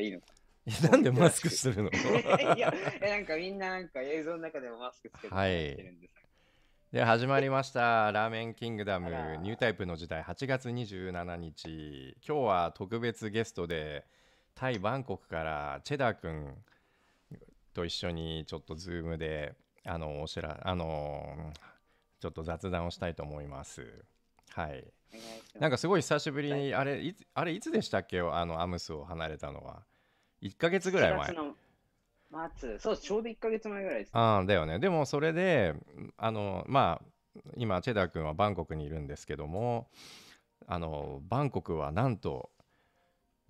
いいのか。なんでマスクしてるの いや、なんかみんななんか映像の中でもマスクつけてるんです。はいで始まりました「ラーメンキングダムニュータイプの時代」8月27日今日は特別ゲストでタイ・バンコクからチェダー君と一緒にちょっとズームであのおらあのちょっと雑談をしたいと思います。はいなんかすごい久しぶりにあれいつあれいつでしたっけあのアムスを離れたのは1か月ぐらい前そうちょうど1か月前ぐらいです、ね、あだよねでもそれであのまあ今チェダー君はバンコクにいるんですけどもあのバンコクはなんと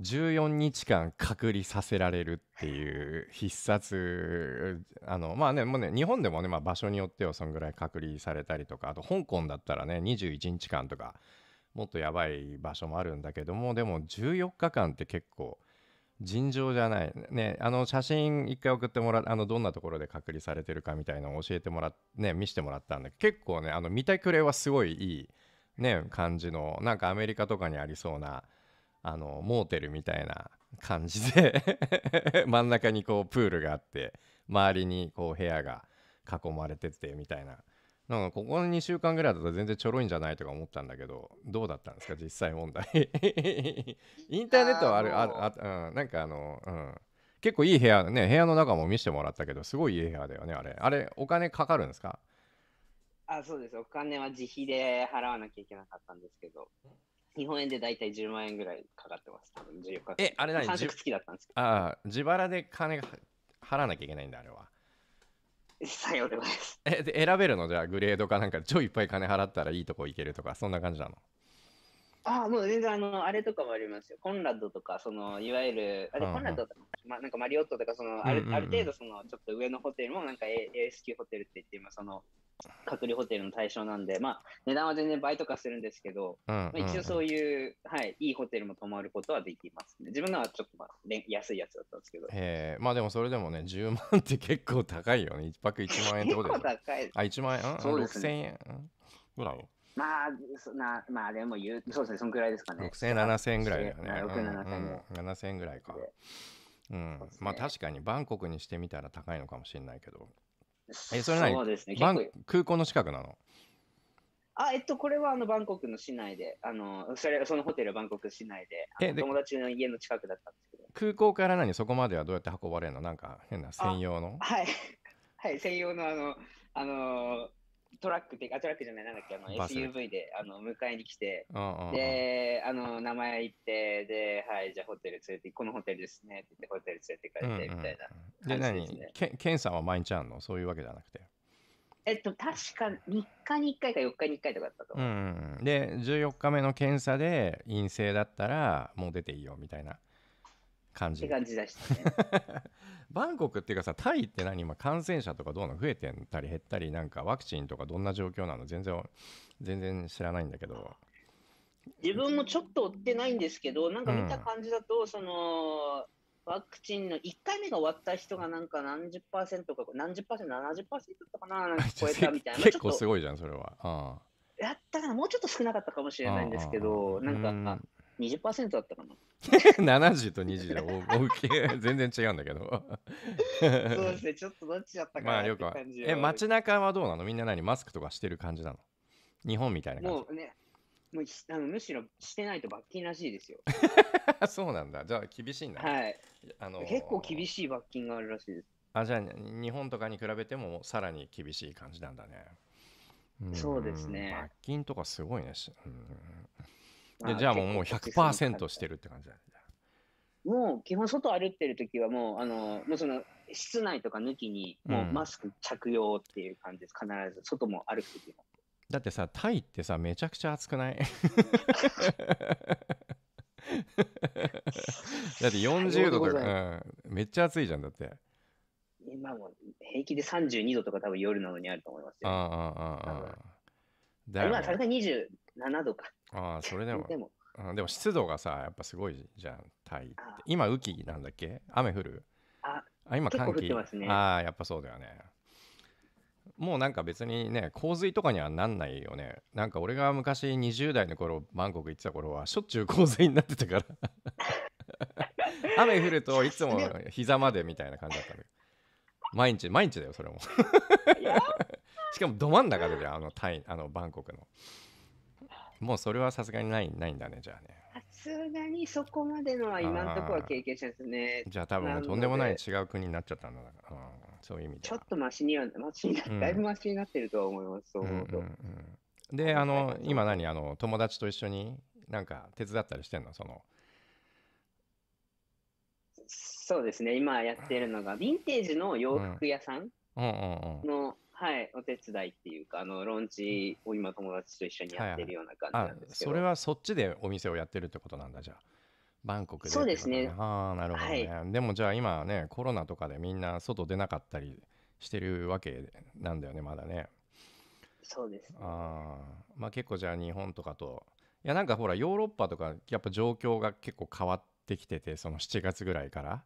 14日間隔離させられるっていう必殺あのまあねもうね日本でもね、まあ、場所によってはそんぐらい隔離されたりとかあと香港だったらね21日間とかもっとやばい場所もあるんだけどもでも14日間って結構尋常じゃないねあの写真一回送ってもらあのどんなところで隔離されてるかみたいなのを教えてもらっね見せてもらったんだけど結構ねあの見てくれはすごいいいね感じのなんかアメリカとかにありそうなあのモーテルみたいな感じで 真ん中にこうプールがあって周りにこう部屋が囲まれててみたいななんかここの2週間ぐらいだと全然ちょろいんじゃないとか思ったんだけどどうだったんですか実際問題 インターネットはあるああ、うん、なんかあの、うん、結構いい部屋ね部屋の中も見せてもらったけどすごいいい部屋だよねあれあれお金かかるんですかあそうですお金は自費で払わなきゃいけなかったんですけど日本円で大体10万円ぐらいかかってます多分14日えあれ何付きだったんですかああ自腹で金払わなきゃいけないんだあれは実際俺はす。え、で選べるのじゃあグレードかなんか、ちょいっぱい金払ったらいいとこ行けるとか、そんな感じなのああ、もう全然あの、あれとかもありますよ。コンラッドとか、その、いわゆる、あれ、コンラッドとか、ま、なんかマリオットとか、その、あるうんうんうん、ある程度、その、ちょっと上のホテルも、なんか AS 級ホテルって言って、今、その、隔離ホテルの対象なんで、まあ、値段は全然倍とかするんですけど、うんうんうん、まあ、一応そういう、はい、いいホテルも泊まることはできますね。自分のはちょっと、まあ、安いやつだったんですけど。ええ、まあでもそれでもね、10万って結構高いよね。1泊1万円ってことで結構 高い。あ、1万円ね、?6000 円まあ、そなまあでも言う、そうですね、そんくらいですかね。6000 7000円ぐらいだよね。6、7000円、うんうん。7000円ぐらいか。うん、ね、まあ確かにバンコクにしてみたら高いのかもしれないけど。えそれ何そうですねバン空港の近くなのあえっと、これはあのバンコクの市内で、あのそれそのホテルはバンコク市内でえ友達の家の近くだったんですけど。空港から何、そこまではどうやって運ばれるのなんか変な専用のはい、はい、専用のあの、あのトラックってあトラックじゃないなんだっけあの SUV であの迎えに来て、であの名前言ってではいじゃあホテル連れてこのホテルですねって言ってホテル連れて帰ってみたいな、うん、で何けケンさんは毎日あんのそういうわけじゃなくてえっと確か3日に1回か4日に1回とかだったと思う、うん、で14日目の検査で陰性だったらもう出ていいよみたいな感じ。って感じしたね。バンコクっていうかさ、タイって何今感染者とかどうの増えてたり減ったり、なんかワクチンとかどんな状況なの全然、全然知らないんだけど。自分もちょっと追ってないんですけど、なんか見た感じだと、うん、その、ワクチンの1回目が終わった人がなんか何十パーセントか、何十パーセント、70パーセントとかな、なんか超えたみたいな。結構すごいじゃん、それは。やったからもうちょっと少なかったかもしれないんですけど、なんか、20%だったかな。70 と20で大きい全然違うんだけど そうですね、ちょっとどっちだったかなって感じ、え、街中はどうなのみんな何マスクとかしてる感じなの日本みたいな感じ。もうね、もうあのむしろしてないと罰金らしいですよ。そうなんだ。じゃあ厳しいんだ、ね、はい。あのー、結構厳しい罰金があるらしいです。あじゃあ日本とかに比べてもさらに厳しい感じなんだね。そうですね。罰金とかすごいね。うんじゃあもうもう100%してるって感じだ。もう基本外歩ってる時はもう、あの、もうその、室内とか抜きに、もうマスク着用っていう感じです。うん、必ず、外も歩く時も。だってさ、タイってさ、めちゃくちゃ暑くない だって40度とか、うん、めっちゃ暑いじゃん、だって。今も平気で32度とか多分夜なのにあると思いますよ。ああ、ああ、ああ。今はさすがに20 7度か。ああ、それでも。でも、うん、でも湿度がさ、やっぱすごいじゃん、タイって。今、雨季なんだっけ雨降るああ、今、寒気。ああ、やっぱそうだよね。もうなんか別にね洪水とかにはなんないよねなんか俺が昔20代の頃バンコク行ってた頃はしょっちゅう洪水になってたから雨降るといつも膝までみたいな感じだったの毎日毎日だよそれも しかもど真ん中であのタイあのバンコクのもうそれはさすがにないないんだね、じゃあね。さすがにそこまでのは今のところは経験者ですね。じゃあ多分とんでもない違う国になっちゃったんだから、うん、そういう意味で。ちょっとマシには、マシにな、だいぶマシになってるとは思います、そう思うと。うんうんうんで、あの、今何、あの、友達と一緒になんか手伝ったりしてんのその。そうですね、今やってるのが、ヴィンテージの洋服屋さんのはい、お手伝いっていうか、あの、ローンチを今友達と一緒にやってるような感じなんですけど、はいはい、それはそっちでお店をやってるってことなんだ、じゃあ。バンコクで、ね、そうですね。ああ、なるほどね、はい、でもじゃあ今ね、コロナとかでみんな外出なかったりしてるわけなんだよね、まだね。そうです、ね、あまあ結構じゃあ日本とかと、いやなんかほらヨーロッパとかやっぱ状況が結構変わってきてて、その7月ぐらいから。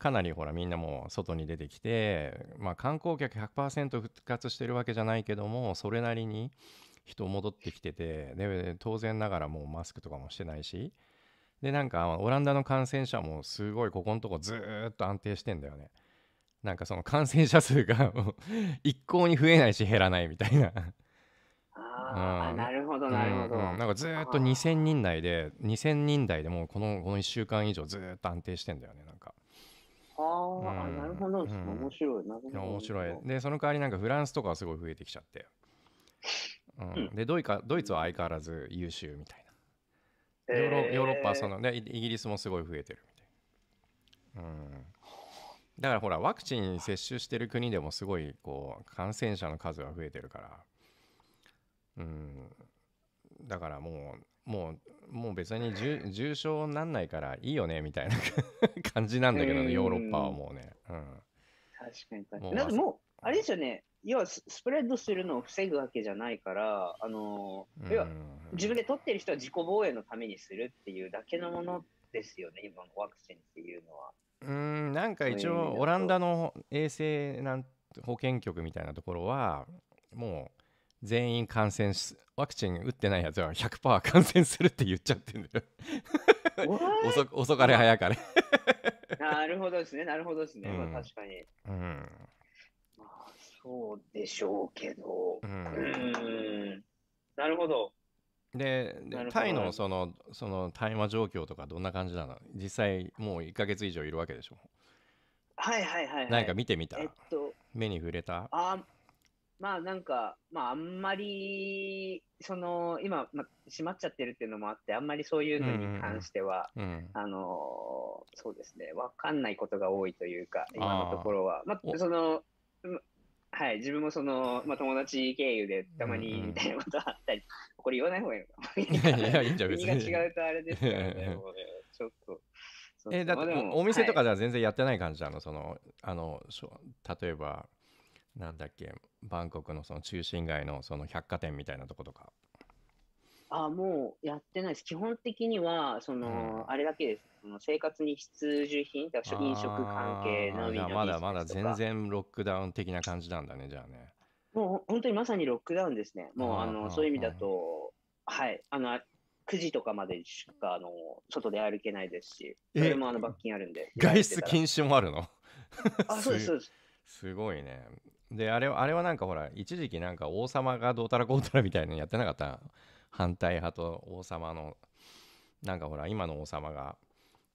かなりほらみんなもう外に出てきて、まあ、観光客100%復活してるわけじゃないけどもそれなりに人戻ってきててで当然ながらもうマスクとかもしてないしでなんかオランダの感染者もすごいここのとこずっと安定してんだよねなんかその感染者数が 一向に増えないし減らないみたいなあ、うん、なるほどなるほど、うんうん、なんかずっと2000人台で2000人台でもうこのこの1週間以上ずっと安定してんだよねなんかあ、うん、あ、なるほど、面白い、なるほど。面白い。で、その代わりなんかフランスとかはすごい増えてきちゃって。うん、でドイかドイツは相変わらず優秀みたいな。ヨーロ,、ヨーロッパはその、ね、イギリスもすごい増えてるみたいな。うんだからほらワクチン接種してる国でもすごいこう感染者の数が増えてるから、うん、だからもうもうもう別に重症になんないからいいよねみたいな 感じなんだけど、ね、ヨーロッパはもうね。うん、確かに確かに。なんかもう、あれですよね、要はスプレッドするのを防ぐわけじゃないから、あの要は自分で取ってる人は自己防衛のためにするっていうだけのものですよね、今のワクチンっていうのは。うんなんか一応、オランダの衛生なん保健局みたいなところは、もう全員感染しワクチン打ってないやつは100%感染するって言っちゃってんだよ遅遅かれ早かれなるほどですねなるほどですね、うん、まあ、確かに、うん、まあそうでしょうけどうんなるほどでタイのそのその大麻状況とかどんな感じなの実際もう1か月以上いるわけでしょはいはいはい、はい、か見てみた、えっと、目に触れたあまあなんか、まああんまり、その、今、まあ、閉まっちゃってるっていうのもあって、あんまりそういうのに関しては、うんあのそうですね、わかんないことが多いというか、今のところは。まあ、その、はい、自分もその、まあ、友達経由でたまにみたいなことあったり、うんうん、これ言わない方がいいのかいや、いいんじゃ別に。が違うとあれですからね、ねちょっと。えー、だってお店とかでは全然やってない感じなの、はい、その、あの、例えば、なんだっけバンコクのその中心街のその百貨店みたいなとことかあもうやってないです。基本的には、その、うん、あれだけです。その生活に必需品、だ飲食関係のみまだまだ全然ロックダウン的な感じなんだね、じゃあね。もう本当にまさにロックダウンですね。もう、あの、そういう意味だと、はい、あの、9時とかまでしか、あの、外で歩けないですし、それもあの罰金あるんで。外出禁止もあるの あ、そうです、そうです。すごいね。であれあれはなんかほら一時期なんか王様がどうたらこうたらみたいなのやってなかった反対派と王様のなんかほら今の王様が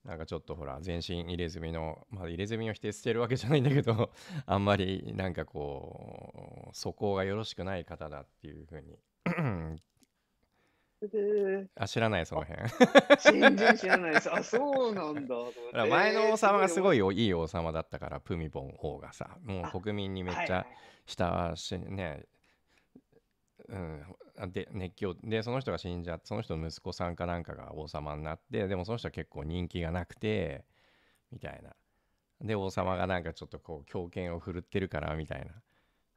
なんかちょっとほら全身入れ墨のまあ入れ墨を否定してるわけじゃないんだけど あんまりなんかこう素行がよろしくない方だっていうふうにあ、知らない、その辺。全然知らないです。あ、そうなんだ。だ前の王様がすごいいい王様だったから、プミボン王がさ、もう国民にめっちゃ親し、はい、ね、うん、で熱狂でその人が死んじゃってその人の息子さんかなんかが王様になってでもその人は結構人気がなくてみたいなで王様がなんかちょっとこう狂犬を振るってるからみたいな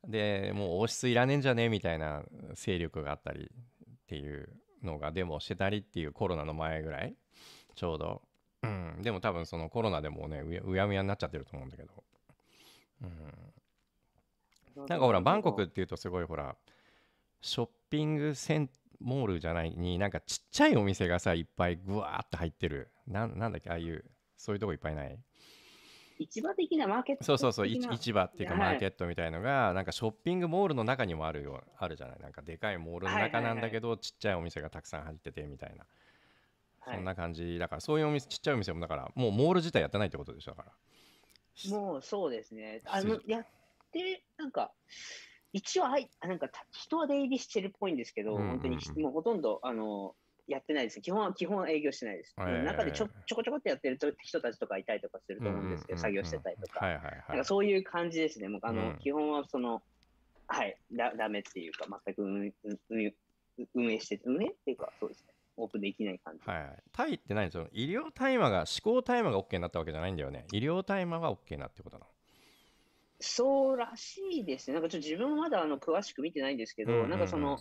でもう王室いらねえんじゃねえみたいな勢力があったりっていうのがデモしてたりっていうコロナの前ぐらいちょうど、うん、でも多分そのコロナでもうねうやむやになっちゃってると思うんだけど、うん、なんかほらバンコクっていうとすごいほらショッピングセンモールじゃないになんかちっちゃいお店がさいっぱいぐわーって入ってるななんだっけああいうそういうとこいっぱいない市場的なマーケットそうそうそう市場っていうかマーケットみたいのが、はい、なんかショッピングモールの中にもあるよあるじゃないなんかでかいモールの中なんだけど、はいはいはい、ちっちゃいお店がたくさん入っててみたいな、はい、そんな感じだからそういうお店ちっちゃいお店もだからもうモール自体やってないってことでしょだからもうそうですねあのやってなんか一応はいなんか人は出入りしてるっぽいんですけど、うんうんうん、本当にもうほとんどあのやってないです。基本、は基本営業してないです。えー、中でちょちょこちょこってやってる人たちとかいたりとかすると思うんですけど、作業してたりとか。はいはいはい、なんかそういう感じですね。もうあの、うん、基本はその、はい、だだめっていうか、全く運営運営して、て、運営っていうか、そうですね。オープンできない感じ。はい、タイって何すの医療大麻が、思考大麻が OK になったわけじゃないんだよね。医療大麻が OK なってことなのそうらしいですね。なんかちょっと自分まだあの詳しく見てないんですけど、うんうんなんかその、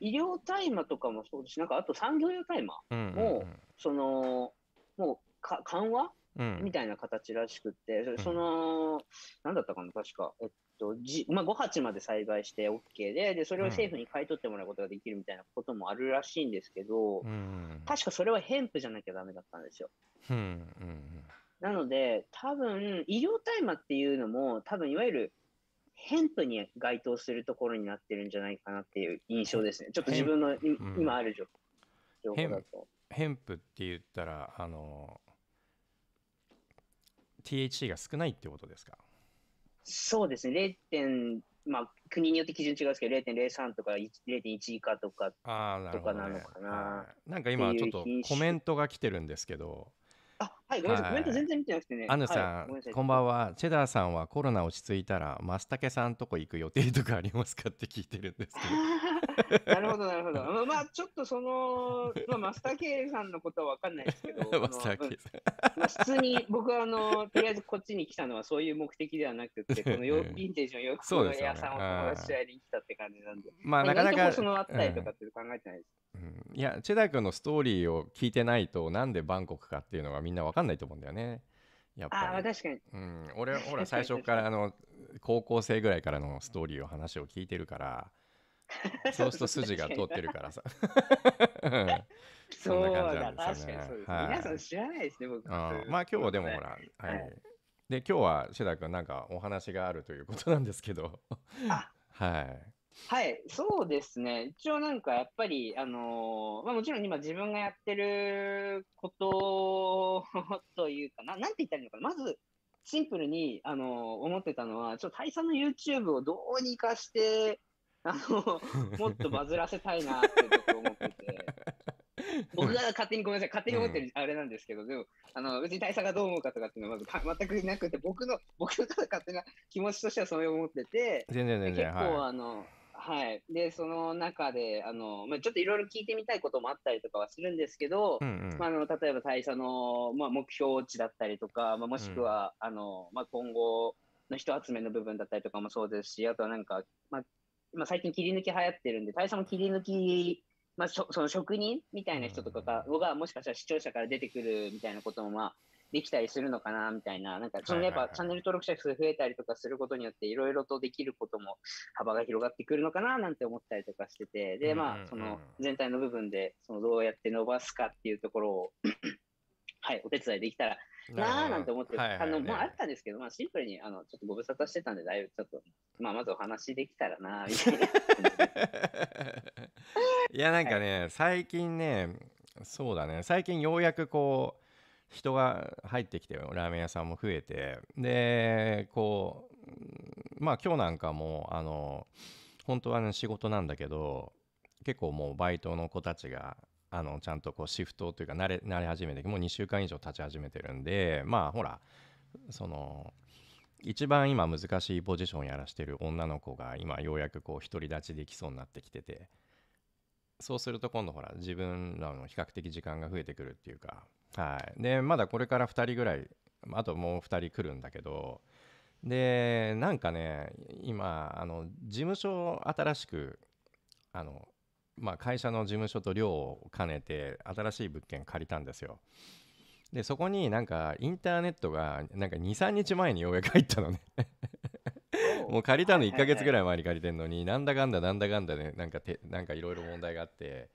医療大麻とかもそうですし、なんかあと産業用大麻も、その、もうか緩和、うん、みたいな形らしくて、その、な、うんだったかな、確か、えっと、じまあ、5鉢まで栽培して OK でで、それを政府に買い取ってもらうことができるみたいなこともあるらしいんですけど、うん、確かそれはヘンプじゃなきゃだめだったんですよ。うん、なので、多分医療大麻っていうのも、多分いわゆるヘンプに該当するところになってるんじゃないかなっていう印象ですね。ちょっと自分の、うん、今ある情報だと。ヘンプって言ったら、あの、THC が少ないってことですかそうですね。0. まあ、国によって基準違うんですけど、0.03とか0.1以下とか、あなるほど、とかなのかな。なんか今、ちょっとコメントが来てるんですけど、はい、ごめんなさい、コメント全然見てなくてね。アヌさん、こんばんは。チェダーさんはコロナ落ち着いたら、マスタケさんとこ行く予定とかありますかって聞いてるんですけど。なるほど、なるほど。まあ、ちょっとその、まあ、マスタケさんのことは分かんないですけど、マスタケさん。普通に僕はあの、とりあえずこっちに来たのはそういう目的ではなくて、このヨヴィンテージの洋服の屋さんを友達に来たって感じなんで、まあ、なかなか。そのあったりとかって考えてないです。いやチェダイ君のストーリーを聞いてないとなんでバンコクかっていうのがみんなわかんないと思うんだよね。やっぱり確かに、うん、俺ほら 最初からあの高校生ぐらいからのストーリーを話を聞いてるから。そうすると筋が通ってるからさ。そんな感じなんですよね。はい、皆さん知らないですね、僕。あまあ今日はでもほら、はい。で今日はシェダ君なんかお話があるということなんですけど。はい。はい、そうですね。一応なんかやっぱり、あのー、まあ、もちろん今自分がやってること というかな、なんて言ったらいいのかな。まず、シンプルに、あのー、思ってたのは、ちょっと大佐の YouTube をどうにかして、あのー、もっとバズらせたいなってち思ってて。僕が勝手にごめんなさい、勝手に思ってるあれなんですけど、うん、でも、あの別に大佐がどう思うかとかっていうのはまず全くなくて、僕の、僕の勝手な気持ちとしてはそれを思ってて、全然全然結構、はい、あの、はい。で、その中で、あの、まあ、ちょっといろいろ聞いてみたいこともあったりとかはするんですけど、うんうん、まあ、あの、例えば大社の、まあ、目標値だったりとか、まあ、もしくは、うん、あの、まあ、今後の人集めの部分だったりとかもそうですし、あとはなんか、まあ、今最近切り抜き流行ってるんで、大社の切り抜き、まあ、その職人みたいな人とかが、うん、がもしかしたら視聴者から出てくるみたいなことも、まあ、できたりするのかなみたいな、なんか、そのやっぱチャンネル登録者数増えたりとかすることによって、いろいろとできることも幅が広がってくるのかななんて思ったりとかしてて、で、まあ、その全体の部分で、そのどうやって伸ばすかっていうところを はい、お手伝いできたらなあなんて思って、あの、まあ、あったんですけど、まあ、シンプルに、あの、ちょっとご無沙汰してたんで、だいぶちょっと、まあ、まずお話できたらなみたいな。いや、なんかね、はい、最近ね、そうだね、最近ようやくこう、人が入ってきてラーメン屋さんも増えてでこうまあ今日なんかもあの本当は、ね、仕事なんだけど結構もうバイトの子たちがあのちゃんとこうシフトというか慣れ慣れ始めてもう2週間以上経ち始めてるんでまあほらその一番今難しいポジションやらしてる女の子が今ようやくこう独り立ちできそうになってきててそうすると今度ほら自分らの比較的時間が増えてくるっていうかはいでまだこれから2人ぐらいあともう2人来るんだけどでなんかね今あの事務所を新しくあの、まあ、会社の事務所と寮を兼ねて新しい物件借りたんですよでそこになんかインターネットがなんか23日前にようやく入ったのねもう借りたの1ヶ月ぐらい前に借りてんのになんだかんだなんだかんだでなんかいろいろ問題があって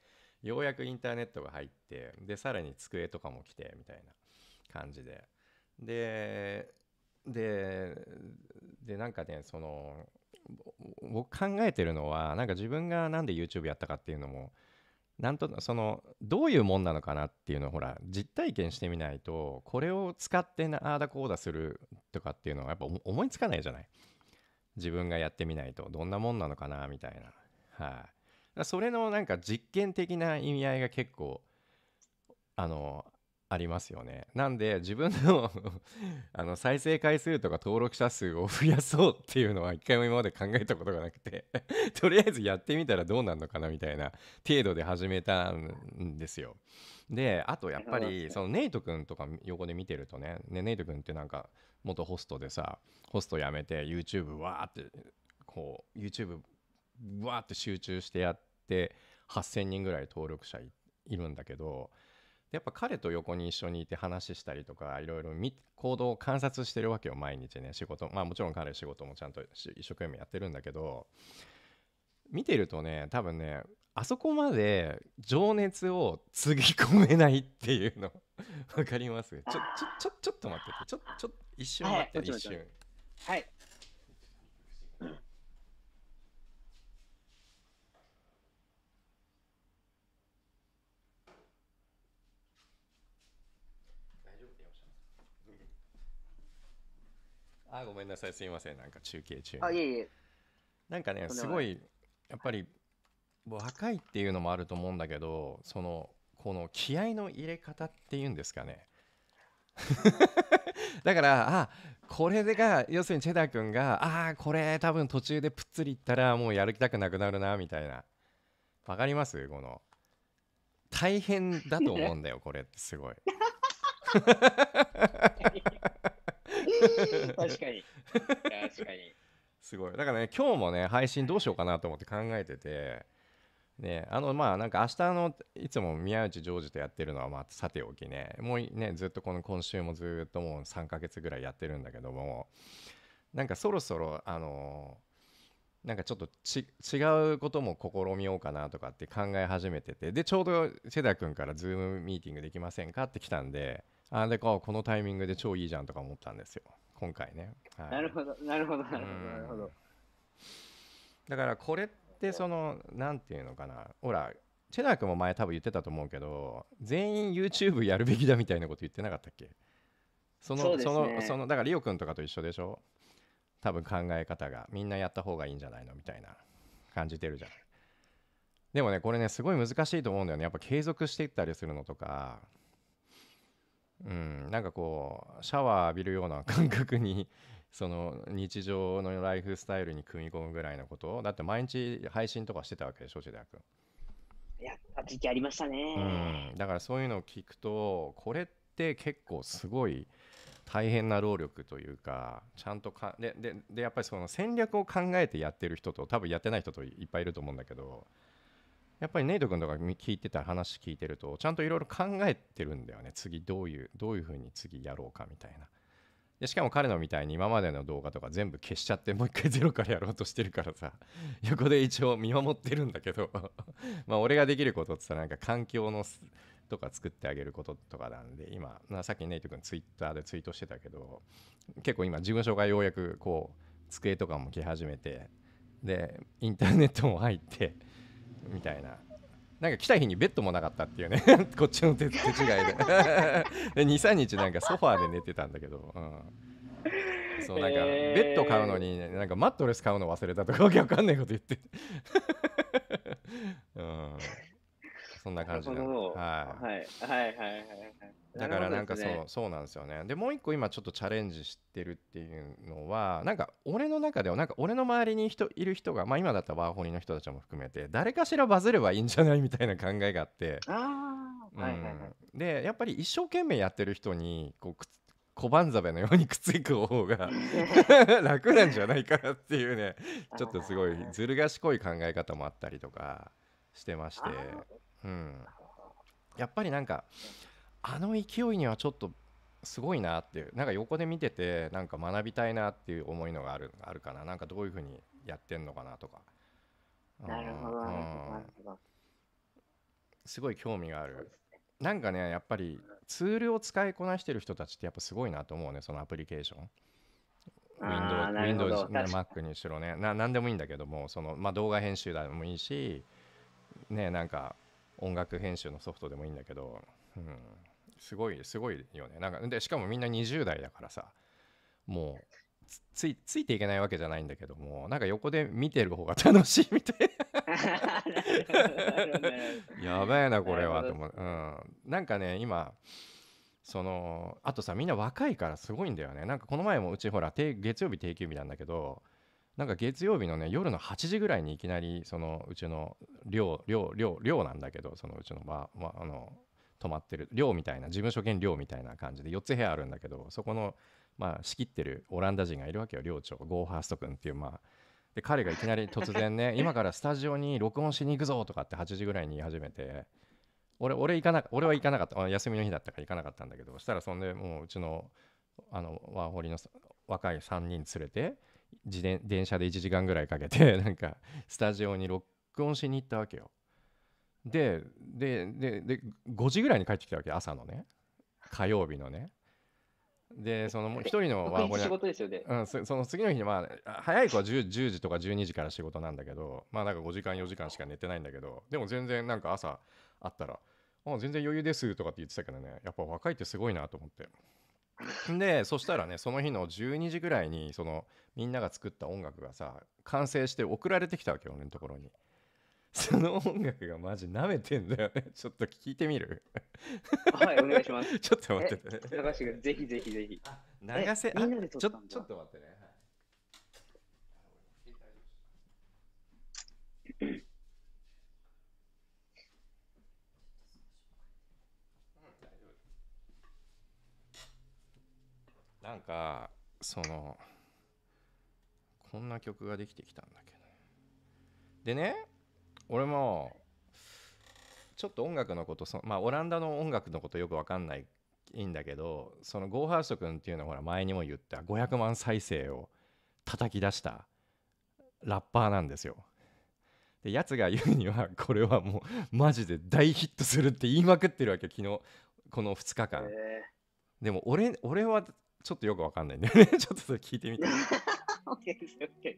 ようやくインターネットが入ってでさらに机とかも来てみたいな感じででででなんかねその僕考えてるのはなんか自分がなんで YouTube やったかっていうのもなんとそのどういうもんなのかなっていうのをほら実体験してみないとこれを使ってああだこうだするとかっていうのはやっぱ思いつかないじゃない自分がやってみないとどんなもんなのかなみたいなはい、それのなんか実験的な意味合いが結構あのありますよねなんで自分の あの再生回数とか登録者数を増やそうっていうのは一回も今まで考えたことがなくて とりあえずやってみたらどうなるのかなみたいな程度で始めたんですよであとやっぱりそのネイト君とか横で見てるとねねネイト君ってなんか元ホストでさホスト辞めて YouTube わーってこう YouTube わって集中してやって8,000人ぐらい登録者いるんだけどやっぱ彼と横に一緒にいて話したりとかいろいろ行動を観察してるわけよ毎日ね仕事まあもちろん彼仕事もちゃんと一生懸命やってるんだけど見てるとね多分ねあそこまで情熱をつぎ込めないっていうの分 かりますちょちょちょちょっと待ってちょちょ一瞬待って、はい、一瞬はいあごめんなさいすいませんなんか中継中あいえいえなんかねすごいやっぱり若いっていうのもあると思うんだけどそのこの気合の入れ方っていうんですかね だからあこれが要するにチェダー君がああこれ多分途中でぷっつりいったらもうやる気たくなくなるなみたいなわかりますこの大変だと思うんだよ これってすごい 確かに。確かに。すごい。だからね、今日もね、配信どうしようかなと思って考えてて、ね、あの、まあ、なんか明日の、いつも宮内ジョージとやってるのは、まあ、さておきね、もうね、ずっとこの今週もずっともう3ヶ月ぐらいやってるんだけども、なんかそろそろ、あのー、なんかちょっと違うことも試みようかなとかって考え始めててでちょうどセ田君から Zoom ミーティングできませんかって来たんであれかこのタイミングで超いいじゃんとか思ったんですよ今回ね、はい、なるほどなるほどなるほどなるほどだからこれってその何て言うのかなほらチェナー君も前多分言ってたと思うけど全員 YouTube やるべきだみたいなこと言ってなかったっけその、ね、そのそのだからリオ君とかと一緒でしょ多分考え方がみんなやった方がいいんじゃないのみたいな感じてるじゃんでもねこれねすごい難しいと思うんだよねやっぱ継続していったりするのとかうん、なんかこうシャワー浴びるような感覚に その日常のライフスタイルに組み込むぐらいのことをだって毎日配信とかしてたわけでしょ千田君や時期ありましたね、うん、だからそういうのを聞くとこれって結構すごい大変な労力というかちゃんとかでででやっぱりその戦略を考えてやってる人と多分やってない人といっぱいいると思うんだけどやっぱりネイト君とか聞いてた話聞いてるとちゃんといろいろ考えてるんだよね次どういうどういうふうに次やろうかみたいなでしかも彼のみたいに今までの動画とか全部消しちゃってもう一回 ゼロからやろうとしてるからさ横で一応見守ってるんだけど まあ俺ができることってらなんか環境のとか作ってあげることとかなんで今さっきネイト君ツイッターでツイートしてたけど結構今事務所がようやくこう机とかも来始めてでインターネットも入ってみたいななんか来た日にベッドもなかったっていうね こっちの手違いで で23日なんかソファーで寝てたんだけど、うん、そうなんかベッド買うのに、ね、なんかマットレス買うの忘れたとかわけわかんないこと言って、うんそんな感じなはい、はい、はいはいはいだからなんかそう、ね、そうなんですよねでもう一個今ちょっとチャレンジしてるっていうのはなんか俺の中ではなんか俺の周りに人いる人がまあ今だったらワーホリの人たちも含めて誰かしらバズればいいんじゃないみたいな考えがあってでやっぱり一生懸命やってる人にこう小判ザべのようにくっつく方が 楽なんじゃないかなっていうねちょっとすごいずる賢い考え方もあったりとかしてましてうん、やっぱりなんかあの勢いにはちょっとすごいなっていうなんか横で見ててなんか学びたいなっていう思いのがあるあるかななんかどういうふうにやってんのかなとかなるほど、うん、すごい興味があるなんかねやっぱりツールを使いこなしてる人たちってやっぱすごいなと思うねそのアプリケーション Windows、Mac にしろねな何でもいいんだけどもその、まあ、動画編集でもいいしねなんか音楽編集のソフトでもいいんだけど、うん、すごいすごいよねなんかでしかもみんな20代だからさもうついついていけないわけじゃないんだけどもなんか横で見てる方が楽しいみたい やばいなこれはと思う、うん、なんかね今そのあとさみんな若いからすごいんだよねなんかこの前もうちほら月曜日定休日なんだけどなんか月曜日のね夜の8時ぐらいにいきなりそのうちの寮寮寮寮なんだけどそのうちのままあの泊まってる寮みたいな事務所兼寮みたいな感じで4つ部屋あるんだけどそこのまあ仕切ってるオランダ人がいるわけよ寮長ゴーハースト君っていうまあで彼がいきなり突然ね 今からスタジオに録音しに行くぞとかって8時ぐらいに言い始めて俺俺行かな俺は行かなかった休みの日だったから行かなかったんだけどそしたらそんでもううちのあのワーホリの若い3人連れて自転電車で1時間ぐらいかけて なんかスタジオに録音しに行ったわけよでででで5時ぐらいに帰ってきたわけ朝のね火曜日のねでその 一人のワーホリ仕事ですよね、うん、その次の日にまあ早い子は 10, 10時とか12時から仕事なんだけどまあなんか5時間4時間しか寝てないんだけどでも全然なんか朝あったら「あ全然余裕です」とかって言ってたけどねやっぱ若いってすごいなと思ってでそしたらねその日の12時ぐらいにそのみんなが作った音楽がさ完成して送られてきたわけよ俺のところにその音楽がマジ舐めてんだよねちょっと聞いてみるはいお願いします ちょっと待ってね流しがぜひぜひぜひ流せあちょっと待ってね、はい なんかそのこんな曲ができてきたんだけどでね俺もちょっと音楽のことそまあオランダの音楽のことよく分かんないいいんだけどそのゴーハースト君っていうのはほら前にも言った500万再生を叩き出したラッパーなんですよ。でやつが言うにはこれはもうマジで大ヒットするって言いまくってるわけ昨日この2日間。でも俺俺はちょっとよくわかんないんだよね ちょっとそれ聞いてみて。o k o k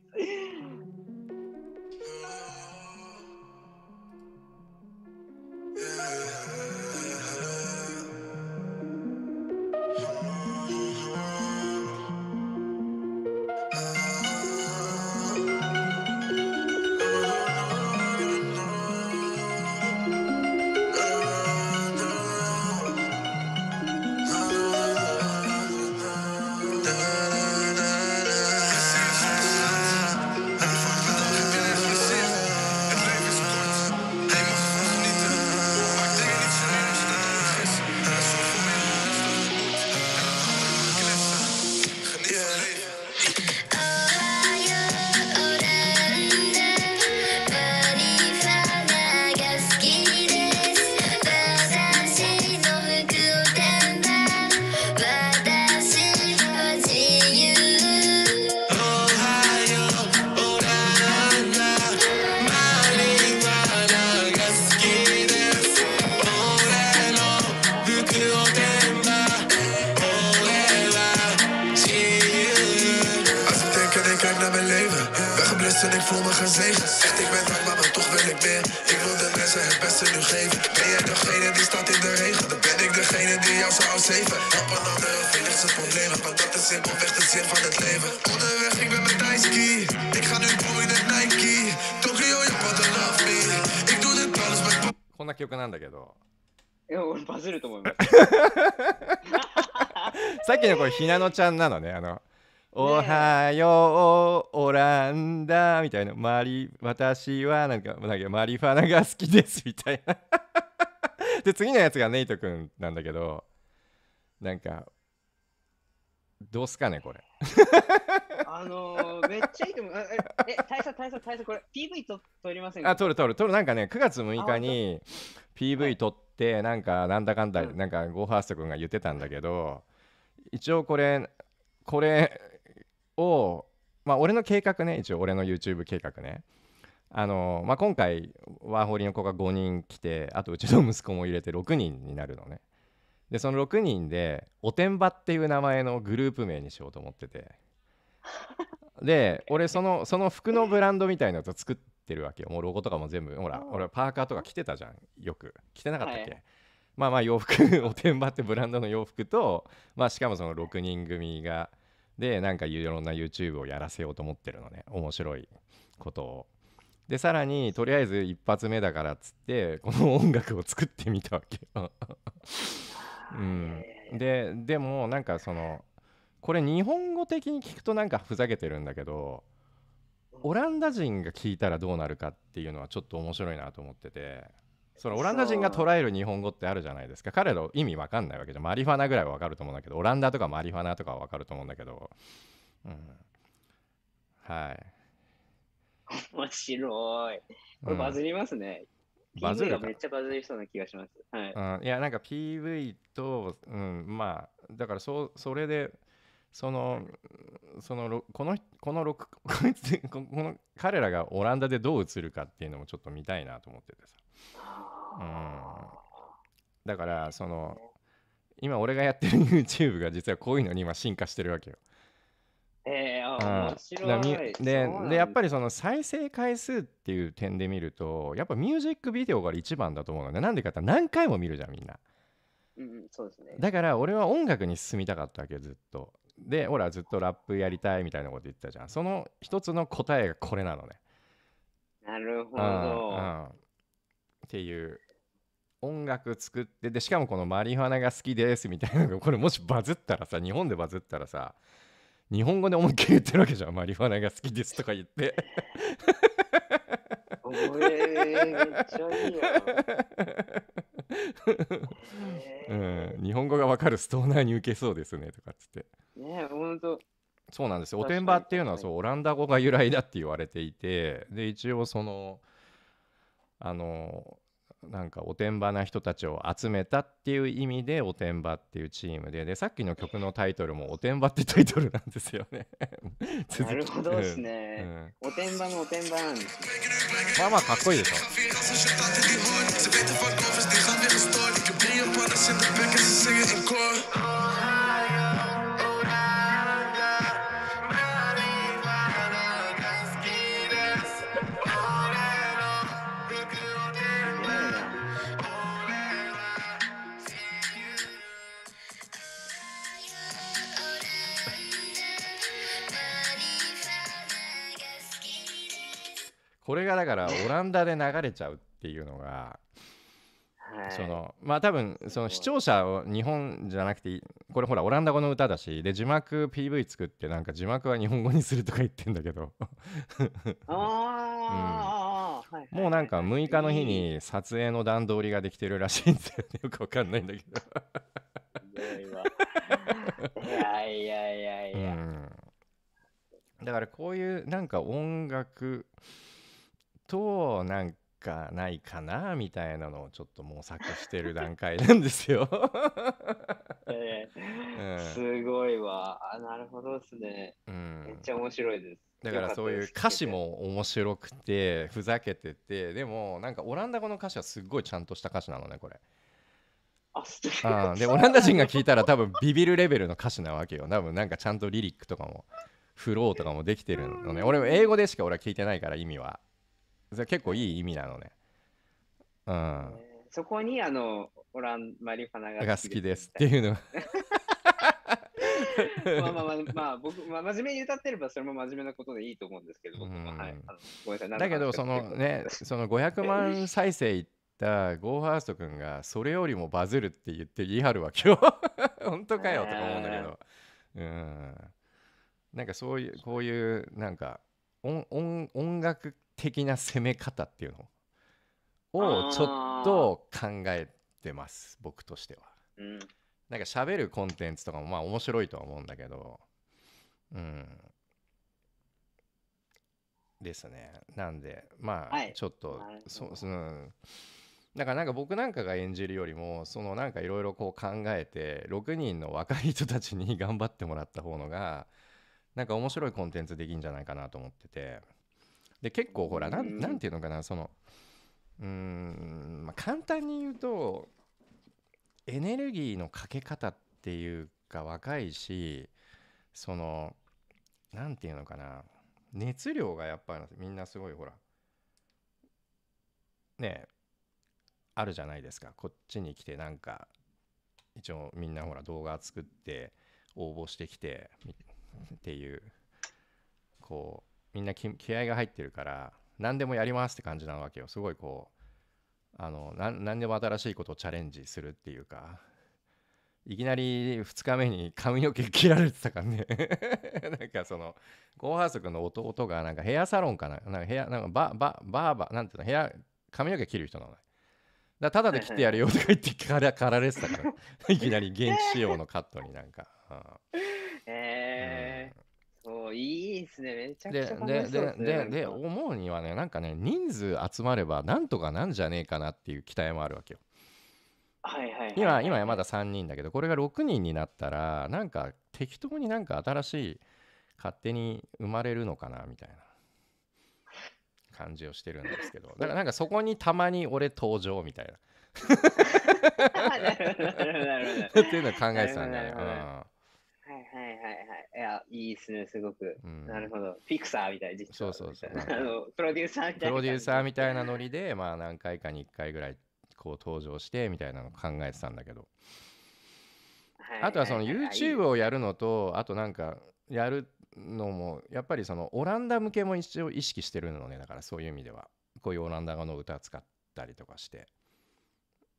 i van het leven. Onderweg, ik ben met Nike. Ik ga nu b o e i n e t Nike. Tokyo, j n e love me. Ik doe dit alles met... こんな曲なんだけど。俺バズると思います。さっきのこれ、ひなのちゃんなのね。あのおはよう、オランダみたいな、マリ私はなんかなんかマリファナが好きですみたいなで、次のやつがネイト君なんだけど、なんか、どうすかね、これ。あのー、めっちゃいいと思う。え、大佐、大佐、大佐、これ、PV と取りませんかあ、取る、取る、取る。なんかね、9月6日に PV 取って、なんか、なんだかんだ、なんか、ゴーハースト君が言ってたんだけど、一応これ、これを、まあ、俺の計画ね、一応、俺の YouTube 計画ね。あのー、まあ、今回、ワーホリの子が5人来て、あと、うちの息子も入れて6人になるのね。でその6人でおてんばっていう名前のグループ名にしようと思ってて で俺そのその服のブランドみたいなやつを作ってるわけよもうロゴとかも全部ほら俺パーカーとか着てたじゃんよく着てなかったっけ、はい、まあまあ洋服 おてんばってブランドの洋服とまあしかもその6人組がでなんかいろんな YouTube をやらせようと思ってるのね面白いことを。でさらにとりあえず一発目だからっつってこの音楽を作ってみたわけ うん、ででもなんかそのこれ日本語的に聞くとなんかふざけてるんだけどオランダ人が聞いたらどうなるかっていうのはちょっと面白いなと思っててそのオランダ人が捉える日本語ってあるじゃないですか彼ら意味わかんないわけじゃマリファナぐらいはわかると思うんだけどオランダとかマリファナとかはわかると思うんだけど、うん、はい面白いこれバズりますね、バズる p めっちゃバズりそうな気がします。はい。いやなんか PV と、うん、まあだからそそれでそのそのこのこの6 こいつこの彼らがオランダでどう映るかっていうのもちょっと見たいなと思っててさ、うん、だからその今俺がやってる YouTube が実はこういうのに今進化してるわけよえ面白い、うん、ででやっぱりその再生回数っていう点で見るとやっぱミュージックビデオが一番だと思うのでなんでかって何回も見るじゃんみんな、うんそうですね、だから俺は音楽に進みたかったわけずっとでほらずっとラップやりたいみたいなこと言ってたじゃんその一つの答えがこれなのねなるほど、うんうん、っていう音楽作ってでしかもこのマリファナが好きですみたいなのがこれもしバズったらさ日本でバズったらさ日本語で思いっきり言ってるわけじゃんマリファナが好きですとか言ってえめっちゃいい 日本語がわかるストーナーに受けそうですねとかっつってねほんとそうなんですよおてんばっていうのはそうオランダ語が由来だって言われていてで一応そのあのなんかおてんばな人たちを集めたっていう意味でおてんばっていうチームででさっきの曲のタイトルもおてんばってタイトルなんですよね なるほどですね、うん、おてんばのおてんばなんです、まあまあかっこいいでしょこれがだからオランダで流れちゃうっていうのが、そのまあ多分その視聴者を日本じゃなくてこれほらオランダ語の歌だしで字幕 PV 作ってなんか字幕は日本語にするとか言ってんだけどあ、う んもうなんか6日の日に撮影の段取りができてるらしいんですよね よくわかんないんだけどいやいやいやいや、うん、だからこういうなんか音楽となんかないかなみたいなのをちょっと模索してる段階なんですよえー、うん、すごいわあなるほどですね、うん、めっちゃ面白いですだからそういう歌詞も面白くてふざけててでもなんかオランダ語の歌詞はすごいちゃんとした歌詞なのねこれ。ああでオランダ人が聞いたら多分ビビるレベルの歌詞なわけよ多分なんかちゃんとリリックとかもフローとかもできてるのね俺も英語でしか俺は聞いてないから意味はそれ結構いい意味なのね。うん。そこにあのオランマリファナが好きですっていうのまあまあまあ、まあ、僕、まあ、真面目に歌ってればそれも真面目なことでいいと思うんですけど、はい、ごめんなさいだけどそのねその500万再生いったゴーファースト君がそれよりもバズるって言って言い張るわけよ 本当かよとか思うんだけどうんなんかそういうこういうなんか音音音楽的な攻め方っていうのをちょっと考えてます僕としては。うん、なんか喋るコンテンツとかもまあ面白いとは思うんだけど、うん、ですねなんでまあ、ちょっと、そそのだからなんか僕なんかが演じるよりもそのなんかいろいろこう考えて6人の若い人たちに頑張ってもらった方のがなんか面白いコンテンツできんじゃないかなと思っててで結構ほらなんなんていうのかなそのうんまあ簡単に言うとエネルギーのかけ方っていうか若いしそのなんていうのかな熱量がやっぱみんなすごいほらねあるじゃないですかこっちに来てなんか一応みんなほら動画作って応募してきてっていうこうみんな気合が入ってるから何でもやりますって感じなわけよすごいこうあの何でも新しいことをチャレンジするっていうかいきなり2日目に髪の毛切られてたからね なんかそのゴーハース君の弟がなんかヘアサロンかななんかヘアなんかバババーバーなんていうのヘア髪の毛切る人なのだただで切ってやるよとか言ってからかられてたから いきなり現地仕様のカットになんか、うん、えーうんいいですね、めちゃくちゃ楽しそうですね。でででで思うにはねなんかね人数集まればなんとかなんじゃねえかなっていう期待もあるわけよ。はいはいはいはい今今はまだ3人だけどこれが6人になったらなんか適当になんか新しい勝手に生まれるのかなみたいな感じをしてるんですけどだからなんかそこにたまに俺登場みたいな。っていうのを考えてたんだよ。はいはいはい。いや、いいですね、すごく。うん、なるほど。フィクサーみたい、実そうそうそう。あのプロデューサーみたいな。プロデューサーみたいなノリで、まあ何回かに1回ぐらい、こう登場して、みたいなの考えてたんだけど。あとはその YouTube をやるのと、あとなんか、やるのも、やっぱりそのオランダ向けも一応意識してるのね、だからそういう意味では。こういうオランダ語の歌使ったりとかして。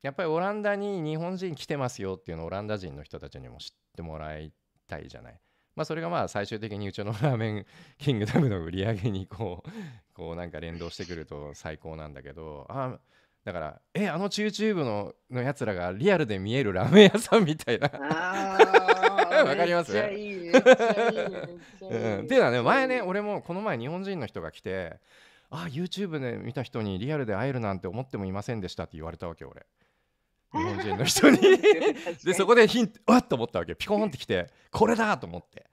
やっぱりオランダに日本人来てますよっていうのをオランダ人の人たちにも知ってもらいいじゃない。まあ、それがまあ最終的にうちのラーメンキングダムの売り上げにこう こうなんか連動してくると最高なんだけどあだからえあの YouTube ののやつらがリアルで見えるラーメン屋さんみたいな。わかりますっいいい。うん、っていうのはね前ね俺もこの前日本人の人が来てあ YouTube で見た人にリアルで会えるなんて思ってもいませんでしたって言われたわけ俺。日本人の人に でそこでヒントわっと思ったわけピコンってきてこれだと思って、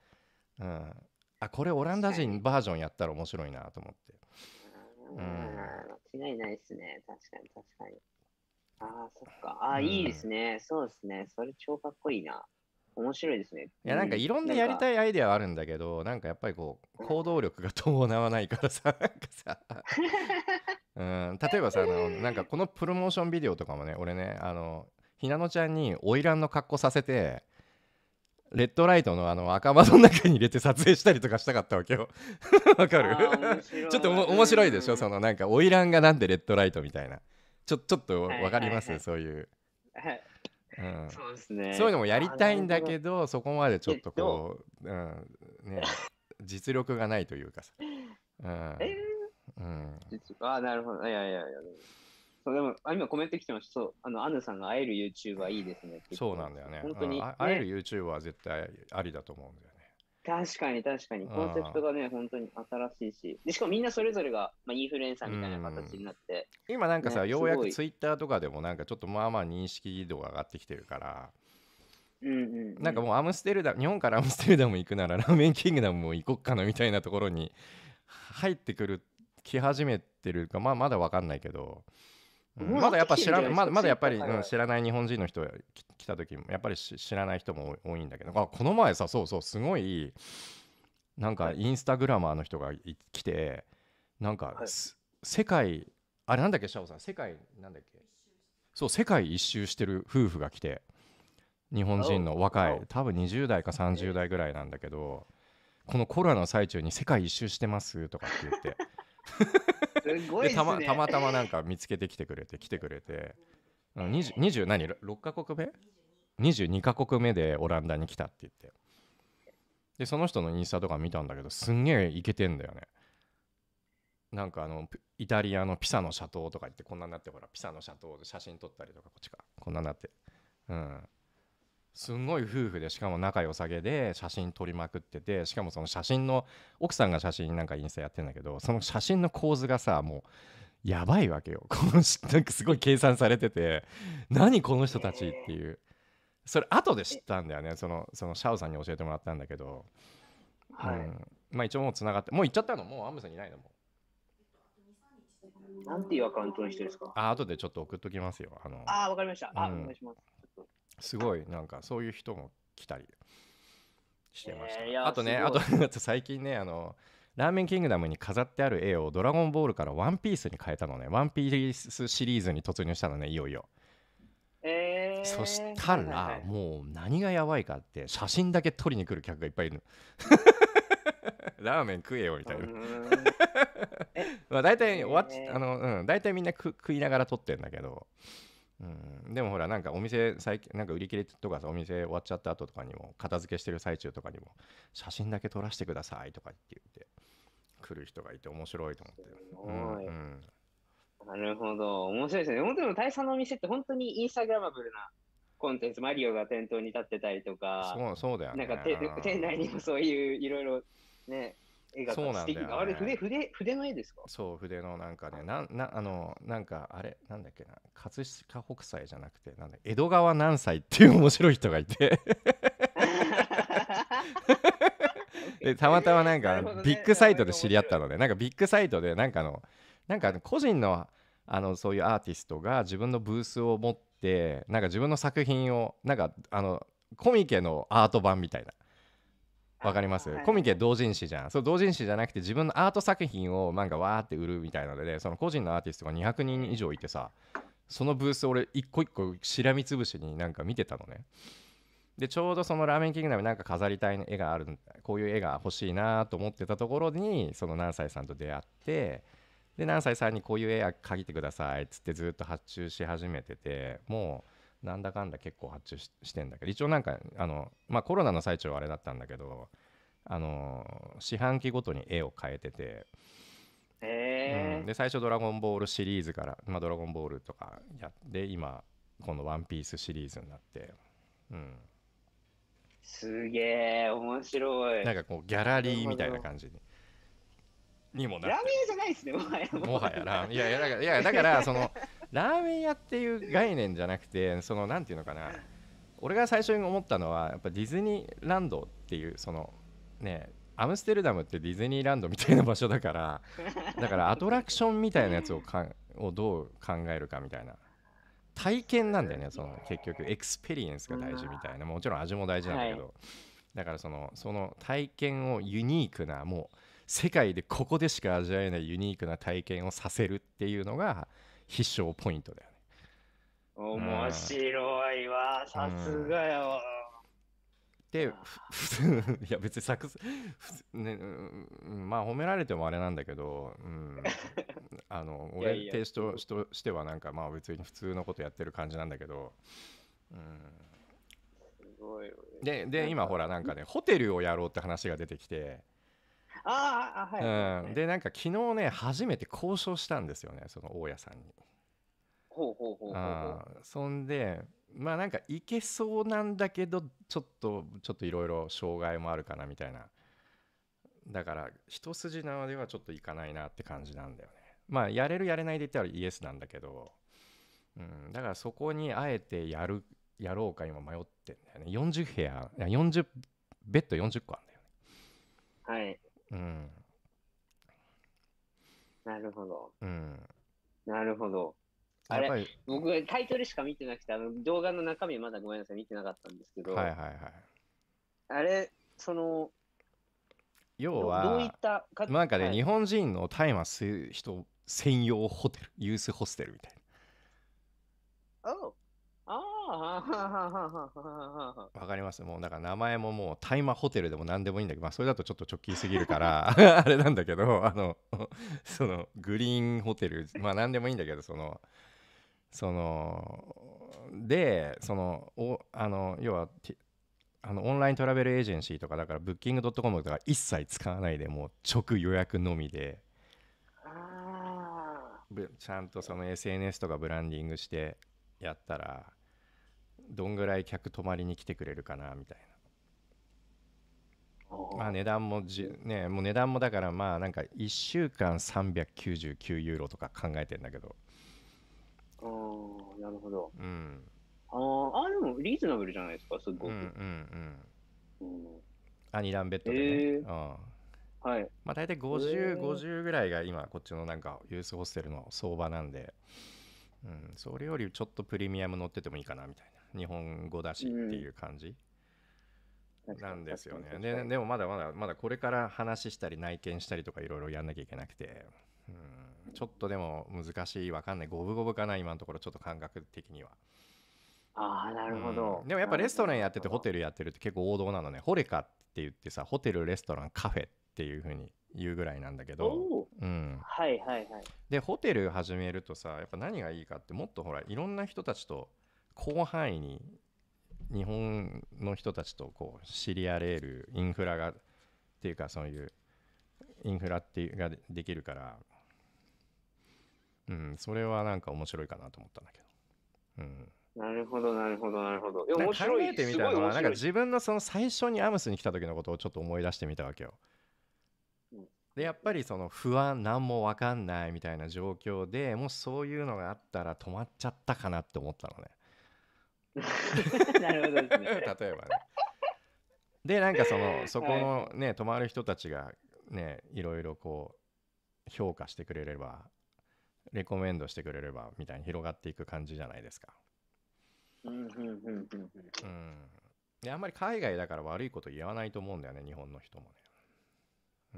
うん、あこれオランダ人バージョンやったら面白いなと思って。うん、間違いないですね確かに確かに。ああそっかあ、うん、いいですねそうですねそれ超かっこいいな。面白いですね。いやなんかいろんなやりたいアイデアはあるんだけど、なんかやっぱりこう行動力が伴わないからさ、なんかさ、うん例えばさあのなんかこのプロモーションビデオとかもね俺ねあのひなのちゃんに花魁の格好させてレッドライトのあの赤間の中に入れて撮影したりとかしたかったわけよ。わかるちょっと面白いでしょそのなんか花魁がなんでレッドライトみたいな。ちょちょっと分かります、はいはいはい、そういう。うん、そうですね。そういうのもやりたいんだけど、そこまでちょっとこう、うん、ね、実力がないというかさ。うん、えーうん。ああ、なるほど。いやいやいや。そうでもあ今コメント来てました。そう、あの、アヌさんが会える YouTuber いいですねってそうなんだよね。本当に、ね、会える YouTuber は絶対ありだと思うんだよね。確かに確かに。コンセプトがね、本当に新しいし。でしかもみんなそれぞれが、まあ、インフルエンサーみたいな形になって。今なんかさ、ね、ようやく Twitter とかでもなんかちょっとまあまあ認識度が上がってきてるから。うんうんなんかもうアムステルダム日本からアムステルダム行くならラーメンキングダムも行こっかなみたいなところに入ってくる来始めてるか、まあ、まだ分かんないけど、うん、まだやっぱ知らまだやっぱり、うん、知らない日本人の人来た時もやっぱり知らない人も多いんだけどあこの前さそうそうすごいなんかインスタグラマーの人が来てなんか、はい、世界あれなんだっけシャオさん世界なんだっけそう世界一周してる夫婦が来て日本人の若い多分20代か30代ぐらいなんだけどこのコロナの最中に世界一周してますとかって言って すごい、ね、たまたまたまなんか見つけてきてくれて来てくれて20 20何6か国目22か国目でオランダに来たって言ってでその人のインスタとか見たんだけどすんげえいけてんだよねなんかあのイタリアのピサのシャトーとか言ってこんなになってほらピサのシャトーで写真撮ったりとかこっちかこんなになってうんすんごい夫婦でしかも仲良さげで写真撮りまくっててしかもその写真の奥さんが写真なんかインスタやってんだけどその写真の構図がさもうやばいわけよ このなんかすごい計算されてて何この人たちっていうそれ後で知ったんだよねそのそのシャオさんに教えてもらったんだけど、はい、うん、まあ一応もうつながってもう行っちゃったのもうアムさんいないのもなんていうアカウントの人ですかあ後でちょっと送っときますよあのあわかりました、うん、あお願いしますすごいなんかそういう人も来たりしてました、えー、あとねあと最近ねあのラーメンキングダムに飾ってある絵をドラゴンボールからワンピースに変えたのねワンピースシリーズに突入したのねいよいよ、えー、そしたらもう何がやばいかって写真だけ撮りに来る客がいっぱいいる ラーメン食えよみたいな まあ大体、えー、あの、うん、大体みんな食いながら撮ってんだけどうん、でもほらなんかお店最近なんか売り切れとかさお店終わっちゃった後とかにも片付けしてる最中とかにも写真だけ撮らせてくださいとかって言って来る人がいて面白いと思ってなるほど面白いですね本当に大佐のお店って本当にインスタグラマブルなコンテンツマリオが店頭に立ってたりとかそうそうだよ、ね、なんか店内にもそういういろいろねそうなんだよ、ね、あれ筆筆、筆の絵ですかそう、筆のなんかね、ななあのなんかあれ、なんだっけな、葛飾北斎じゃなくて、なんだ江戸川南斎っていう面白い人がいて。でたまたまなんかビッグサイトで知り合ったので、なんかビッグサイトでなんかのなんか個人のあのそういうアーティストが自分のブースを持ってなんか自分の作品をなんかあのコミケのアート版みたいなわかります、はい、コミケ同人誌じゃんその同人誌じゃなくて自分のアート作品をなんかわーって売るみたいなのでその個人のアーティストが200人以上いてさそのブース俺一個一個しらみつぶしになんか見てたのねでちょうどそのラーメンキングダムなんか飾りたい絵があるこういう絵が欲しいなと思ってたところにその何歳さんと出会ってで何歳さんにこういう絵描いてくださいっつってずっと発注し始めててもうなんだかんだ結構発注してんだけど一応なんかあの、まあ、コロナの最中はあれだったんだけどあの四半期ごとに絵を変えてて、えー、うん、で最初「ドラゴンボール」シリーズから「まあ、ドラゴンボール」とかやって今この「ワンピースシリーズになって、うん、すげえ面白いなんかこうギャラリーみたいな感じに。にもなラーメン屋じゃないですねもはやもはやラーメンいやいやだからいやだからその ラーメン屋っていう概念じゃなくてその何て言うのかな俺が最初に思ったのはやっぱディズニーランドっていうそのねアムステルダムってディズニーランドみたいな場所だから だからアトラクションみたいなやつをかんをどう考えるかみたいな体験なんだよねその結局エクスペリエンスが大事みたいなもちろん味も大事なんだけど、だからそのその体験をユニークなもう世界でここでしか味わえないユニークな体験をさせるっていうのが必勝ポイントだよね。面白いわ、さすがよ。で、いや別に作、クね、まあ褒められてもあれなんだけど、うん、あの俺テイストとしてはなんかまあ別に普通のことやってる感じなんだけど、うん、でで今ほらなんかねホテルをやろうって話が出てきてああ、はい、うん。で、なんか昨日ね、初めて交渉したんですよね、その大家さんに。ほうほうほうほうそんで、まあなんかいけそうなんだけど、ちょっと、ちょっといろいろ障害もあるかなみたいな。だから、一筋縄ではちょっといかないなって感じなんだよね。まあ、やれるやれないで言ったらイエスなんだけど、うん、だからそこにあえてやる、やろうか今迷ってんだよね。40部屋、40ベッド40個あるんだよね。はい。うん。なるほど。うん。なるほど。あれ、僕、タイトルしか見てなくて、あの動画の中身まだごめんなさい、見てなかったんですけど、はいはいはい。あれ、その、要は、なんかね、はい、日本人の大麻吸う人専用ホテル、ユースホステルみたいな。おわかりますもうだから名前ももう大麻ホテルでも何でもいいんだけど、まあ、それだとちょっと直近すぎるから あれなんだけどあのそのグリーンホテルまあ何でもいいんだけどそのそのでそのおあの要はあのオンライントラベルエージェンシーとかだからブッキングドットコムとか一切使わないでもう直予約のみでちゃんとその SNS とかブランディングしてやったらどんぐらい客泊まりに来てくれるかなみたいなまあ値段もじねもう値段もだからまあなんか1週間399ユーロとか考えてんだけどああなるほどうんああでもリーズナブルじゃないですかすごくうんうんうん、うん、あ2段ベッドでね、えー、はいまあ大体5050、えー、50ぐらいが今こっちのなんかユースホステルの相場なんでうん、それよりちょっとプレミアム乗っててもいいかなみたいな。日本語だしっていう感じ、なんですよねででもまだまだまだこれから話したり内見したりとかいろいろやんなきゃいけなくてうんちょっとでも難しいわかんない五分五分かな今のところちょっと感覚的には。あなるほど、うん、でもやっぱレストランやっててホテルやってるって結構王道なのねホレカって言ってさホテルレストランカフェっていうふうに言うぐらいなんだけど、うん、はいはいはいでホテル始めるとさやっぱ何がいいかってもっとほらいろんな人たちと広範囲に日本の人たちとこう知り合えるインフラがっていうかそういうインフラっていうができるからうんそれはなんか面白いかなと思ったんだけどうんなるほどなるほどなるほどいや面白い考えてみたのはなんか自分のその最初にアムスに来た時のことをちょっと思い出してみたわけよでやっぱりその不安何も分かんないみたいな状況でもしそういうのがあったら止まっちゃったかなって思ったのね なるほどですね。例えばね。でなんかそのそこのね、はい、泊まる人たちがねいろいろこう評価してくれればレコメンドしてくれればみたいに広がっていく感じじゃないですか。うんであんまり海外だから悪いこと言わないと思うんだよね日本の人もね。う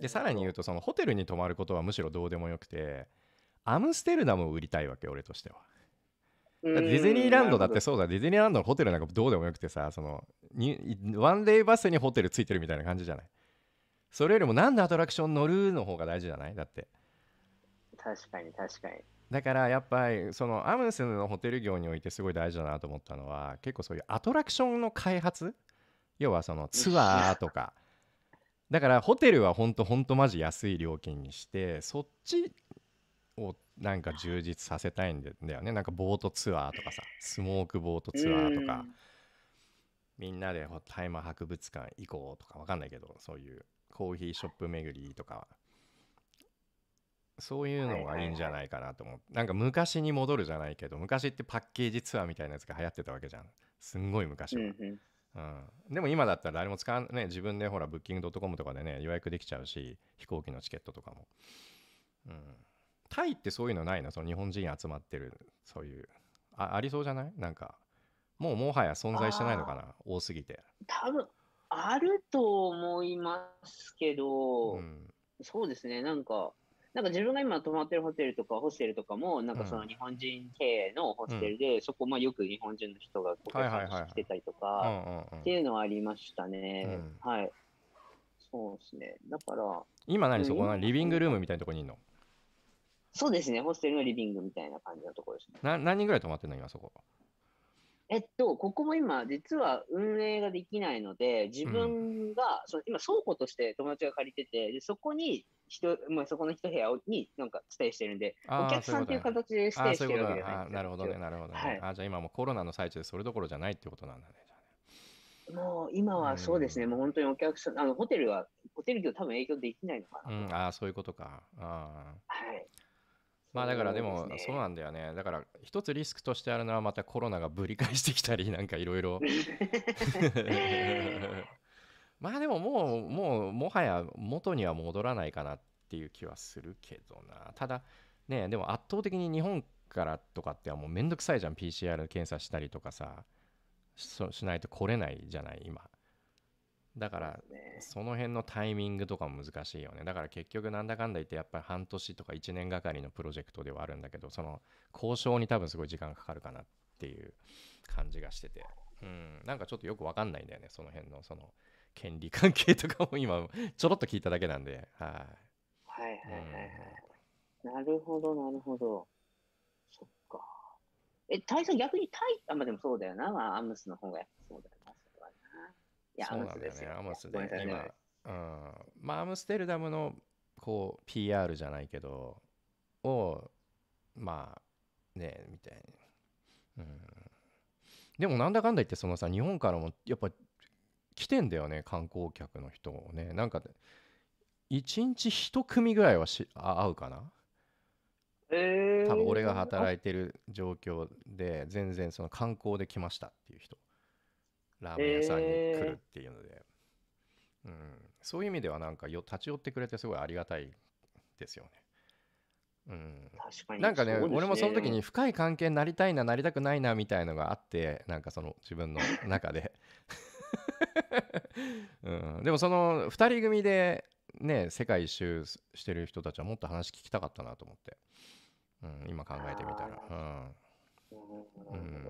ん、でさらに言うとそのホテルに泊まることはむしろどうでもよくてアムステルダムを売りたいわけ俺としては。ディズニーランドだってそうだディズニーランドのホテルなんかどうでもよくてさそのワンデーバスにホテルついてるみたいな感じじゃないそれよりもなんでアトラクション乗るの方が大事じゃないだって確かに確かにだからやっぱりそのアムスのホテル業においてすごい大事だなと思ったのは結構そういうアトラクションの開発要はそのツアーとかだからホテルはほんとほんとマジ安い料金にしてそっちをなんか充実させたいんだよねなんかボートツアーとかさスモークボートツアーとか、みんなで大麻博物館行こうとかわかんないけどそういうコーヒーショップ巡りとかそういうのがいいんじゃないかなと思う、なんか昔に戻るじゃないけど昔ってパッケージツアーみたいなやつが流行ってたわけじゃんすんごい昔は、うんでも今だったら誰も使わない自分でほらブッキングドットコムとかでね予約できちゃうし飛行機のチケットとかも、うん、タイってそういうのないのその日本人集まってるそういうあありそうじゃないなんかもうもはや存在してないのかな多すぎて多分あると思いますけど、うん、そうですねなんかなんか自分が今泊まってるホテルとかホステルとかも、なんかその日本人経営のホステルで、うん、そこ、まあよく日本人の人がご客さんと来てたりとか、っていうのはありましたね。うん、はい。そうですね。だから。今何そこ、うリビングルームみたいなとこにいるのそうですね、ホステルのリビングみたいな感じのところですね。な何人ぐらい泊まってんの、今そこ。えっと、ここも今、実は運営ができないので、自分が、うん、その今、倉庫として友達が借りてて、でそこに人、まあ、そこの一部屋になんかステイしてるんで、お客さんという形でステイしてるわけじゃないですなるほどね、なるほどね。はい、あじゃあ今もコロナの最中でそれどころじゃないってことなんだね。もう今はそうですね、うん、もう本当にお客さん、あのホテルは、ホテル業多分営業できないのかな。うん、ああ、そういうことか。あはい。まあだからでもそうなんだよねだから一つリスクとしてあるのはまたコロナがぶり返してきたり なんかいろいろ まあでももうもうもはや元には戻らないかなっていう気はするけどなただねでも圧倒的に日本からとかってはもうめんどくさいじゃん PCR 検査したりとかさしないと来れないじゃない今だからその辺のタイミングとかも難しいよねだから結局なんだかんだ言ってやっぱり半年とか1年がかりのプロジェクトではあるんだけどその交渉に多分すごい時間かかるかなっていう感じがしてて、うん、なんかちょっとよく分かんないんだよねその辺のその権利関係とかも今ちょろっと聞いただけなんではい、はいはいはいはい、うん、なるほどなるほどそっかえ大佐逆にタイあまあでもそうだよな、アムスの方がそうだよそうなんだよね、アムスで。今、うん。まあ、アムステルダムの、こう、PR じゃないけど、を、まあ、ね、みたいに。うん。でも、なんだかんだ言って、そのさ、日本からも、やっぱ、来てんだよね、観光客の人をね。なんか、1日1組ぐらいはしあ会うかな。えー、多分俺が働いてる状況で全然その観光で来ましたっていう人ラーメン屋さんに来るっていうので、えー、うん、そういう意味ではなんかよ立ち寄ってくれてすごいありがたいですよね。うん、なんかね、ね、俺もその時に深い関係になりたいななりたくないなみたいのがあってなんかその自分の中で、うん、でもその2人組でね世界一周してる人たちはもっと話聞きたかったなと思って、うん、今考えてみたら、うんうん、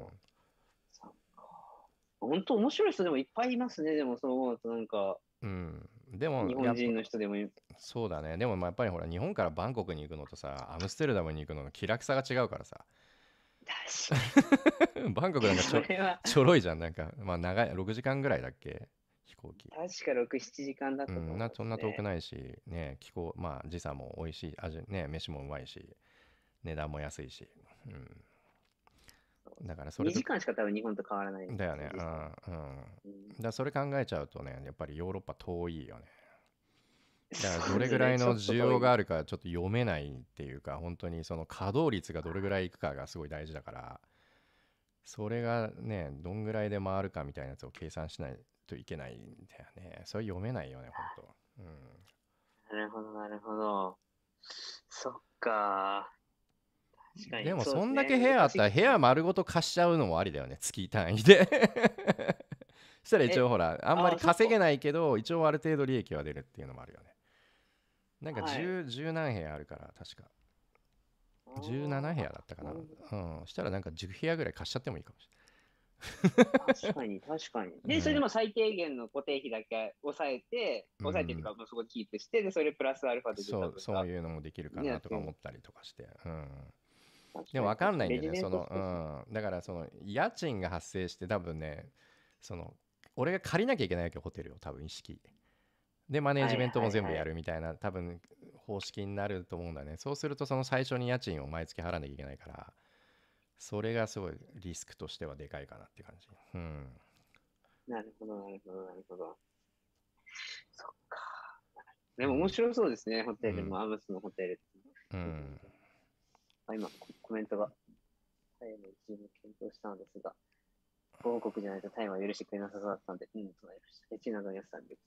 本当面白い人でもいっぱいいますね、でもそう思うとなんか。うん、でも日本人の人でもそうだねでもやっぱりほら日本からバンコクに行くのとさアムステルダムに行くのの気楽さが違うからさ バンコクなんかちょちょろいじゃんなんかまあ長い6時間ぐらいだっけ飛行機確か67時間だったと思う、ね、うん、そんな遠くないしね気候まあ時差も美味しい味ね飯もうまいし値段も安いしうんだからそれ2時間しか多分日本と変わらない、だよね、うん、うん。だそれ考えちゃうとね、やっぱりヨーロッパ遠いよね。だからどれぐらいの需要があるかちょっと読めないっていうか、本当にその稼働率がどれぐらいいくかがすごい大事だから、それがね、どんぐらいで回るかみたいなやつを計算しないといけないんだよね。それ読めないよね、本当。うん、なるほど、なるほど。そっか。でもそんだけ部屋あったら部屋丸ごと貸しちゃうのもありだよね月単位で したら一応ほらあんまり稼げないけど一応ある程度利益は出るっていうのもあるよねなんか十、十何部屋あるから確か17部屋だったかなうんしたらなんか10部屋ぐらい貸しちゃってもいいかもしれない確かに確かに。で、それでも最低限の固定費だけ抑えて、うん、抑えてるか、もうそこキープして、で、それプラスアルファでそうそういうのもできるかなとか思ったりとかして。うん、でも分かんないんだよね、その、うん。だから、その、家賃が発生して、多分ね、その、俺が借りなきゃいけないわけホテルを、多分意識。で、マネージメントも全部やるみたいな、多分方式になると思うんだね。そうすると、その最初に家賃を毎月払わなきゃいけないから、それがすごいリスクとしてはでかいかなって感じ。うん。なるほど、なるほど、なるほど。そっか。でも面白そうですね、ホテルも、アムスのホテル。うん。あ今コメントが、タイの一部検討したのですが、ご報告じゃないとタイは許してくれなさそうだったんで、うんとなりました。エチなどのさんです、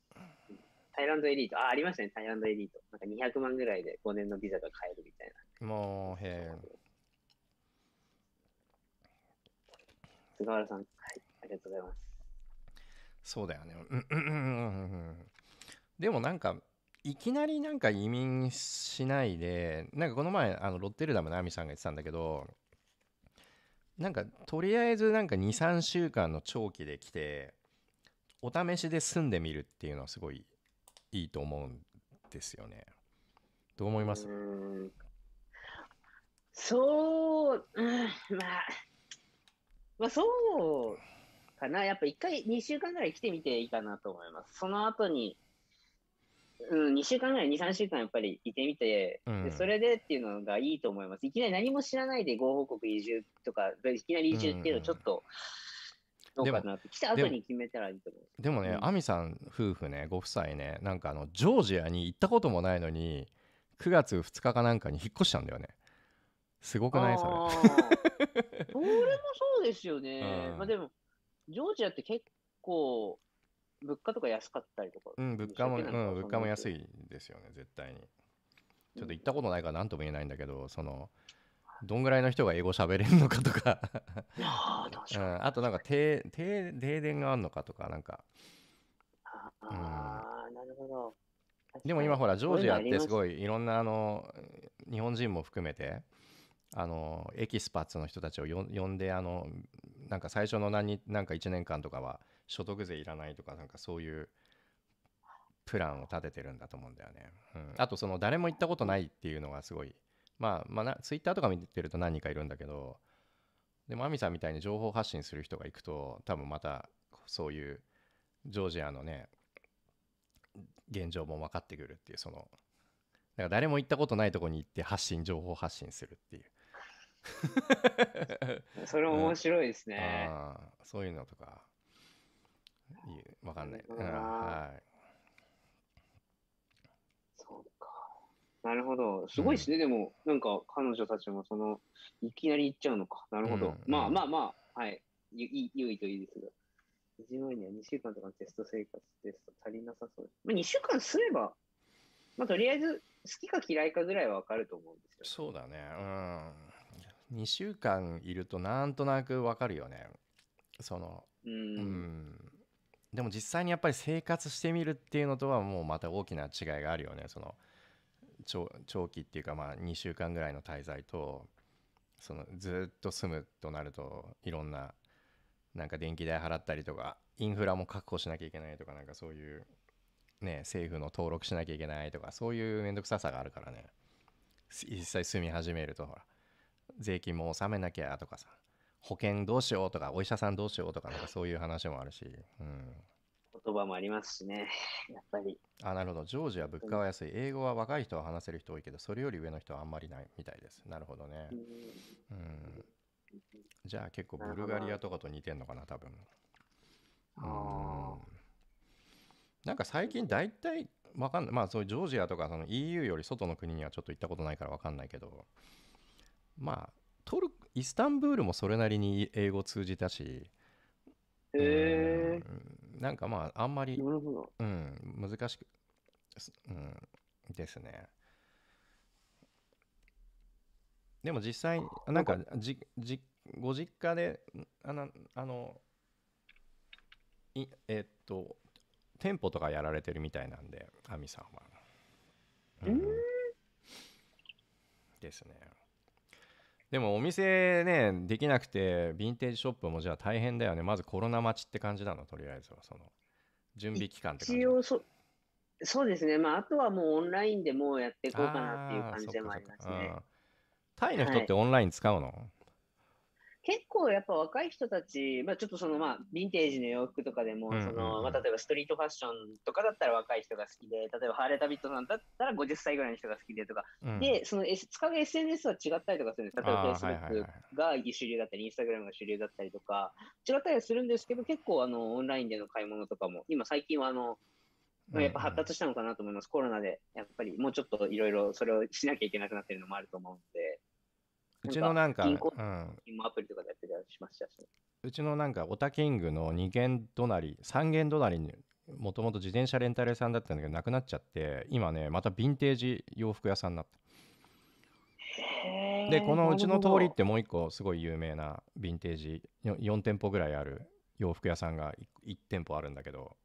うん。タイランドエリート、あ、ありましたね、タイランドエリート。なんか200万ぐらいで5年のビザが買えるみたいな。もう、へえ。菅原さん、はい、ありがとうございます。そうだよね。うんうんうんうん。でもなんか、いきなりなんか移民しないでなんかこの前あのロッテルダムの亜美さんが言ってたんだけどなんかとりあえずなんか23週間の長期で来てお試しで住んでみるっていうのはすごいいいと思うんですよね。どう思いますそう、うん、まあ、まあ、そうかな、やっぱ1回、2週間ぐらい来てみていいかなと思います。その後にうん、2週間ぐらい、2、3週間やっぱりいてみて、うん、でそれでっていうのがいいと思います。いきなり何も知らないで合報国移住とか、いきなり移住っていうのをちょっと、どうかなって、来た後に決めたらいいと思う。でもね、亜、う、美、ん、さん夫婦ね、ご夫妻ね、なんかあの、ジョージアに行ったこともないのに、9月2日かなんかに引っ越したんだよね。すごくないそれ。もそうですよね。うん、まあでも、ジョージアって結構、物価とか安かったりとか。うん、物価も、うん、物価も安いですよね、絶対に。ちょっと行ったことないから何とも言えないんだけど、その、どんぐらいの人が英語喋れるのかとかうん、あとなんか停停停電があるのかとかなんかあ、うん、なるほどでも今ほらジョージアってすごいいろんなあの日本人も含めてあのエキスパッツの人たちを呼んであのなんか最初の何なんか1年間とかは所得税いらないとかなんかそういうプランを立ててるんだと思うんだよね、うん、あとその誰も行ったことないっていうのがすごいまあまあツイッターとか見てると何人かいるんだけどでも亜美さんみたいに情報発信する人が行くと多分またそういうジョージアのね現状も分かってくるっていうそのだから誰も行ったことないとこに行って発信情報発信するっていうそれ面白いですね、う ん、そういうのとかわかんない。うん、はい。そうか。なるほど。すごいですね、うん、でも、なんか彼女たちも、その、いきなり行っちゃうのか。なるほど。うん、まあまあまあ、はい。ゆい良いといいですが。1前には2週間とかテスト生活テスト足りなさそうです。まあ、2週間すれば、まあ、とりあえず好きか嫌いかぐらいは分かると思うんですよ、ど。そうだね。うん。2週間いるとなんとなく分かるよね。その、うん。うんでも実際にやっぱり生活してみるっていうのとはもうまた大きな違いがあるよねその長期っていうかまあ2週間ぐらいの滞在とそのずっと住むとなるといろんななんか電気代払ったりとかインフラも確保しなきゃいけないとかなんかそういうね政府の登録しなきゃいけないとかそういう面倒くささがあるからね実際住み始めるとほら税金も納めなきゃとかさ保険どうしようとか、お医者さんどうしようとか、なんかそういう話もあるし、うん、言葉もありますしね、やっぱり。あ、なるほど、ジョージア物価は安い、英語は若い人は話せる人多いけど、それより上の人はあんまりないみたいです。なるほどね。うん、じゃあ結構ブルガリアとかと似てんのかな、多分うんなんか最近大体わかんないまあそういうジョージアとかその EU より外の国にはちょっと行ったことないからわかんないけどまあトルイスタンブールもそれなりに英語通じたし、えー、なんかまああんまり、うん、難しく、うん、ですねでも実際なんかじじご実家であのあのいえー、っと店舗とかやられてるみたいなんで亜美さんは、うん、ですねでもお店ねできなくてヴィンテージショップもじゃあ大変だよねまずコロナ待ちって感じなのとりあえずはその準備期間って感じ一応そそうですねまああとはもうオンラインでもうやっていこうかなっていう感じでもありますねタイの人ってオンライン使うの、はい結構やっぱ若い人たち、まあ、ちょっとそのまあヴィンテージの洋服とかでも、そのまあ例えばストリートファッションとかだったら若い人が好きで、例えばハーレー・ダビッドさんだったら50歳ぐらいの人が好きでとか、うん、で、その、S、使う SNS は違ったりとかするんです。例えば Facebook が主流だったり、インスタグラムが主流だったりとか、違ったりはするんですけど、結構あのオンラインでの買い物とかも、今最近はあの、まあ、やっぱ発達したのかなと思います。うんうん、コロナで、やっぱりもうちょっといろいろそれをしなきゃいけなくなってるのもあると思うので。うちのなんか、うん、うちのなんか、オタキングの2軒隣、3軒隣に、もともと自転車レンタル屋さんだったんだけど、なくなっちゃって、今ね、またヴィンテージ洋服屋さんになった。で、このうちの通りってもう一個、すごい有名なヴィンテージ、4店舗ぐらいある洋服屋さんが 1, 1店舗あるんだけど、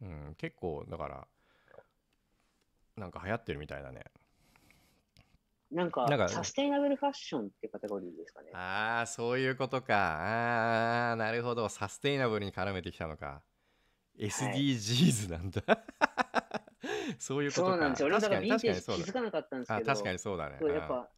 うん、結構、だから、なんか流行ってるみたいだね。なんか、なんかサステイナブルファッションってカテゴリーですかね。ああ、そういうことか。ああ、なるほど。サステイナブルに絡めてきたのか。SDGs なんだ。はい、そういうことか。そうなんですよ。俺だから b t 気づかなかったんですけど。確かにそうだね。やっぱ、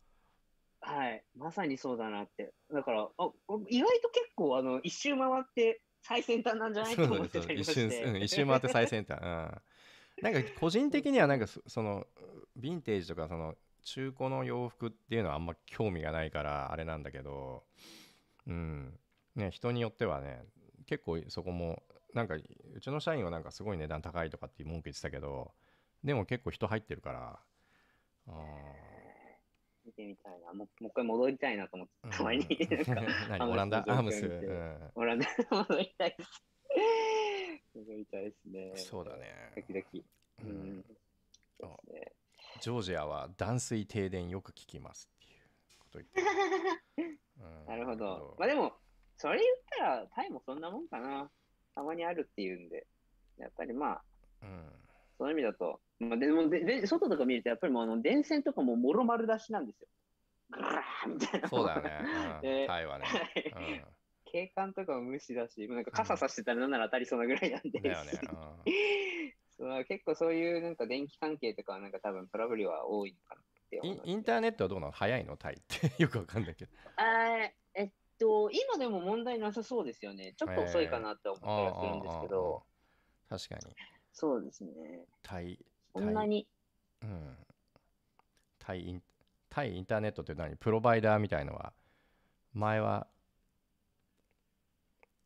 はい。まさにそうだなって。だから、あ意外と結構、あの、一周回って最先端なんじゃないと思ってたりして一周、うん、一周回って最先端。うん。なんか個人的にはなんかそのヴィンテージとかその中古の洋服っていうのはあんま興味がないからあれなんだけど、うんね、人によってはね結構そこもなんかうちの社員はなんかすごい値段高いとかって文句言ってたけどでも結構人入ってるからあ見てみたいなもうもう一回戻りたいなと思ってたまに、オランダアームス、オランダ 戻りたい戻りたいですねそうだねドキドキうん、うん、そうですねジョージアは断水停電よく聞きますっていうこと言ってなるほど。まあでも、それ言ったらタイもそんなもんかな。たまにあるっていうんで、やっぱりまあ、うん、その意味だと、まあ、でもで外とか見ると、やっぱりもうあの電線とかももろ丸出しなんですよ。ぐらーみたいな。そうだよね。うん、タイはね。うん、景観とかも無視だし、もうなんか傘さしてたらなんなら当たりそうなぐらいなんで、ね、その結構そういうなんか電気関係とかはなんか多分トラブルは多いのかなって思インターネットはどうなの早いのタイってよくわかんないけど。えっと、今でも問題なさそうですよね。ちょっと遅いかなって思ったりするんですけど。確かに。そうですね。タイ、そんなに。うん。タイインタイインターネットって何プロバイダーみたいのは前は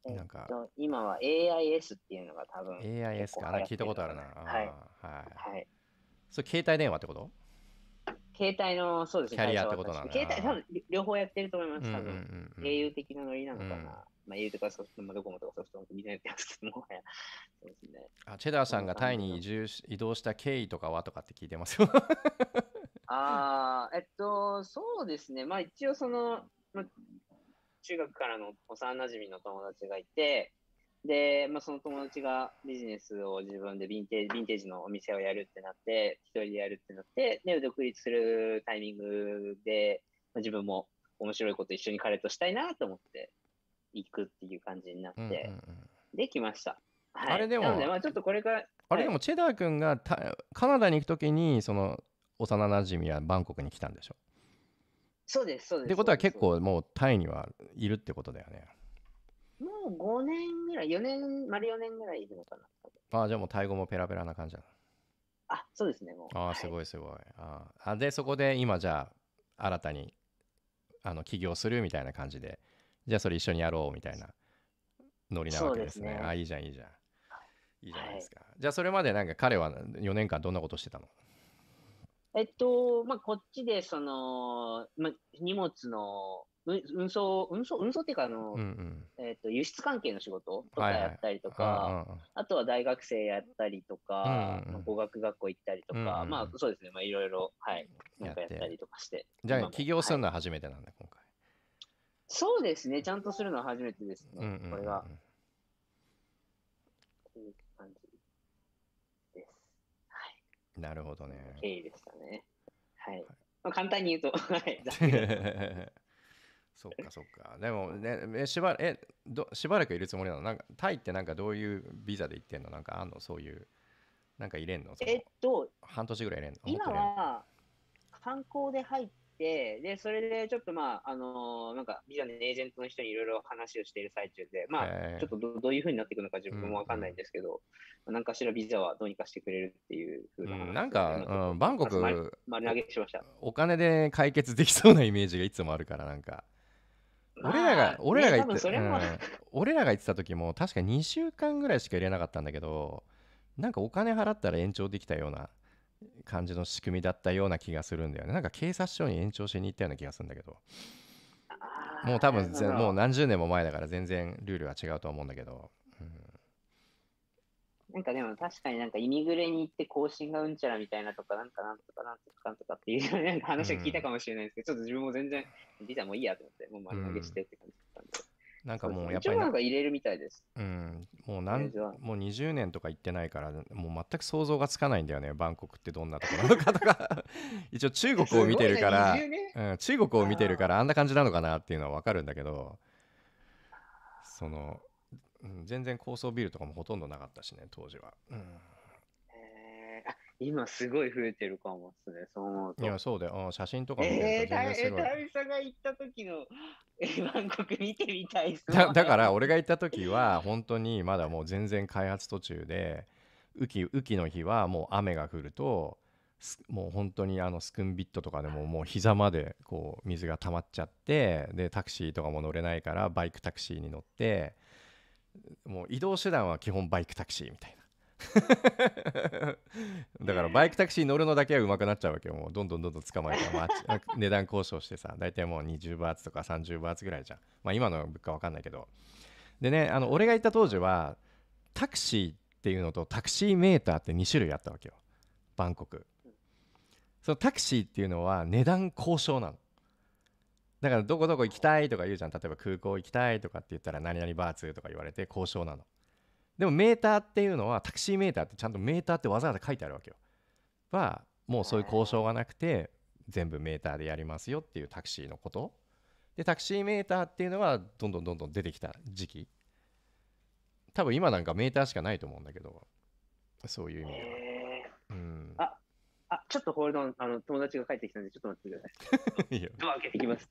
なんか、えっと、今は AIS っていうのが多分 AIS かあ聞いたことあるなはいはい、はい、それ携帯電話ってこと携帯のそうですねキャリアってことなん携帯多分両方やってると思います多分、うんうん、英雄的なノリなのかな、うん、まあ、英雄とかソフト、まあ、ドコモとかソフトも見クみたいやつですけども、そうですね。あ、チェダーさんがタイに移住し移動した経緯とかはとかって聞いてますよ。ああ、えっと、そうですね。まあ一応その、まあ、中学からの幼じみの友達がいて、で、まあ、その友達がビジネスを自分でヴィンテージ、ヴィンテージのお店をやるってなって、一人でやるってなって、ね、独立するタイミングで、まあ、自分も面白いこと一緒に彼としたいなと思って、行くっていう感じになって、うんうん、で、きました。はい、あれでも、でまあちょっとこれから、あれでも、チェダー君がカナダに行くときに、その、幼なじみはバンコクに来たんでしょそうです、そうです。ってことは結構もうタイにはいるってことだよね。もう5年ぐらい、4年、丸4年ぐらいいるのかな。ああ、じゃあもうタイ語もペラペラな感じなのあ、そうですね、もう。ああ、すごいすごい。はい、あで、そこで今じゃあ新たにあの起業するみたいな感じで、じゃあそれ一緒にやろうみたいなノリなわけですね。すねあいいじゃん、いいじゃん。いいじゃないですか。はい、じゃあそれまでなんか彼は4年間どんなことしてたのえっと、まあ、こっちで、その、まあ、荷物の運送、運送、運送っていうか、あの、うんうん、えっと、輸出関係の仕事とかやったりとか、はいはい、あとは大学生やったりとか、うんうん、語学学校行ったりとか、うんうん、まあ、そうですね、まあ、いろいろ、はい、なんかやったりとかして。じゃあ、起業するのは初めてなんだ、はい、今回。そうですね、ちゃんとするのは初めてですね、これが。なるほどね。経緯でしたね。はい。まあ、簡単に言うと、はい。そっかそっか。でもね、しばえどしばらくいるつもりなのなんかタイってなんかどういうビザで行ってんのなんかあんのそういう、なんか入れんのえっと、半年ぐらい入れんの今は観光で入って、で、それでちょっとまあ、あのー、なんか、ビザのエージェントの人にいろいろ話をしている最中で、まあ、ちょっとどどういうふうになっていくのか自分もわかんないんですけど、うん、なんかしらビザはどうにかしてくれるっていうふうな、ん、なんか、うん、バンコク丸投げしましたお、お金で解決できそうなイメージがいつもあるから、なんか。俺らが、俺らが言って、うん、俺らが言ってた時も確か2週間ぐらいしか入れなかったんだけどなんかお金払ったら延長できたような感じの仕組みだったような気がするんだよねなんか警察署に延長しに行ったような気がするんだけどもう多分もう何十年も前だから全然ルールは違うと思うんだけど、うん、なんかでも確かになんかイミグレに行って更新がうんちゃらみたいなとかなんかなんとかなんとかなんとかっていう話を聞いたかもしれないですけど、うん、ちょっと自分も全然実はもういいやと思ってもう丸投げしてって感じだったんで、なんかもうやっぱり。なんか入れるみたいです。うん。もうなんもう20年とか行ってないから、もう全く想像がつかないんだよね。バンコクってどんなところなのかとか 一応中国を見てるから、ね、うん、中国を見てるからあんな感じなのかなっていうのはわかるんだけど、その、うん、全然高層ビルとかもほとんどなかったしね、当時は。うん今すごい増えてるかもですね、そう思うと。いや、そうだよ。写真とかも、えー、大さんが行った時の バンコク見てみたいですだだから俺が行った時は本当にまだもう全然開発途中で雨季雨季の日はもう雨が降るともう本当にあのスクンビットとかでももう膝までこう水が溜まっちゃってでタクシーとかも乗れないからバイクタクシーに乗ってもう移動手段は基本バイクタクシーみたいな。だからバイクタクシー乗るのだけはうまくなっちゃうわけよもうどんどんどんどん捕まえて、まあ、値段交渉してさ大体もう20バーツとか30バーツぐらいじゃんまあ今の物価わかんないけどでねあの俺が行った当時はタクシーっていうのとタクシーメーターって2種類あったわけよバンコクそのタクシーっていうのは値段交渉なのだからどこどこ行きたいとか言うじゃん例えば空港行きたいとかって言ったら何々バーツとか言われて交渉なのでもメーターっていうのはタクシーメーターってちゃんとメーターってわざわざ書いてあるわけよ。はもうそういう交渉がなくて全部メーターでやりますよっていうタクシーのことでタクシーメーターっていうのはどんどんどんどん出てきた時期多分今なんかメーターしかないと思うんだけどそういう意味では、あちょっとホールドンあの友達が帰ってきたんでちょっと待ってください いいよドア開けてきます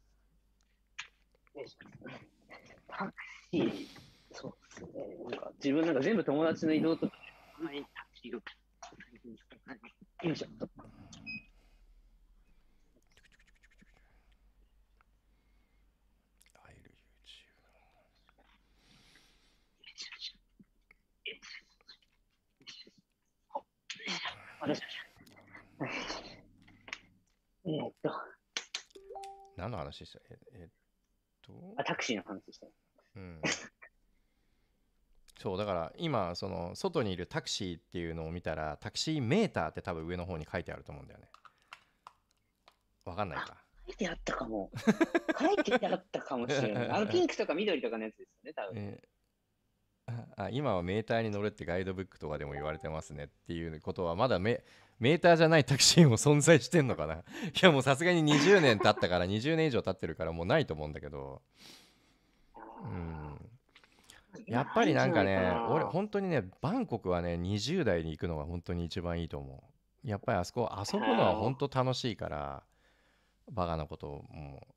タクシーそうですね。なんか自分なんか全部友達の移動とか、あんまりタクシーよいしょ。えっと。何の話でしたえっと。あ、タクシーの話でした。うん。そうだから今その外にいるタクシーっていうのを見たらタクシーメーターって多分上の方に書いてあると思うんだよねわかんないか書いてあったかも 書いてあったかもしれない あのピンクとか緑とかのやつですよね多分、えー、あ今はメーターに乗れってガイドブックとかでも言われてますねっていうことはまだメメーターじゃないタクシーも存在してんのかな いやもうさすがに20年経ったから20年以上経ってるからもうないと思うんだけどうんやっぱりなんかね俺本当にねバンコクはね20代に行くのが本当に一番いいと思うやっぱりあそこ遊ぶのは本当楽しいからバカなことも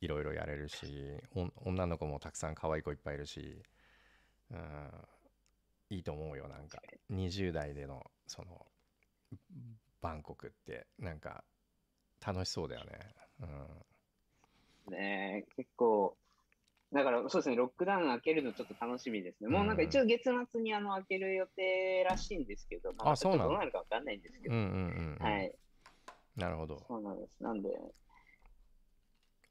いろいろやれるし女の子もたくさん可愛い子いっぱいいるし、うん、いいと思うよなんか20代でのそのバンコクってなんか楽しそうだよね。うん、ね結構だからそうですね、ロックダウン開けるのちょっと楽しみですね。もうなんか一応月末にあの開ける予定らしいんですけど、まあ、どうなるか分かんないんですけど。はい。なるほど。そうなんです。なんで。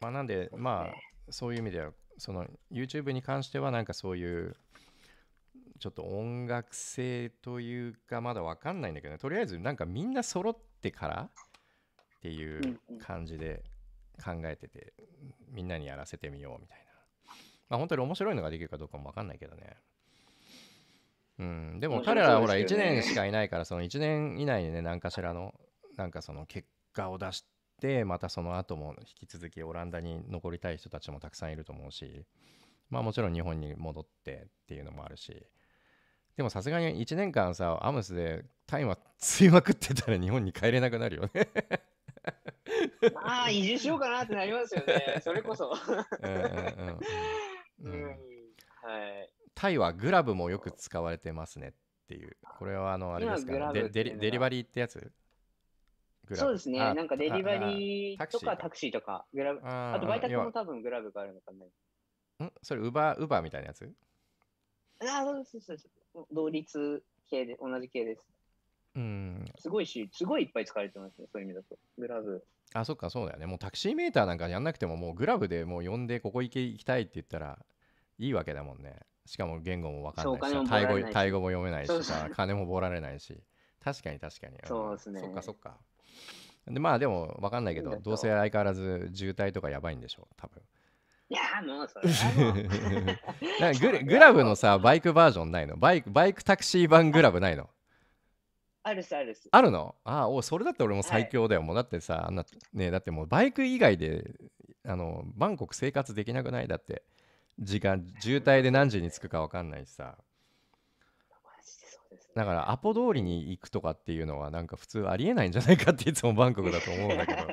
まあ、なんで、まあ、そういう意味では、その YouTube に関しては、なんかそういう、ちょっと音楽性というか、まだわかんないんだけど、ね、とりあえず、なんかみんな揃ってからっていう感じで考えてて、みんなにやらせてみようみたいな。まあ、本当に面白いのができるかどうかも分かんないけどね。うん、でも彼らはほら1年しかいないからその1年以内にね何かしらのなんかその結果を出してまたその後も引き続きオランダに残りたい人たちもたくさんいると思うしまあもちろん日本に戻ってっていうのもあるしでもさすがに1年間さアムスでタイマー吸いまくってたら日本に帰れなくなるよね まあ移住しようかなってなりますよねそれこそうんうん、うんうん、はい。タイはグラブもよく使われてますねっていう。これはあのあれですか、デデリバリーってやつそうですね。なんかデリバリーとかタクシーとか、グラブ。あと、バイタクも多分グラブがあるのかな。んそれ、ウバー、ウバーみたいなやつああ、そうそうそう。同率系で、同じ系です。うん。すごいし、すごいいっぱい使われてますね、そういう意味だと。グラブ。あ、そっか、そうだよね。もうタクシーメーターなんかやんなくても、もうグラブでもう呼んで、ここ行け行きたいって言ったらいいわけだもんね。しかも言語もわかんないしタイ語、タイ語も読めないしさ、金もぼられないし。確かに確かに。そうですね。そっかそっか。で、まあでもわかんないけど、どうせ相変わらず渋滞とかやばいんでしょう、多分。いやもうそれはもう グラブのさバイクバージョンないのバイクバイクタクシー版グラブないのあるすあるすあるのああおそれだって俺も最強だよ、はい、もうだってさあんなねだってもうバイク以外であのバンコク生活できなくないだって時間渋滞で何時に着くか分かんないしさだからアポ通りに行くとかっていうのはなんか普通ありえないんじゃないかっていつもバンコクだと思うんだけど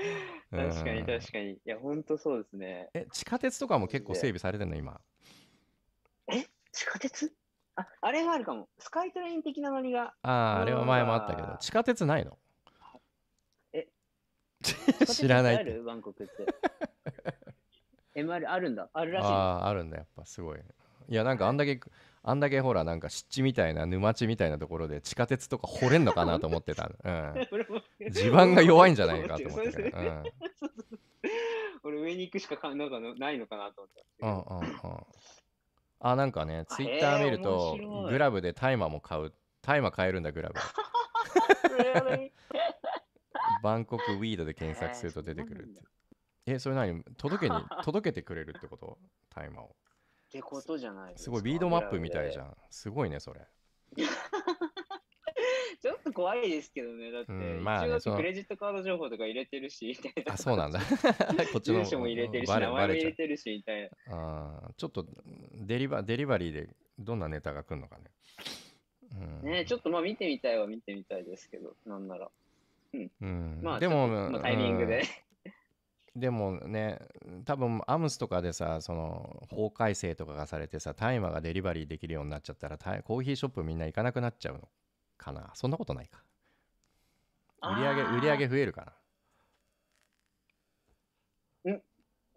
確かに確かにいやほんとそうですねえ地下鉄とかも結構整備されてんの今え地下鉄あ、あれがあるかも。スカイトレイン的なノリが。ああ、あれは前もあったけど、地下鉄ないのえ 知らない。あるバンコクって。MR あるんだ。あるらしい。ああ、あるんだ、やっぱすごい。いや、なんかあんだけ、はい、あんだけほら、なんか湿地みたいな、沼地みたいなところで地下鉄とか掘れんのかなと思ってた。うん、地盤が弱いんじゃないかと思ってた。俺上に行くしかかなんかないのかなと思ってた。うんうんうん。あなんかねツイッター見るとグラブでタイマーも買うタイマー買えるんだグラブ バンコクウィードで検索すると出てくるってえそれ何届けに届けてくれるってことタイマーをってことじゃないですかすごいウィードマップみたいじゃんすごいねそれちょっと怖いですけどね、だって、うんまあね一応クレジットカード情報とか入れてるし、みたいな。あ、そうなんだ。こっちの住所も入れてるし、名前も入れてるし、みたいな。あちょっとデリバデリバリーでどんなネタが来るのかね。うん、ねちょっとまあ見てみたいは見てみたいですけど、なんなら。うんまあ、でも、まあタイミングで。うんでもね、多分アムスとかでさ、その法改正とかがされてさ、大麻がデリバリーできるようになっちゃったら、タイコーヒーショップみんな行かなくなっちゃうのかなそんなことないか売上売上増えるかなん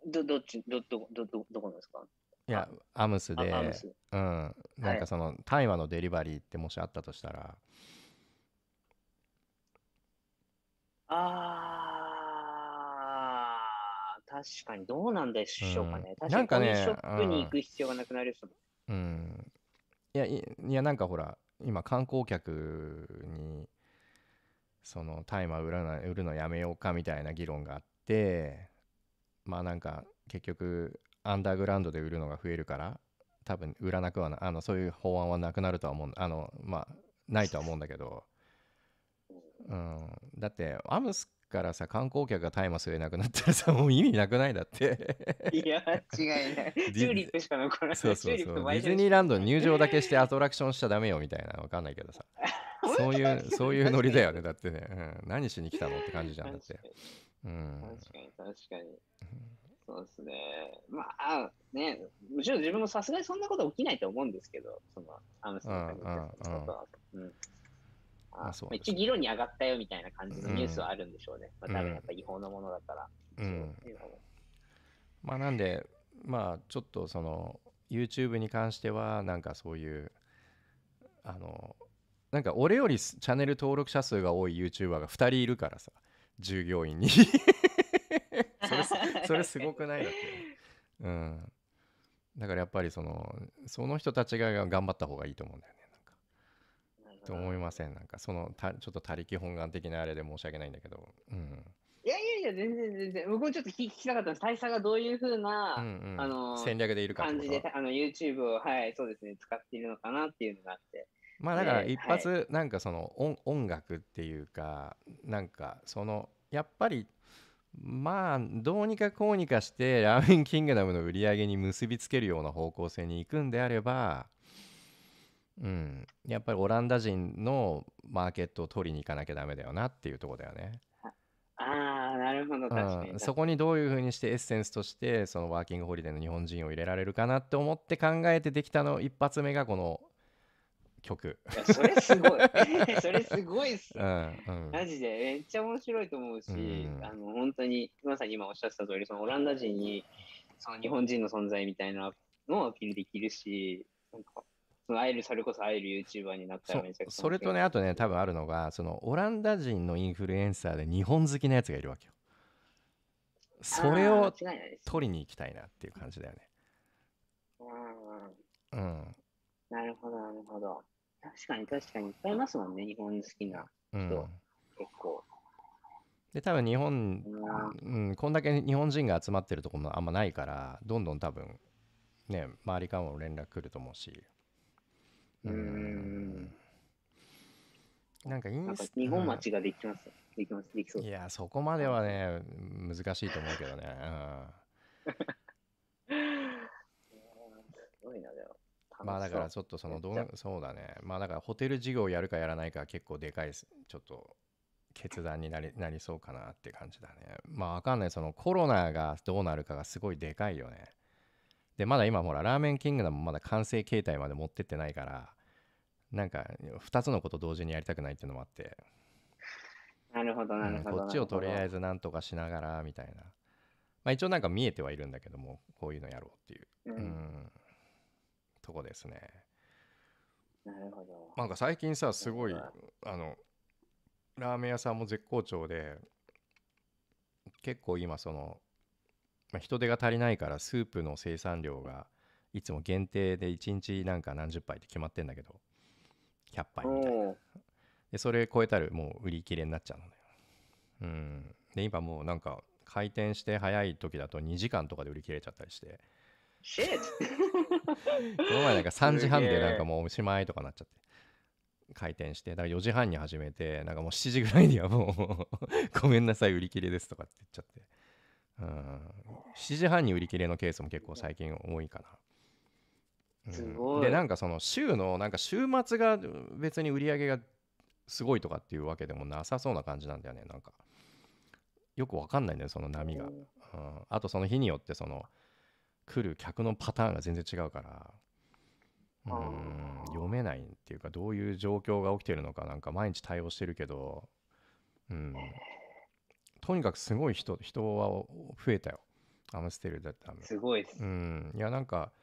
どどっちどどどどどこなんですかいやアムスでうん、なんかその、はい、大麻のデリバリーってもしあったとしたらあ確かにどうなんでしょうかね、うん、確かにショップに行く必要がなくなる人も、うん、いやいやなんかほら今観光客にその大麻売らない売るのやめようかみたいな議論があってまあなんか結局アンダーグラウンドで売るのが増えるから多分売らなくはなあのそういう法案はなくなるとは思うあのまあないとは思うんだけど、うん、だってアムスからさ観光客が大麻吸えなくなったらさ もう意味なくないだっていや違いないチューリップしか残らないそうそうそうディズニーランド入場だけしてアトラクションしちゃダメよみたいなわかんないけどさ そういうそういうノリだよねだってね、うん、何しに来たのって感じじゃんだって、うん、確かに確かにそうですねまあねむしろ自分もさすがにそんなこと起きないと思うんですけどそのアムステってはうんあそう、一議論に上がったよみたいな感じのニュースはあるんでしょうね。うん、まあ、多分やっぱ違法のものだから。うん、まあ、なんで、まあ、ちょっとその YouTube に関しては、なんかそういう、あの、なんか俺よりチャンネル登録者数が多い YouTuber が2人いるからさ、従業員に それ。それすごくないだって。うん、だからやっぱりそのその人たちが頑張った方がいいと思うんだよね。と思いません。なんかそのたちょっと他力本願的なあれで申し訳ないんだけど。うん、いやいやいや、全然全然。僕もちょっと聞きたかったんです。大佐がどういうふうな、んうん、あの戦略でいるか感じであの YouTube を、はい、そうですね、使っているのかなっていうのがあって。まあだから一発、なんかその音,、音楽っていうか、なんかその、やっぱり、まあどうにかこうにかして「ラーメンキングダム」の売り上げに結びつけるような方向性に行くんであればうん、やっぱりオランダ人のマーケットを取りに行かなきゃダメだよなっていうとこだよね。ああなるほど確かに、うん、そこにどういうふうにしてエッセンスとしてそのワーキングホリデーの日本人を入れられるかなって思って考えてできたの一発目がこの曲。それすごい それすごいっす、うんうん、マジでめっちゃ面白いと思うし、うん、あの本当にまさに今おっしゃってた通りそのオランダ人にその日本人の存在みたいなのをアピールできるしなんかその会える、それこそ会える YouTuber になったらめちゃくちゃそれとね、あとね、多分あるのが、そのオランダ人のインフルエンサーで日本好きなやつがいるわけよ。それを取りに行きたいなっていう感じだよね。うん。なるほど、なるほど。確かに確かにいっぱいいますもんね、日本好きな人、うん、結構。で多分日本、うん、こんだけ日本人が集まってるとこもあんまないからどんどん多分ね周りからも連絡来ると思うしうん。なんかインスタ。日本町ができます。できます。できそう。いや、そこまではね、難しいと思うけどね。うん。まあだからちょっとそのどうそうだねまあだからホテル事業をやるかやらないか結構でかいちょっと決断になりなりそうかなって感じだねまあわかんないそのコロナがどうなるかがすごいでかいよねで、まだ今ほら、ラーメンキングダムまだ完成形態まで持ってってないから、なんか2つのこと同時にやりたくないっていうのもあって。なるほど、なるほど、うん、こっちをとりあえずなんとかしながらみたいな。まあ一応なんか見えてはいるんだけども、こういうのやろうっていう。うん、うんとこですね。なるほど。なんか最近さ、すごい、あの、ラーメン屋さんも絶好調で、結構今そのまあ、人手が足りないからスープの生産量がいつも限定で1日なんか何十杯って決まってんだけど100杯みたいなでそれ超えたらもう売り切れになっちゃうのねうんで今もうなんか回転して早い時だと2時間とかで売り切れちゃったりしてこ の前なんか3時半でなんかもうおしまいとかなっちゃって回転してだから4時半に始めてなんかもう7時ぐらいにはもうごめんなさい売り切れですとかって言っちゃって7時半に売り切れのケースも結構最近多いかな。うん、すごいでなんかその週のなんか週末が別に売り上げがすごいとかっていうわけでもなさそうな感じなんだよねなんかよくわかんないんだよその波が、うん、あとその日によってその来る客のパターンが全然違うからうん読めないっていうかどういう状況が起きてるのかなんか毎日対応してるけど、うん、とにかくすごい人人は増えたよアムステルダムすごいです、うん、いやなんか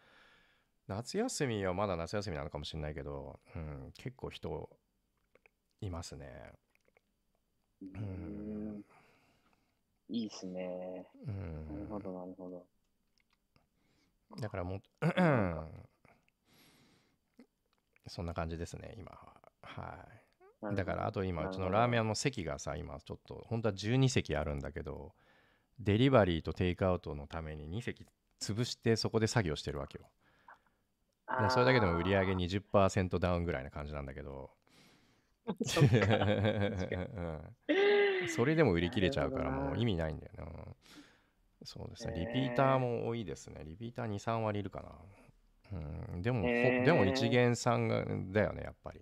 夏休みはまだ夏休みなのかもしれないけど、うん、結構人いますねうんいいっすねうんなるほどなるほどだからもう そんな感じですね今ははいだからあと今うちのラーメン屋の席がさ今ちょっと本当は12席あるんだけどデリバリーとテイクアウトのために2席潰してそこで作業してるわけよそれだけでも売り上げ20%ダウンぐらいな感じなんだけど そ それでも売り切れちゃうからもう意味ないんだよな、ね、そうですねリピーターも多いですねリピーター23割いるかなうんでも、えー、でも一元さんがだよねやっぱり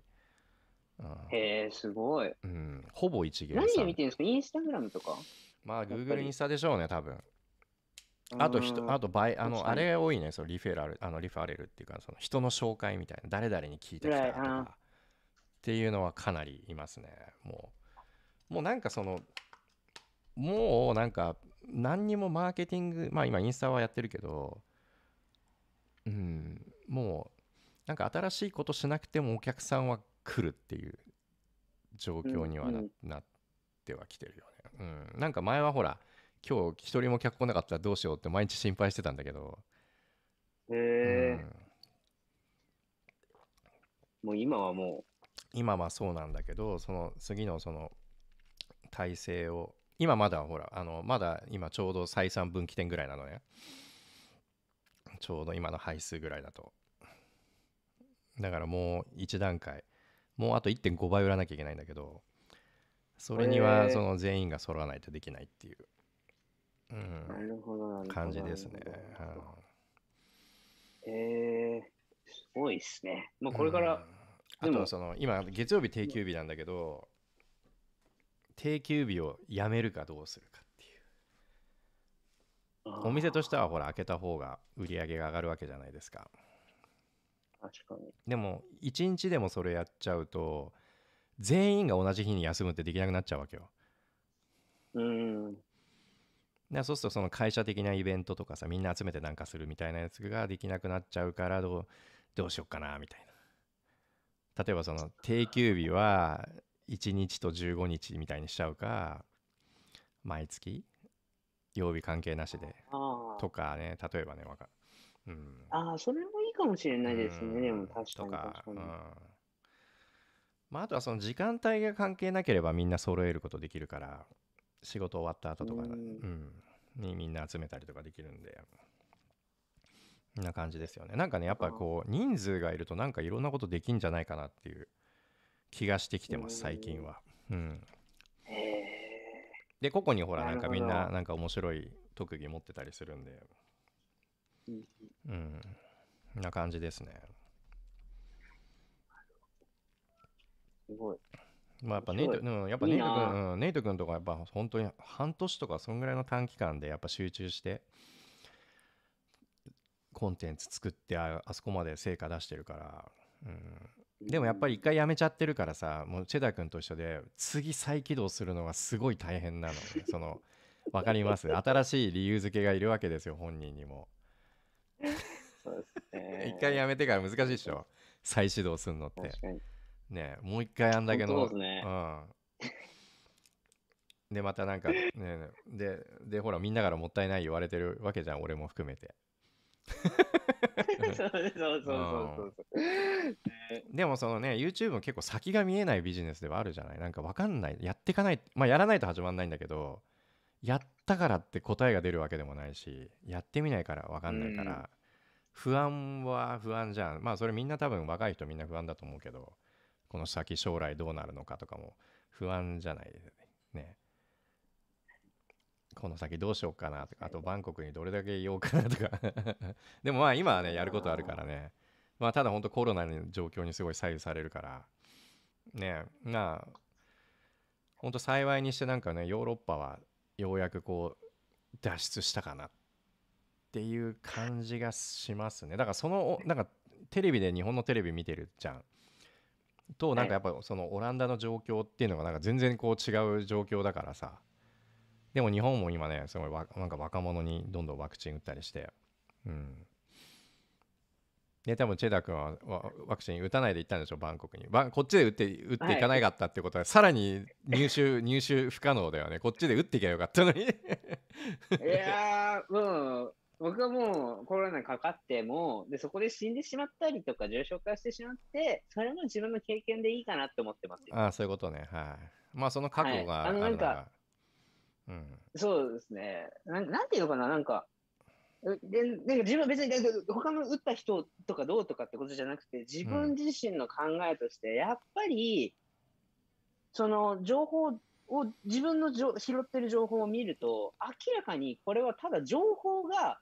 へえ、すごい。うん、ほぼ一芸何で見てるんですかインスタグラムとかまあ、グーグルインスタでしょうね、多分。あと人、あと倍、あの、あれ多いね、そのリフェラル、あの、リファレルっていうか、その人の紹介みたいな、誰々に聞いてきたとか、っていうのはかなりいますね、もう。もうなんかその、もうなんか、何にもマーケティング、まあ今インスタはやってるけど、うん、もう、なんか新しいことしなくてもお客さんは来るっていう状況にはなうんうん、なってはきてるよね。うん、なんか前はほら今日一人も客来なかったらどうしようって毎日心配してたんだけど。へえ、うん、もう今はもう。今はそうなんだけどその次のその体制を今まだほらあのまだ今ちょうど採算分岐点ぐらいなのねちょうど今の配数ぐらいだとだからもう一段階もうあと1.5倍売らなきゃいけないんだけどそれにはその全員が揃わないとできないっていう、うん、なるほど感じですね。うん、えー、すごいっすね。もあ、これから、うん、あとはその今月曜日定休日なんだけど定休日をやめるかどうするかっていうお店としてはほら開けた方が売り上げが上がるわけじゃないですか。確かに。でも1日でもそれやっちゃうと全員が同じ日に休むってできなくなっちゃうわけよ。うん。そうするとその会社的なイベントとかさみんな集めてなんかするみたいなやつができなくなっちゃうからどうどうしよっかなみたいな例えばその定休日は1日と15日みたいにしちゃうか毎月曜日関係なしでとかね例えばねわかうんああ、それもかもしれないですね、でも確かに確かまあ、あとはその時間帯が関係なければみんな揃えることできるから仕事終わった後とか、うん、にみんな集めたりとかできるんでんな感じですよねなんかねやっぱこう人数がいるとなんかいろんなことできんじゃないかなっていう気がしてきてます最近は。うん、で個々にほらなんかみんななんか面白い特技持ってたりするんで。うんな感じですね。すごい。まあやっぱネイト、うん、やっぱネイト君、うん、ネイト君とかやっぱ本当に半年とかそんぐらいの短期間でやっぱ集中して、コンテンツ作ってあそこまで成果出してるから、うん、でもやっぱり一回やめちゃってるからさもうチェダー君と一緒で次再起動するのがすごい大変なの、ね、その分かります新しい理由付けがいるわけですよ本人にもそうですね。一回やめてから難しいでしょ。再始動するのって。ねもう一回あんだけの。そうですね。うん。で、またなんかね、で、で、ほら、みんなからもったいない言われてるわけじゃん、俺も含めて。そうそうそうそうそう、うん、でもそのね YouTube も結構先が見えないビジネスではあるじゃないなんか分かんないやっていかないまあやらないと始まんないんだけどやったからって答えが出るわけでもないしやってみないから分かんないから、不安は不安じゃんまあそれみんな多分若い人みんな不安だと思うけどこの先将来どうなるのかとかも不安じゃないでねこの先どうしようかなとかあとバンコクにどれだけいようかなとか でもまあ今はねやることあるからねまあただ本当コロナの状況にすごい左右されるからねまあ本当幸いにしてなんかねヨーロッパはようやくこう脱出したかなっっていう感じがしますねだからそのなんかテレビで日本のテレビ見てるじゃんとなんかやっぱそのオランダの状況っていうのがなんか全然こう違う状況だからさでも日本も今ねすごいなんか若者にどんどんワクチン打ったりしてうんで多分チェダ君はワクチン打たないで行ったんでしょバンコクにバこっちで打って打っていかなかったってことは、さらに入手 入手不可能だよねこっちで打っていけばよかったのに いやーも僕はもうコロナかかっても、で、そこで死んでしまったりとか重症化してしまって、それも自分の経験でいいかなって思ってます。ああ、そういうことね。はい。まあ、その覚悟があるはい、あの、なんか、うん、そうですねな。なんていうのかな、なんか、でなんか自分は別に他の打った人とかどうとかってことじゃなくて、自分自身の考えとして、やっぱり、その情報を、自分のじょ拾ってる情報を見ると、明らかにこれはただ情報が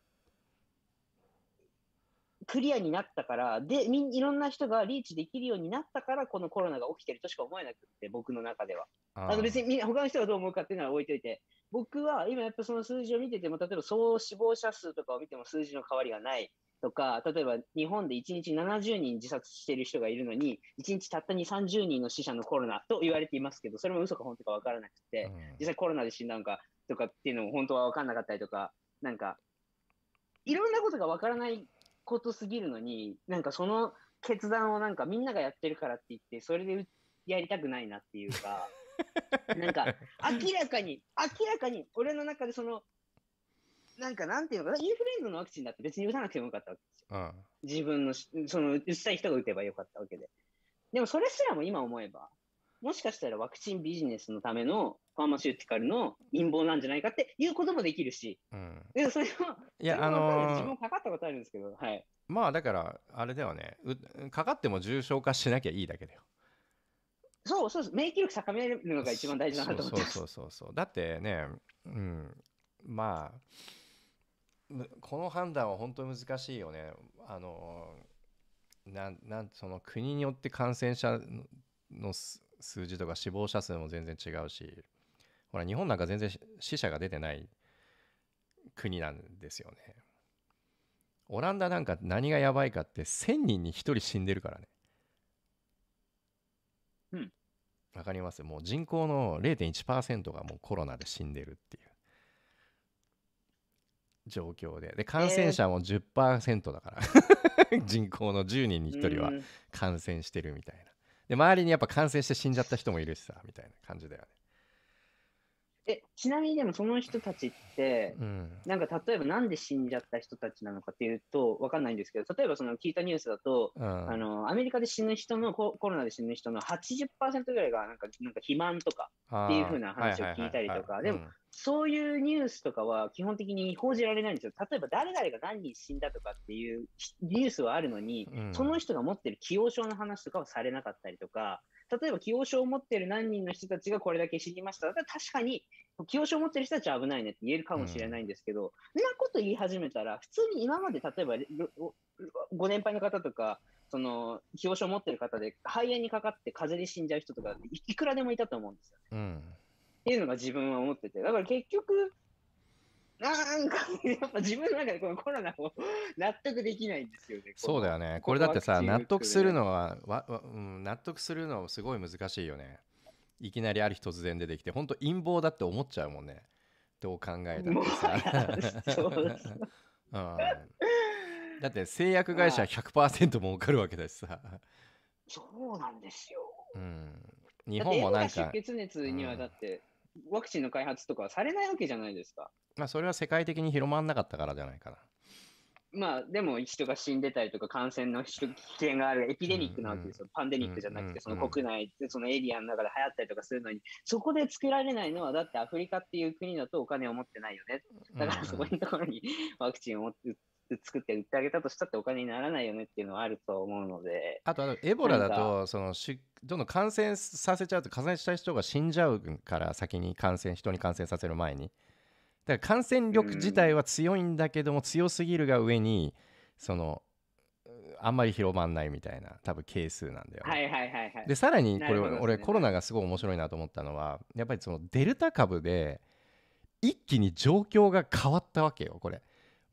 クリアになったから、で、みいろんな人がリーチできるようになったから、このコロナが起きてるとしか思えなくて、僕の中では。あの別にみ他の人がどう思うかっていうのは置いといて、僕は今やっぱその数字を見てても、例えば総死亡者数とかを見ても数字の変わりがないとか、例えば日本で1日70人自殺している人がいるのに、1日たった2、30人の死者のコロナと言われていますけど、それも嘘か本当か分からなくて、実際コロナで死んだのかとかっていうのも本当は分かんなかったりとか、なんか、いろんなことが分からないことすぎるのに、なんかその決断をなんかみんながやってるからって言って、それでやりたくないなっていうか、なんか明らかに、明らかに俺の中でその、なんかなんていうのかな、インフルエンザのワクチンだって別に打たなくてもよかったわけですよ。ああ自分の、その、打ちたい人が打てばよかったわけで。でもそれすらも今思えば、もしかしたらワクチンビジネスのためのファーマシューティカルの陰謀なんじゃないかっていうこともできるし、うん、でそれはいやあのー、自分かかったことあるんですけど、はい、まあだからあれだよねかかっても重症化しなきゃいいだけだよそうそう免疫力高めるのが一番大事だなと思ってそうそうそうだってねうんまあこの判断は本当に難しいよねあのなんなんその国によって感染者の数字とか死亡者数も全然違うしほら日本なんか全然死者が出てない国なんですよねオランダなんか何がやばいかって1000人に1人死んでるからねうんわかりますもう人口の0.1%がもうコロナで死んでるっていう状況でで感染者も10%だから、えー、人口の10人に1人は感染してるみたいなで周りにやっぱ感染して死んじゃった人もいるしさみたいな感じだよねえ、ちなみにでもその人たちって、うん、なんか例えばなんで死んじゃった人たちなのかっていうと分かんないんですけど、例えばその聞いたニュースだと、うん、あのアメリカで死ぬ人のコ、コロナで死ぬ人の80%ぐらいがなんかなんか肥満とかっていうふうな話を聞いたりとか、でも、そういうニュースとかは基本的に報じられないんですよ。例えば誰々が何人死んだとかっていうニュースはあるのに、うん、その人が持ってる既往症の話とかはされなかったりとか、例えば、既往症を持ってる何人の人たちがこれだけ知りました。だから確かに、既往症を持ってる人たちは危ないねって言えるかもしれないんですけど、うん、なこと言い始めたら、普通に今まで例えば、ご年配の方とか、その、既往症を持ってる方で、肺炎にかかって風邪で死んじゃう人とか、いくらでもいたと思うんですよね。うんっていうのが自分は思ってて、だから結局、なんか、やっぱ自分の中でこのコロナを納得できないんですよね。そうだよね。これだってさ、納得するのは、わわうん、納得するのすごい難しいよね。いきなりある日突然出てきて、本当陰謀だって思っちゃうもんね。どう考えたってさ。だって製薬会社100%儲かるわけだしさ。そうなんですよ。うん、日本もなんか。出血熱にはだって、うんワクチンの開発とかはされないわけじゃないですか。まあ、それは世界的に広まらなかったからじゃないかな。まあ、でも人が死んでたりとか感染の危険があるエピデミックなわけですよ、うんうん、パンデミックじゃなくて、その国内、そのエリアの中で流行ったりとかするのに、そこで作られないのは、だってアフリカっていう国だとお金を持ってないよね、だからそこのところにワクチンを打作って売ってあげたとしたってお金にならないよねっていうのはあると思うのであとあのエボラだとそのしどんどん感染させちゃうと感染した人が死んじゃうから先に感染人に感染させる前にだから感染力自体は強いんだけども、強すぎるが上にそのあんまり広まんないみたいな多分係数なんだよ、ね、はいはいはい、はい、でさらにこれ、ね、俺コロナがすごい面白いなと思ったのはやっぱりそのデルタ株で一気に状況が変わったわけよこれ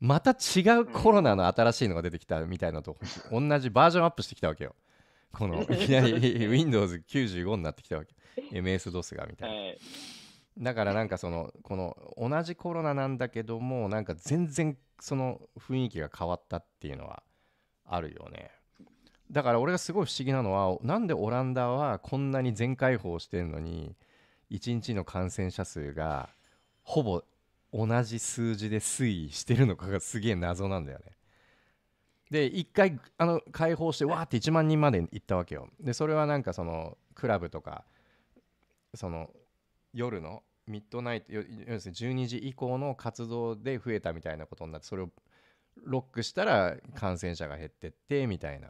また違うコロナの新しいのが出てきたみたいなと、こ。同じバージョンアップしてきたわけよ。この いきなり Windows95 になってきたわけ MS-DOS がみたいな、だからなんかそのこの同じコロナなんだけどもなんか全然その雰囲気が変わったっていうのはあるよねだから俺がすごい不思議なのはなんでオランダはこんなに全開放してるのに1日の感染者数がほぼ同じ数字で推移してるのかがすげえ謎なんだよね。で1回あの解放してわーって1万人まで行ったわけよ。でそれはなんかそのクラブとかその夜のミッドナイト要するに12時以降の活動で増えたみたいなことになってそれをロックしたら感染者が減ってってみたいな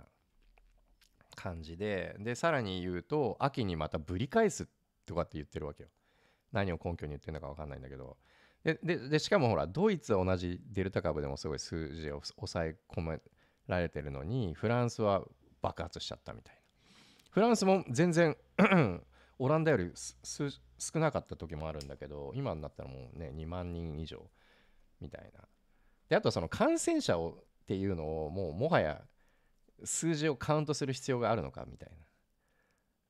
感じででさらに言うと秋にまたぶり返すとかって言ってるわけよ。何を根拠に言ってるのか分かんないんだけど。ででしかもほらドイツは同じデルタ株でもすごい数字を抑え込められてるのにフランスは爆発しちゃったみたいなフランスも全然 オランダより少なかった時もあるんだけど今になったらもうね2万人以上みたいなであとその感染者をっていうのをもうもはや数字をカウントする必要があるのかみたいな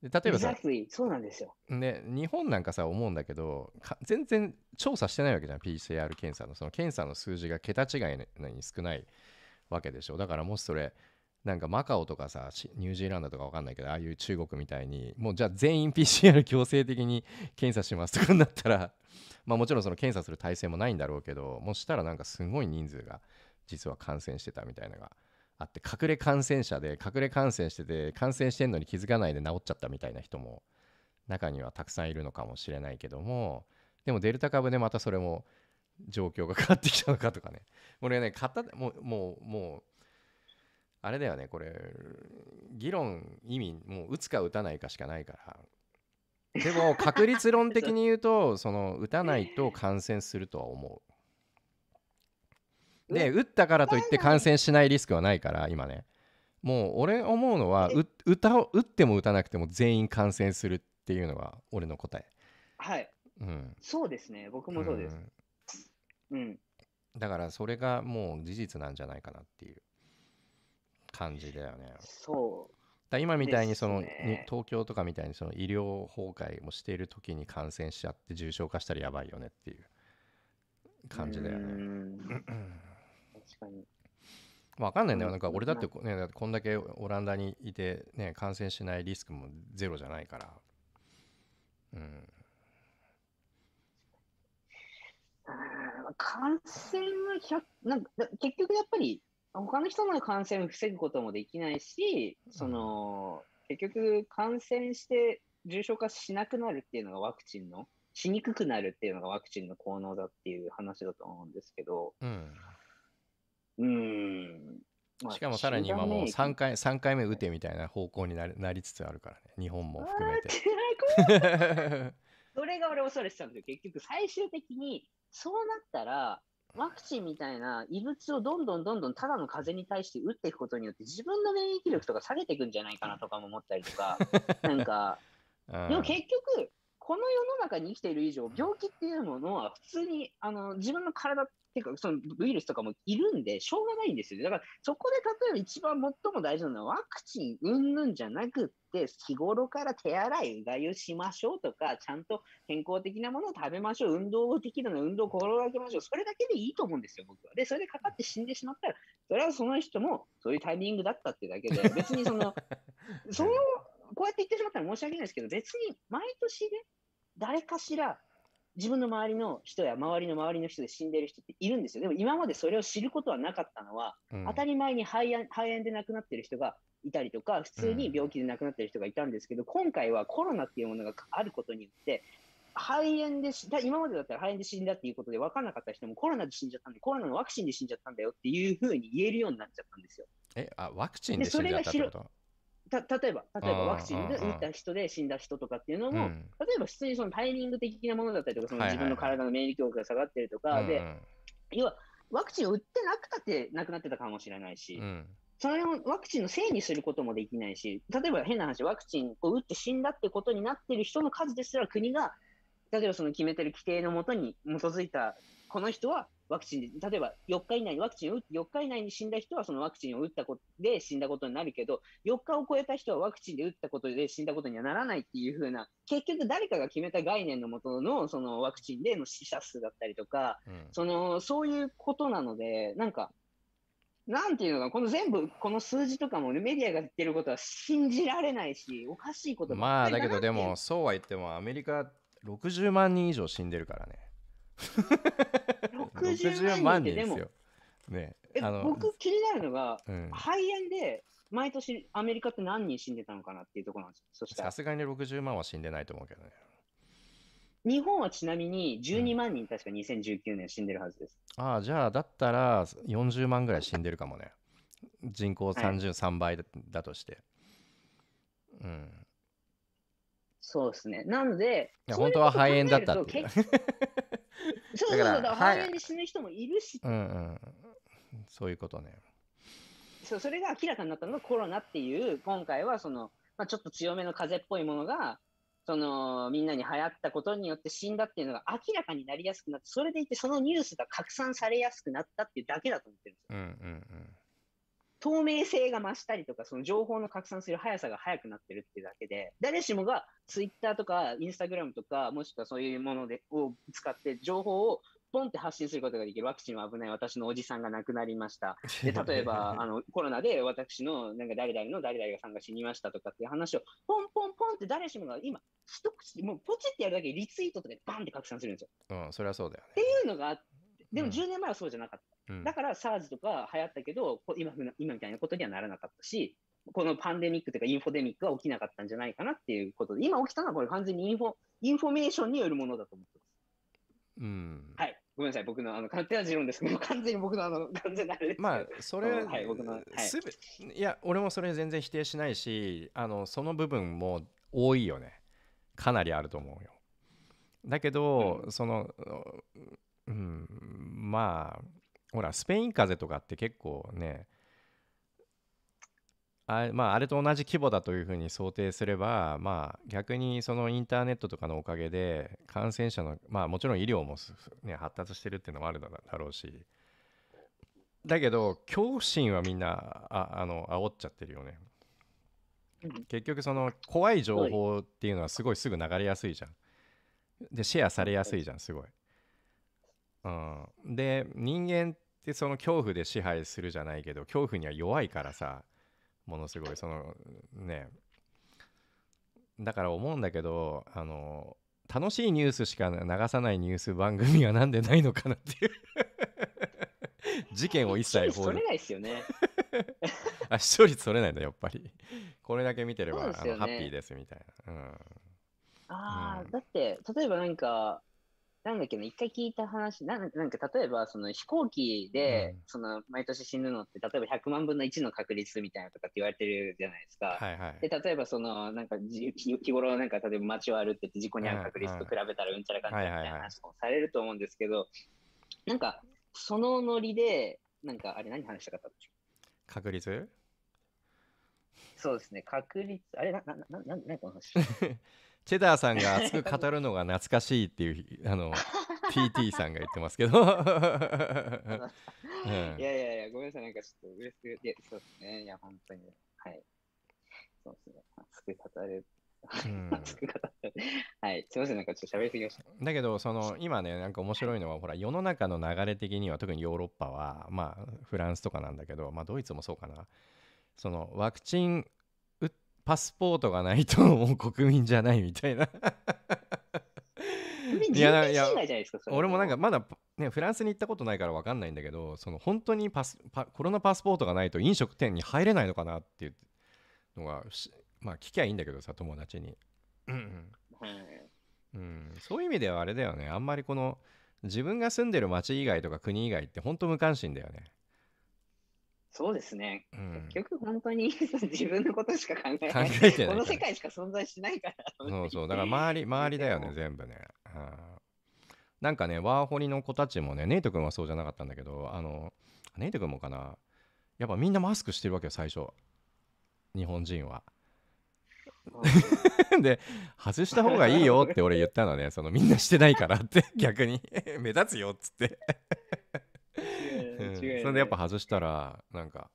で例えばさ、exactly. そうなんですよ、ね、日本なんかさ思うんだけど全然調査してないわけじゃん PCR 検査のその検査の数字が桁違いに少ないわけでしょだからもしそれなんかマカオとかさニュージーランドとかわかんないけどああいう中国みたいにもうじゃあ全員 PCR 強制的に検査しますとかになったら まあもちろんその検査する体制もないんだろうけどもしたらなんかすごい人数が実は感染してたみたいなのがあって隠れ感染者で隠れ感染してて感染してんのに気づかないで治っちゃったみたいな人も中にはたくさんいるのかもしれないけどもでもデルタ株でまたそれも状況が変わってきたのかとかね俺ね もうもうもうあれだよねこれ議論意味もう打つか打たないかしかないからでも確率論的に言うとその打たないと感染するとは思うで打ったからといって感染しないリスクはないから今ねもう俺思うのはう歌を打っても打たなくても全員感染するっていうのが俺の答えはい、うん、そうですね僕もそうです、うん、うん、だからそれがもう事実なんじゃないかなっていう感じだよねそうだ今みたいにその、ね、東京とかみたいにその医療崩壊をしている時に感染しちゃって重症化したらやばいよねっていう感じだよね。確かに。わかんないんだよ、なんか俺だってこ,、ね、こんだけオランダにいて、ね、感染しないリスクもゼロじゃないから。うん、感染はなんか結局やっぱり他の人の感染を防ぐこともできないし、その結局感染して重症化しなくなるっていうのがワクチンの、しにくくなるっていうのがワクチンの効能だっていう話だと思うんですけど。うんうん。しかもさらに今もう3回、三回目打てみたいな方向になりなりつつあるからね。日本も含めて。それが俺恐れてたんだけど結局最終的にそうなったら、ワクチンみたいな異物をどんどんどんどんただの風に対して打っていくことによって自分の免疫力とか下げていくんじゃないかなとかも思ったりとか、なんか、でも結局、この世の中に生きている以上、病気っていうものは普通に、あの、自分の体っていうか、そのウイルスとかもいるんで、しょうがないんですよだから、そこで例えば一番最も大事なのは、ワクチンうんぬんじゃなくて、日頃から手洗い、うがいをしましょうとか、ちゃんと健康的なものを食べましょう、運動的な運動を心がけましょう、それだけでいいと思うんですよ、僕は。で、それでかかって死んでしまったら、それはその人もそういうタイミングだったってだけで、別にその、その、こうやって言ってしまったら申し訳ないですけど、別に毎年ね、誰かしら、自分の周りの人や周りの周りの人で死んでる人っているんですよ。でも今までそれを知ることはなかったのは、うん、当たり前に肺炎肺炎で亡くなってる人がいたりとか、普通に病気で亡くなってる人がいたんですけど、うん、今回はコロナっていうものがあることによって、肺炎でだ、今までだったら肺炎で死んだっていうことで分からなかった人もコロナで死んじゃったんで、コロナのワクチンで死んじゃったんだよっていうふうに言えるようになっちゃったんですよ。え、あ、ワクチンで死んじゃったってことた例えば、例えばワクチン打った人で死んだ人とかっていうのも、例えば普通にそのタイミング的なものだったりとか、その自分の体の免疫力が下がってるとかで、はいはい、要はワクチンを打ってなくたって亡くなってたかもしれないし、うん、それをワクチンのせいにすることもできないし、例えば変な話、ワクチンを打って死んだってことになってる人の数ですら国が、例えばその決めてる規定のもとに基づいた、この人はワクチン、例えば4日以内にワクチンを打4日以内に死んだ人はそのワクチンを打ったことで死んだことになるけど、4日を超えた人はワクチンで打ったことで死んだことにはならないっていう風な、結局誰かが決めた概念のもとのそのワクチンでの死者数だったりとか、うん、その、そういうことなので、なんか、なんていうのか、この全部、この数字とかも、ね、メディアが言ってることは信じられないし、おかしいことまあ、だけどでも、そうは言っても、アメリカ60万人以上死んでるからね。60万人ですよ。ね、僕気になるのが、うん、肺炎で毎年アメリカって何人死んでたのかなっていうところなんですさすがに60万は死んでないと思うけどね。日本はちなみに12万人、確か2019年死んでるはずです。うん、ああ、じゃあだったら40万ぐらい死んでるかもね。人口33倍だ,、だとして。うん。そうですね。なので、本当は肺炎だったっていう。そうそうそう、だから、に死ぬ人もいるし、うんうん、そういうことね。そうそれが明らかになったのがコロナっていう、今回はその、まあ、ちょっと強めの風邪っぽいものが、そのみんなに流行ったことによって死んだっていうのが明らかになりやすくなって、それでいて、そのニュースが拡散されやすくなったっていうだけだと思ってるんですよ。うんうんうん透明性が増したりとか、その情報の拡散する速さが速くなってるっていうだけで、誰しもがツイッターとかインスタグラムとか、もしくはそういうものでを使って情報をポンって発信することができる。ワクチンは危ない。私のおじさんが亡くなりました。で、例えば、あの、コロナで私の、なんか誰々の誰々がさんが死にましたとかっていう話を、ポンポンポンって誰しもが今、一口、もうポチってやるだけリツイートとかでバンって拡散するんですよ。うん、それはそうだよね。っていうのがあって、でも10年前はそうじゃなかった。うんだから SARS とか流行ったけど、今今みたいなことにはならなかったし、このパンデミックというかインフォデミックは起きなかったんじゃないかなっていうことで、今起きたのはこれ完全にインフォ、インフォメーションによるものだと思ってます。うん。はい。ごめんなさい、僕のあの勝手な持論ですけど、完全に僕のあの完全なあれですまあ、それ、はい、僕の、はい、すべいや、俺もそれ全然否定しないし、あのその部分も多いよね。かなりあると思うよ。だけど、うん、その、うん、まあ、ほらスペイン風邪とかって結構ねあ,、まあ、あれと同じ規模だというふうに想定すれば、まあ、逆にそのインターネットとかのおかげで感染者の、まあ、もちろん医療も、ね、発達してるっていうのもあるだろうしだけど恐怖心はみんなああの煽っちゃってるよね。結局その怖い情報っていうのはすごいすぐ流れやすいじゃん。でシェアされやすいじゃんすごい。うん、で人間でその恐怖で支配するじゃないけど恐怖には弱いからさものすごいそのねだから思うんだけどあの楽しいニュースしか流さないニュース番組が何でないのかなっていう事件を一切放れないですよね あ視聴率取れないんだやっぱりこれだけ見てれば、ね、あのハッピーですみたいな、うん、ああ、うん、だって例えばなんかなんだっけな、一回聞いた話、なんなんか例えば、その飛行機で、その毎年死ぬのって、例えば100万分の1の確率みたいなとかって言われてるじゃないですか。はいはい、で、例えばその、なんか日頃、なんか例えば街を歩いてて事故に遭う確率と比べたらうんちゃらかんちゃらみたいな話もされると思うんですけど、なんか、そのノリで、なんかあれ何話したかったんでしょう確率そうですね、確率、あれ、な、な、な、なんこの話 チェダーさんが熱く語るのが懐かしいっていう あの PT さんが言ってますけど、うん、いやいやいやごめんなさいなんかちょっと嬉しいそうですねいや本当にはいそうですね熱く語るうん、はい、すみません、なんかちょっと喋りすぎました。だけど、その今ね、なんか面白いのは、ほら、世の中の流れ的には、特にヨーロッパは、まあ、フランスとかなんだけど、まあ、ドイツもそうかな。そのワクチンパスポートがないともう国民じゃないみたいないやいや俺もなんかまだ、ね、フランスに行ったことないから分かんないんだけどその本当にパスパコロナパスポートがないと飲食店に入れないのかなっていうのがまあ聞きゃいいんだけどさ友達に、うんうん、そういう意味ではあれだよねあんまりこの自分が住んでる町以外とか国以外って本当無関心だよねそうですね。うん、結局本当に 自分のことしか考えない。てない。この世界しか存在しないから。そうそう。だから周り、周りだよね、全部ね。なんかね、ワーホリの子たちもね、ネイト君はそうじゃなかったんだけど、あの、ネイト君もかな。やっぱみんなマスクしてるわけよ、最初。日本人は。で外した方がいいよって俺言ったのねそのみんなしてないからって逆に目立つよっつってそれでやっぱ外したらなんか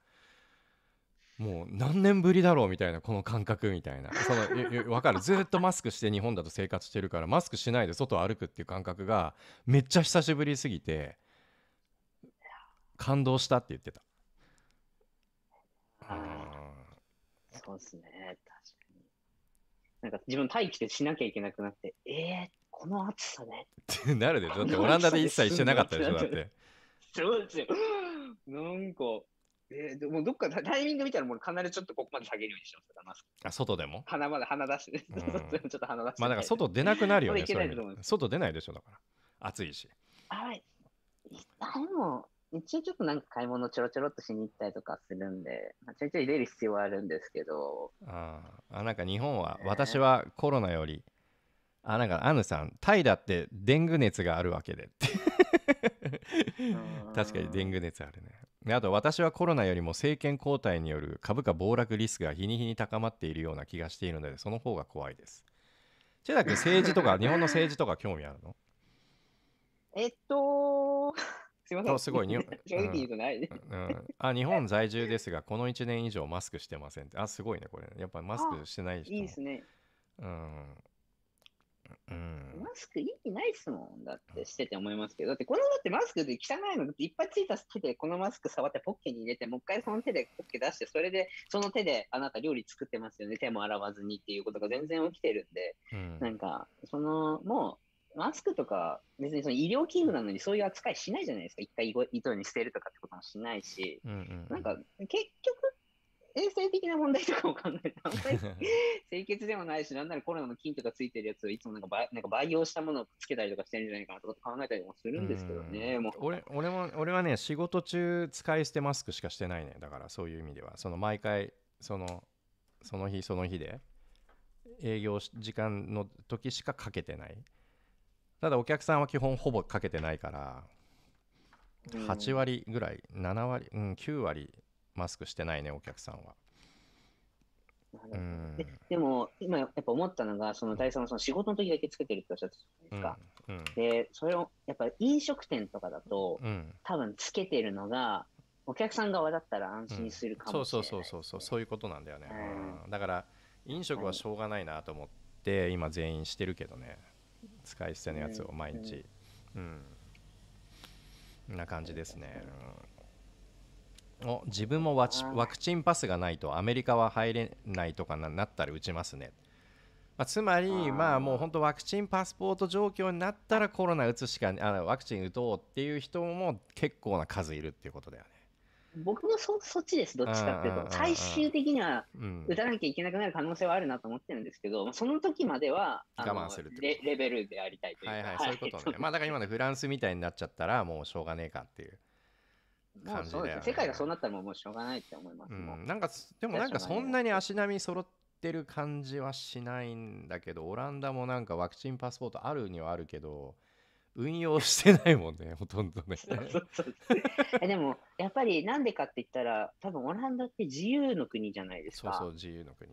もう何年ぶりだろうみたいなこの感覚みたいなその分かるずっとマスクして日本だと生活してるからマスクしないで外歩くっていう感覚がめっちゃ久しぶりすぎて感動したって言ってた。そうですね確かになんか自分待機でしなきゃいけなくなってえー、この暑さねってなるでしょだってオランダで一切してなかったでしょだって。そうですよ。なんか、えー、でもどっかタイミング見たら、もう必ずちょっとここまで下げるようにしてますマスク。あ、外でも鼻まで鼻出して、うちょっと鼻出して。まあだから外出なくなるよね、ういう外出ないでしょ、だから。暑いし。はい。でも、一応ちょっとなんか買い物ちょろちょろっとしに行ったりとかするんで、まあ、ちょいちょい入れる必要はあるんですけど。ああ、なんか日本は、私はコロナより、あ、なんかアヌさん、タイだってデング熱があるわけでって 確かにデング熱あるねあと私はコロナよりも政権交代による株価暴落リスクが日に日に高まっているような気がしているのでその方が怖いですチェダ君政治とか日本の政治とか興味あるのえっと すいませんすごい正直言うとない、ね、うん、うん、あ日本在住ですがこの1年以上マスクしてませんってあすごいねこれ、やっぱりマスクしてないしいいですねうんうん、マスク意味ないっすもん。だってしてて思いますけど。だってこのだってマスクで汚いのだっていっぱいついた手でこのマスク触ってポッケに入れて、もう一回その手でポッケ出して、それでその手であなた料理作ってますよね。手も洗わずにっていうことが全然起きてるんで。うん、なんか、その、もうマスクとか別にその医療器具なのにそういう扱いしないじゃないですか。一回糸に捨てるとかってこともしないし。うんうんうん、なんか結局衛生的な問題とかも考えて、あんまり 清潔でもないし、なんならコロナの菌とかついてるやつをいつもなんかなんか培養したものをつけたりとかしてるんじゃないかなとか考えたりもするんですけどね。もう俺俺も俺はね、仕事中使い捨てマスクしかしてないね。だからそういう意味では。その毎回、そのその日その日で営業時間の時しかかけてない。ただお客さんは基本ほぼかけてないから、8割ぐらい、7割、うん、9割マスクしてないね、お客さんは。うん、ででも、今やっぱ思ったのが、その大さんその仕事の時だけつけてるっておっしゃってたじゃないですか。うんうん、で、それを、やっぱ飲食店とかだと、うん、多分つけてるのが、お客さん側だったら安心するかもしれない、ね、そうそうそうそう、そういうことなんだよね。だから、飲食はしょうがないなと思って、今全員してるけどね、使い捨てのやつを毎日。うん、な感じですね。うんお自分もワクチンパスがないとアメリカは入れないとかなったら打ちますね、まあ、つまりまあもう本当ワクチンパスポート状況になったらコロナ打つしかあワクチン打とうっていう人も結構な数いるっていうことだよね僕もそそっちです、どっちかっていうと、最終的には打たなきゃいけなくなる可能性はあるなと思ってるんですけど、うん、その時までは我慢するレレベルでありたいというか、はいはい、そういうことね、まあだから今のフランスみたいになっちゃったら、もうしょうがねえかっていう。感じで、ね、世界がそうなったらもうしょうがないって思います、うん、なんかでもなんかそんなに足並み揃ってる感じはしないんだけどオランダもなんかワクチンパスポートあるにはあるけど運用してないもんねほとんどね でもやっぱりなんでかって言ったら多分オランダって自由の国じゃないですかそうそう自由の国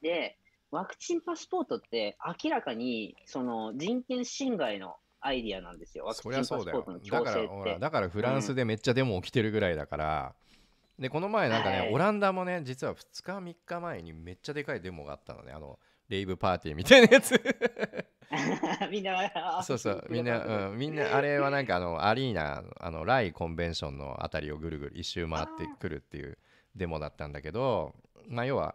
でワクチンパスポートって明らかにその人権侵害のアイディアなんですよ。そりゃそうだよ、だからだからフランスでめっちゃデモ起きてるぐらいだから、うん、でこの前なんかね、はい、オランダもね実は2日3日前にめっちゃでかいデモがあったのねあのレイブパーティーみたいなやつ みんなそうそう みんな、うん、みんなあれはなんかあのアリーナあのライコンベンションのあたりをぐるぐる一周回ってくるっていうデモだったんだけどまあ要は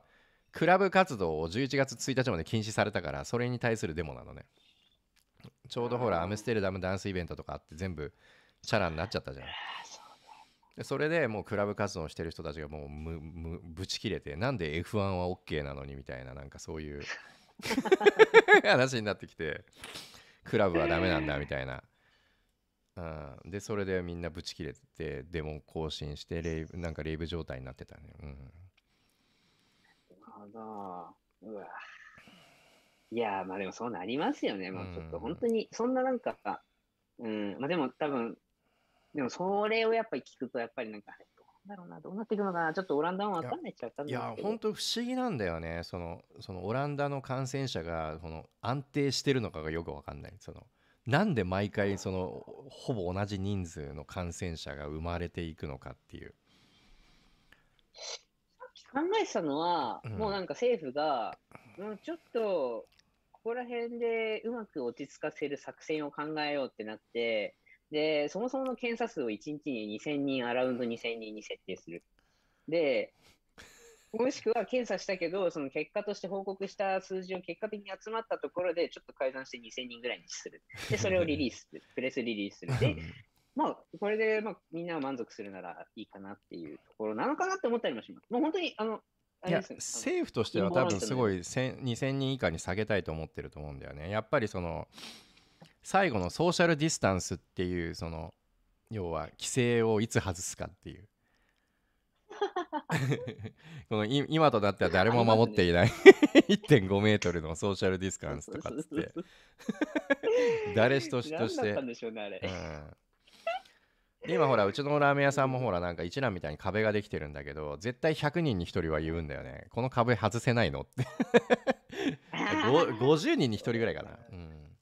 クラブ活動を11月1日まで禁止されたからそれに対するデモなのね。ちょうどほらアムステルダムダンスイベントとかあって全部チャラになっちゃったじゃん。でそれでもうクラブ活動してる人たちがもうむむぶち切れてなんで F1 は OK なのにみたいななんかそういう 話になってきてクラブはダメなんだみたいな。うん、でそれでみんなブチ切れてデモ更新してレイなんかレイブ状態になってたね。うん、うわいやー、まあでもそうなりますよね。もうちょっと本当に、そんななんか、うん、まあでも多分、でもそれをやっぱり聞くと、やっぱりなんか、どうだろうな、どうなっていくのかな、ちょっとオランダも分かんないっちゃったんだけど。いや、本当不思議なんだよね。その、そのオランダの感染者が、その安定してるのかがよく分かんない。その、なんで毎回、その、ほぼ同じ人数の感染者が生まれていくのかっていう。考えてたのは、うん、もうなんか政府が、うん、ちょっとこら辺でうまく落ち着かせる作戦を考えようってなって、で、そもそもの検査数を1日に2000人、アラウンド2000人に設定する。で、もしくは検査したけど、その結果として報告した数字を結果的に集まったところで、ちょっと改ざんして2000人ぐらいにする。で、それをリリースする。プレスリリースする。で、まあ、これで、まあ、みんなが満足するならいいかなっていうところなのかなって思ったりもします。もう本当に、あの、いや政府としては多分すごい2000人以下に下げたいと思ってると思うんだよね。やっぱりその最後のソーシャルディスタンスっていうその要は規制をいつ外すかっていう この今となっては誰も守っていない1.5 メートルのソーシャルディスタンスとかっって 誰しとしして、ね、うん、今ほらうちのラーメン屋さんもほらなんか一覧みたいに壁ができてるんだけど絶対100人に1人は言うんだよねこの壁外せないのって50 人に1人ぐらいかな、うん、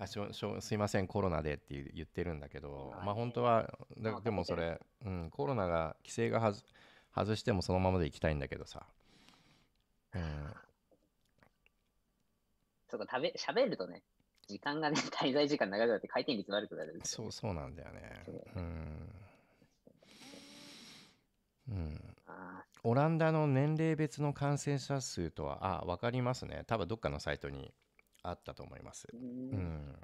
あしょしょすいませんコロナでって言ってるんだけどまあ本当はだでもそれ、うん、コロナが規制がはず外してもそのままでいきたいんだけどさ、うん、そうか食べ喋るとね時間がね、滞在時間長くなって回転率悪くなる。そう、そうなんだよね。うん。うん、オランダの年齢別の感染者数とは、あ、わかりますね。多分どっかのサイトにあったと思います。うん。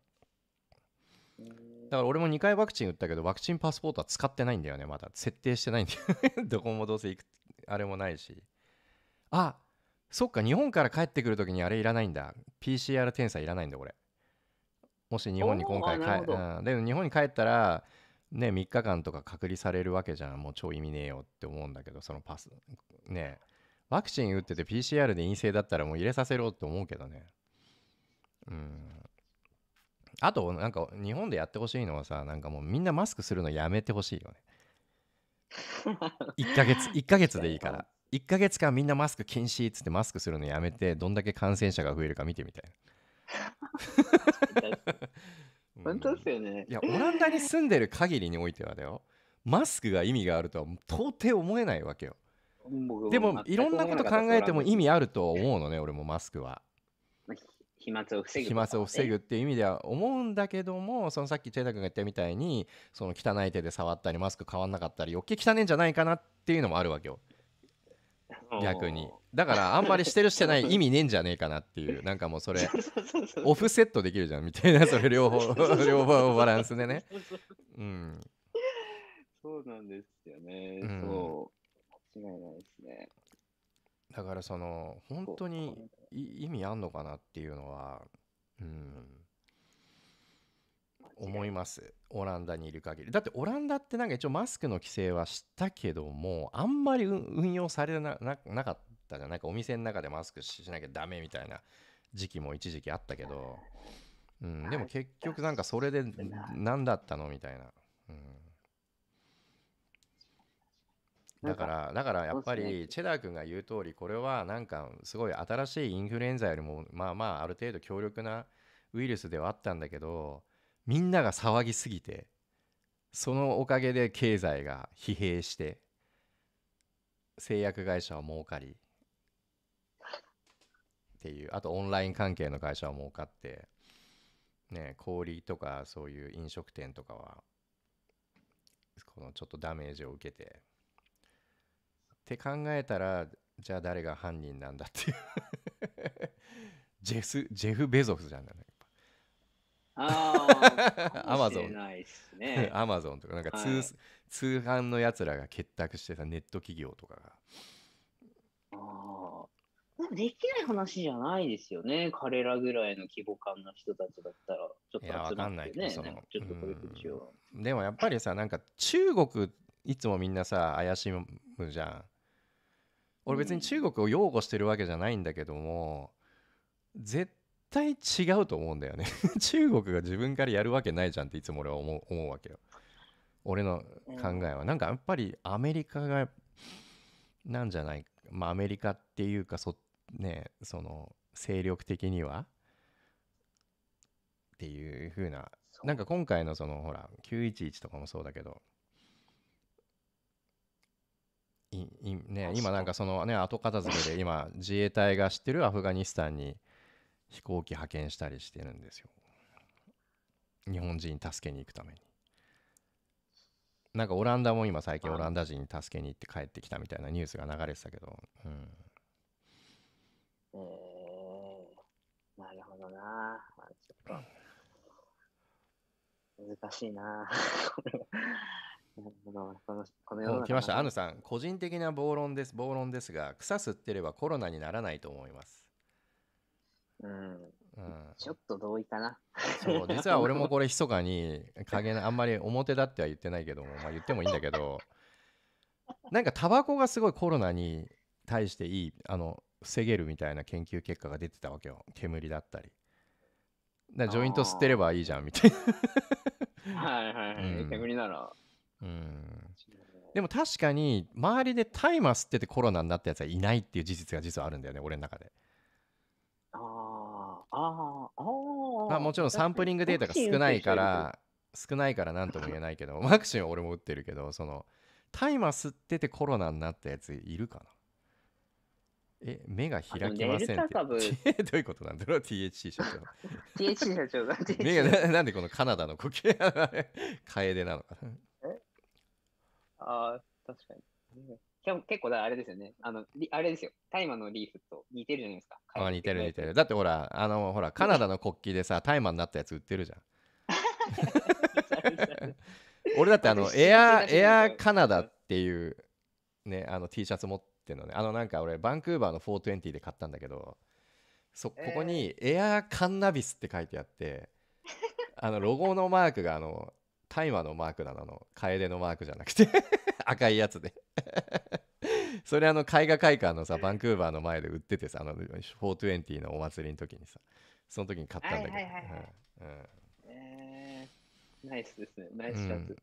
だから俺も2回ワクチン打ったけど、ワクチンパスポートは使ってないんだよね、まだ。設定してないんだよ どこもどうせ行く、あれもないし。あ、そっか、日本から帰ってくるときにあれいらないんだ。PCR 検査いらないんだ、これ。もし日本に今回帰、うん、でも日本に帰ったらね3日間とか隔離されるわけじゃんもう超意味ねえよって思うんだけどそのパスねワクチン打ってて PCR で陰性だったらもう入れさせろって思うけどねうんあとなんか日本でやってほしいのはさなんかもうみんなマスクするのやめてほしいよね1ヶ月1ヶ月でいいから1 ヶ月間みんなマスク禁止っつってマスクするのやめてどんだけ感染者が増えるか見てみたいな 本当ですよねい。やオランダに住んでる限りにおいてはだよマスクが意味があるとは到底思えないわけよでもいろんなこと考えても意味あると思うのね俺もマスクはまひ飛沫を防ぐ。飛沫を防ぐ。っていう意味では思うんだけどもそのさっきチェイタ君が言ったみたいにその汚い手で触ったりマスク変わんなかったり余計汚いんじゃないかなっていうのもあるわけよ逆に。だからあんまりしてるしてない意味ねえんじゃねえかなっていうなんかもうそれ オフセットできるじゃんみたいなそれ両方 両方バランスでねうんそうなんですよね、そう間違いないですねだからその本当に意味あんのかなっていうのはうん思いますオランダにいる限りだってオランダってなんか一応マスクの規制はしたけどもあんまり運用されなかったったじゃん。なんかお店の中でマスクしなきゃダメみたいな時期も一時期あったけど、うん、でも結局なんかそれで何だったのみたいな。うんだから、だからやっぱり、チェダー君が言う通り、これはなんか、すごい新しいインフルエンザよりも、まあまあ、ある程度強力なウイルスではあったんだけど、みんなが騒ぎすぎて、そのおかげで経済が疲弊して、製薬会社は儲かり、っていうあとオンライン関係の会社は儲かってね氷とかそういう飲食店とかはこのちょっとダメージを受けてって考えたらじゃあ誰が犯人なんだっていうジェフジェフ・ベゾフじゃんねああ、アマゾン。アマゾンとか、なんか通はい、通販のやつらが結託してたネット企業とかが。できない話じゃないですよね。彼らぐらいの規模感の人たちだったら、ちょっと分、ね、わかんないね。ちょっとこれよでもやっぱりさ、なんか中国、いつもみんなさ、怪しむじゃん。俺別に中国を擁護してるわけじゃないんだけども、うん、絶対違うと思うんだよね 中国が自分からやるわけないじゃんっていつも俺は思うわけよ。俺の考えは。うん、なんかやっぱりアメリカが、なんじゃないまあアメリカっていうかそっねその精力的にはっていう風ななんか今回のそのほら911とかもそうだけどいい、ね、今なんかそのね後片付けで今自衛隊が知ってるアフガニスタンに飛行機派遣したりしてるんですよ日本人助けに行くためになんかオランダも今最近オランダ人に助けに行って帰ってきたみたいなニュースが流れてたけどうんえー、なるほどな。まあ、ちょっと、難しいな。なるほどこのこの来ました、アヌさん。個人的な暴論です、暴論ですが、草吸ってればコロナにならないと思います。うん、うん、ちょっと同意かな。そう、実は俺もこれ、密かに、加減、あんまり表立っては言ってないけども、まあ、言ってもいいんだけど、なんかタバコがすごいコロナに対していい、あの、防げるみたいな研究結果が出てたわけよ煙だったりだジョイント捨てればいいじゃんみたいなはいはいはい、うん、煙ならうんでも確かに周りで大麻吸っててコロナになったやつはいないっていう事実が実はあるんだよね俺の中でああああまあもちろんサンプリングデータが少ないから少ないから何とも言えないけどワクチンは俺も打ってるけどその大麻吸っててコロナになったやついるかなえ、目が開きません どういうことなんだろう ?THC 社長。THC 社長が 目がなんでこのカナダの呼吸楓なのかなえああ、確かに。結構だあれですよね。あの、あれですよ。大麻のリーフと似てるじゃないですか。あ似てる似てる。だってほら、あの、ほら、カナダの国旗でさ、大麻になったやつ売ってるじゃん。俺だってあの、エア、エアカナダっていうね、あの T シャツ持ってっていうのねあのなんか俺バンクーバーの420で買ったんだけどそここに「エアカンナビス」って書いてあって、あのロゴのマークがあの大麻のマークなののデのマークじゃなくて 赤いやつで それあの絵画会館のさバンクーバーの前で売っててさあの420のお祭りの時にさその時に買ったんだけどナイスですねナイスシャツ、うん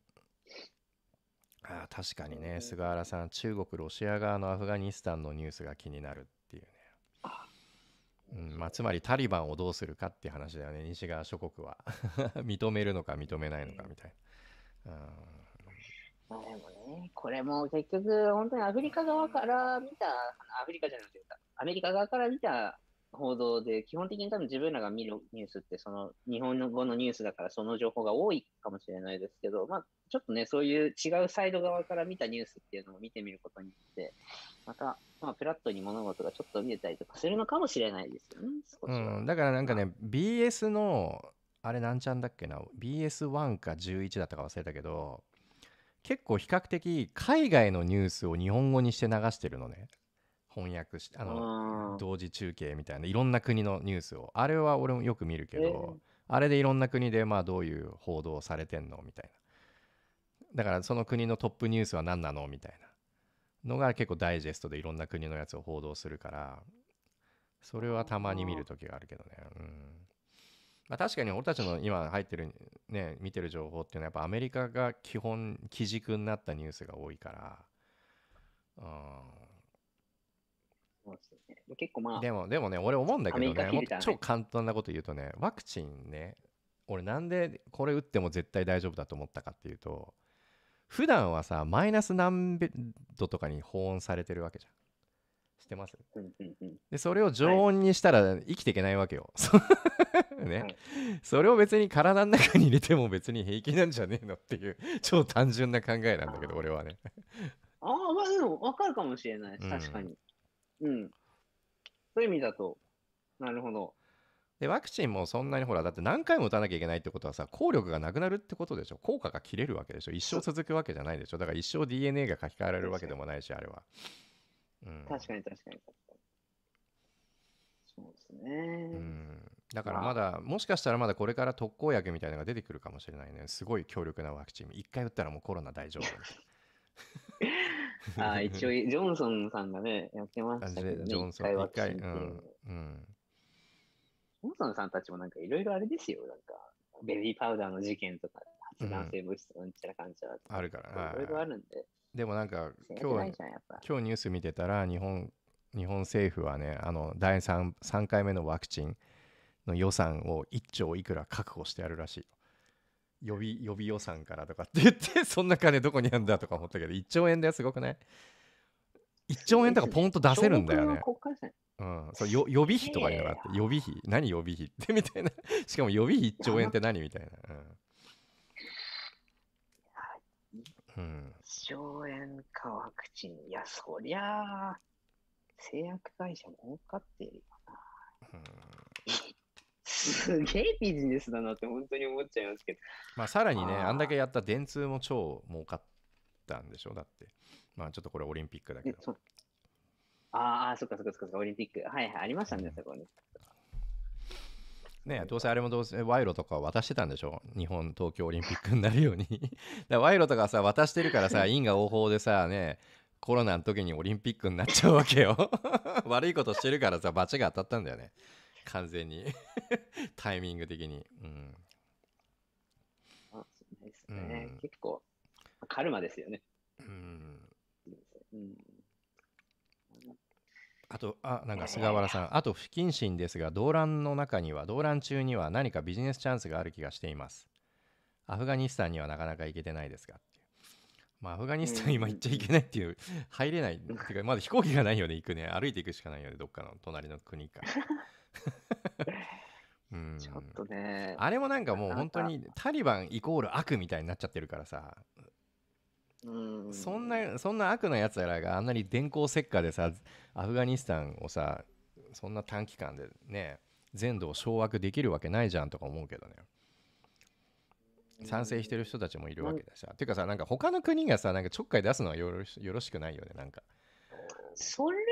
あ確かにね、菅原さん、中国、ロシア側のアフガニスタンのニュースが気になるっていうね、うんまあ、つまりタリバンをどうするかっていう話だよね、西側諸国は。認めるのか認めないのかみたいな。うんまあ、でもね、これも結局、本当にアフリカ側から見た、アフリカじゃなくて、アメリカ側から見た報道で、基本的に多分自分らが見るニュースって、その日本語のニュースだからその情報が多いかもしれないですけど、まあ、ちょっとね、そういう違うサイド側から見たニュースっていうのを見てみることによって、また、まあ、フラットに物事がちょっと見えたりとかするのかもしれないですよね、うん、だからなんかね、BS の、あれなんちゃんだっけな、BS1 か11だったか忘れたけど、結構比較的海外のニュースを日本語にして流してるのね。翻訳してあの同時中継みたいないろんな国のニュースをあれは俺もよく見るけど、あれでいろんな国でまあどういう報道されてんのみたいなだからその国のトップニュースは何なのみたいなのが結構ダイジェストでいろんな国のやつを報道するからそれはたまに見る時があるけどねうんまあ、確かに俺たちの今入ってる、ね、見てる情報っていうのはやっぱアメリカが基本基軸になったニュースが多いから、うん、結構まあ。でも、でもね、俺思うんだけどね、ね超簡単なこと言うとね、ワクチンね、俺なんでこれ打っても絶対大丈夫だと思ったかっていうと、普段はさ、マイナス何度とかに保温されてるわけじゃん。してます、うんうんうん、でそれを常温にしたら生きていけないわけよ、はい ね、はい、それを別に体の中に入れても別に平気なんじゃねえのっていう超単純な考えなんだけど俺はねああまあでも分かるかもしれない確かに、うん、うん、そういう意味だと、なるほど。でワクチンもそんなにほらだって何回も打たなきゃいけないってことはさ効力がなくなるってことでしょ効果が切れるわけでしょ一生続くわけじゃないでしょだから一生 DNA が書き換えられるわけでもないしあれは、うん、確かに確かにそうですねうんだからまだもしかしたらまだこれから特効薬みたいなのが出てくるかもしれないねすごい強力なワクチン1回打ったらもうコロナ大丈夫 あ 一応、ジョンソンさんがね、やってましたけど、ね、ジョンソン1回、うん、うん。ジョンソンさんたちもなんかいろいろあれですよ、なんか、ベビーパウダーの事件とか、発がん性物質のみたいな感じは、あるから、いろいろあるんで。でもなんか、今日、今日ニュース見てたら、日本、日本政府はね、あの、第 3, 3回目のワクチンの予算を1兆いくら確保してあるらしい。予備予備予算からとかって言って そんな金どこにあるんだとか思ったけど1兆円だよすごくない ?1 兆円とかポンと出せるんだよね。うん、そう予備費とかいうのがあって予備費何予備費ってみたいなしかも予備費1兆円って何みたいな。1兆円かワクチンいやそりゃ製薬会社儲かってるよな。うんすげえビジネスだなって本当に思っちゃいますけど。まあさらにね、あんだけやった電通も超儲かったんでしょだって。まあちょっとこれオリンピックだけど。ああ、そっかそっかそっか、オリンピック。はいはい、ありましたね、うん、そこに。ねどうせあれもどうせ賄賂とか渡してたんでしょ日本東京オリンピックになるように だ賄賂とかさ渡してるからさ 因果応報でさねコロナの時にオリンピックになっちゃうわけよ 悪いことしてるからさ罰が当たったんだよね完全に タイミング的に。うん。そうですね。うん、結構、カルマですよね。うん。あと、あ、なんか菅原さん、あと不謹慎ですが、動乱の中には、動乱中には何かビジネスチャンスがある気がしています。アフガニスタンにはなかなか行けてないですがまあ、アフガニスタン今行っちゃいけないっていう、入れない、っていうか、まだ飛行機がないよね、行くね、歩いていくしかないよね、どっかの隣の国か。ちょっとねあれもなんかもう本当にタリバンイコール悪みたいになっちゃってるからさうんそんなそんな悪なやつらがあんなに電光石火でさアフガニスタンをさそんな短期間でね全土を掌握できるわけないじゃんとか思うけどね賛成してる人たちもいるわけだし、うん、ていうかさなんか他の国がさなんかちょっかい出すのはよろしよろしくないよねなんかそれは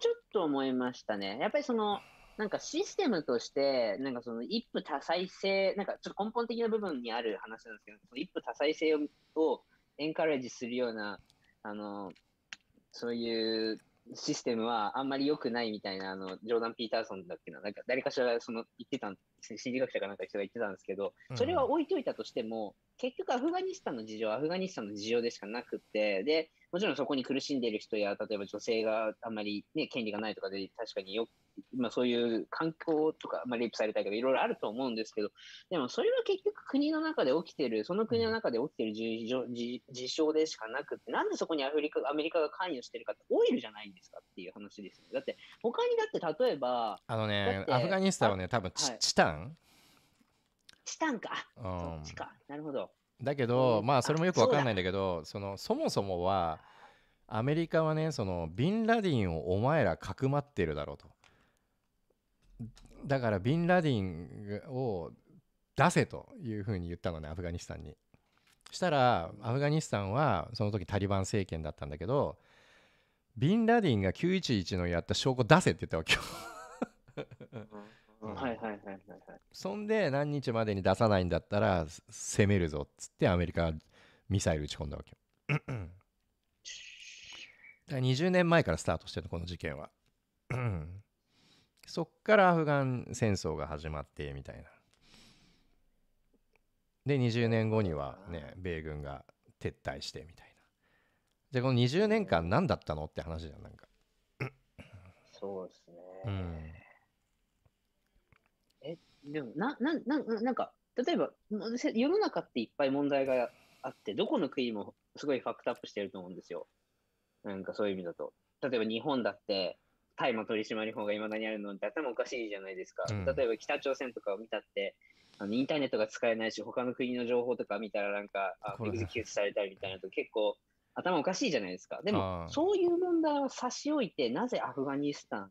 ちょっと思いましたねやっぱりそのなんかシステムとして、なんかその一夫多妻制、なんかちょっと根本的な部分にある話なんですけど、その一夫多妻制をエンカレージするような、あの、そういうシステムはあんまり良くないみたいな、あの、ジョーダン・ピーターソンだっけな、なんか誰かしらその言ってたんですね、心理学者かなんか人が言ってたんですけど、それは置いといたとしても、うん、結局アフガニスタンの事情、アフガニスタンの事情でしかなくて、で、もちろんそこに苦しんでいる人や、例えば女性があんまり、ね、権利がないとかで、確かによ、まあ、そういう環境とか、まあ、レイプされたりとか、いろいろあると思うんですけど、でもそれは結局国の中で起きてる、その国の中で起きてる事事事象でしかなくて、なんでそこにアフリカ、アメリカが関与してるかって、オイルじゃないんですかっていう話ですよ。だって、他にだって例えば、あのね、アフガニスタンはね、多分チはい、チタンチタンか。うん、そっちか。なるほど。だけど、まあそれもよくわかんないんだけどそのそもそもはアメリカはねそのビンラディンをお前らかくまってるだろうとだからビンラディンを出せというふうに言ったのねアフガニスタンにしたらアフガニスタンはその時タリバン政権だったんだけどビンラディンが911のやった証拠出せって言ったわけよそんで何日までに出さないんだったら攻めるぞっつってアメリカミサイル撃ち込んだわけよ。だ20年前からスタートしてるこの事件は。そっからアフガン戦争が始まってみたいな。で20年後にはね米軍が撤退してみたいな。じゃあこの20年間何だったのって話じゃんなんか。そうですね。うんでも、な、な、な、なんか、例えば、世の中っていっぱい問題があって、どこの国もすごいファクトアップしてると思うんですよ。なんかそういう意味だと。例えば日本だって、大麻取締法がいまだにあるのって頭おかしいじゃないですか。例えば北朝鮮とかを見たって、あのインターネットが使えないし、他の国の情報とか見たらなんか、あエグゼキュートされたりみたいなと結構頭おかしいじゃないですか。でも、そういう問題を差し置いて、なぜアフガニスタン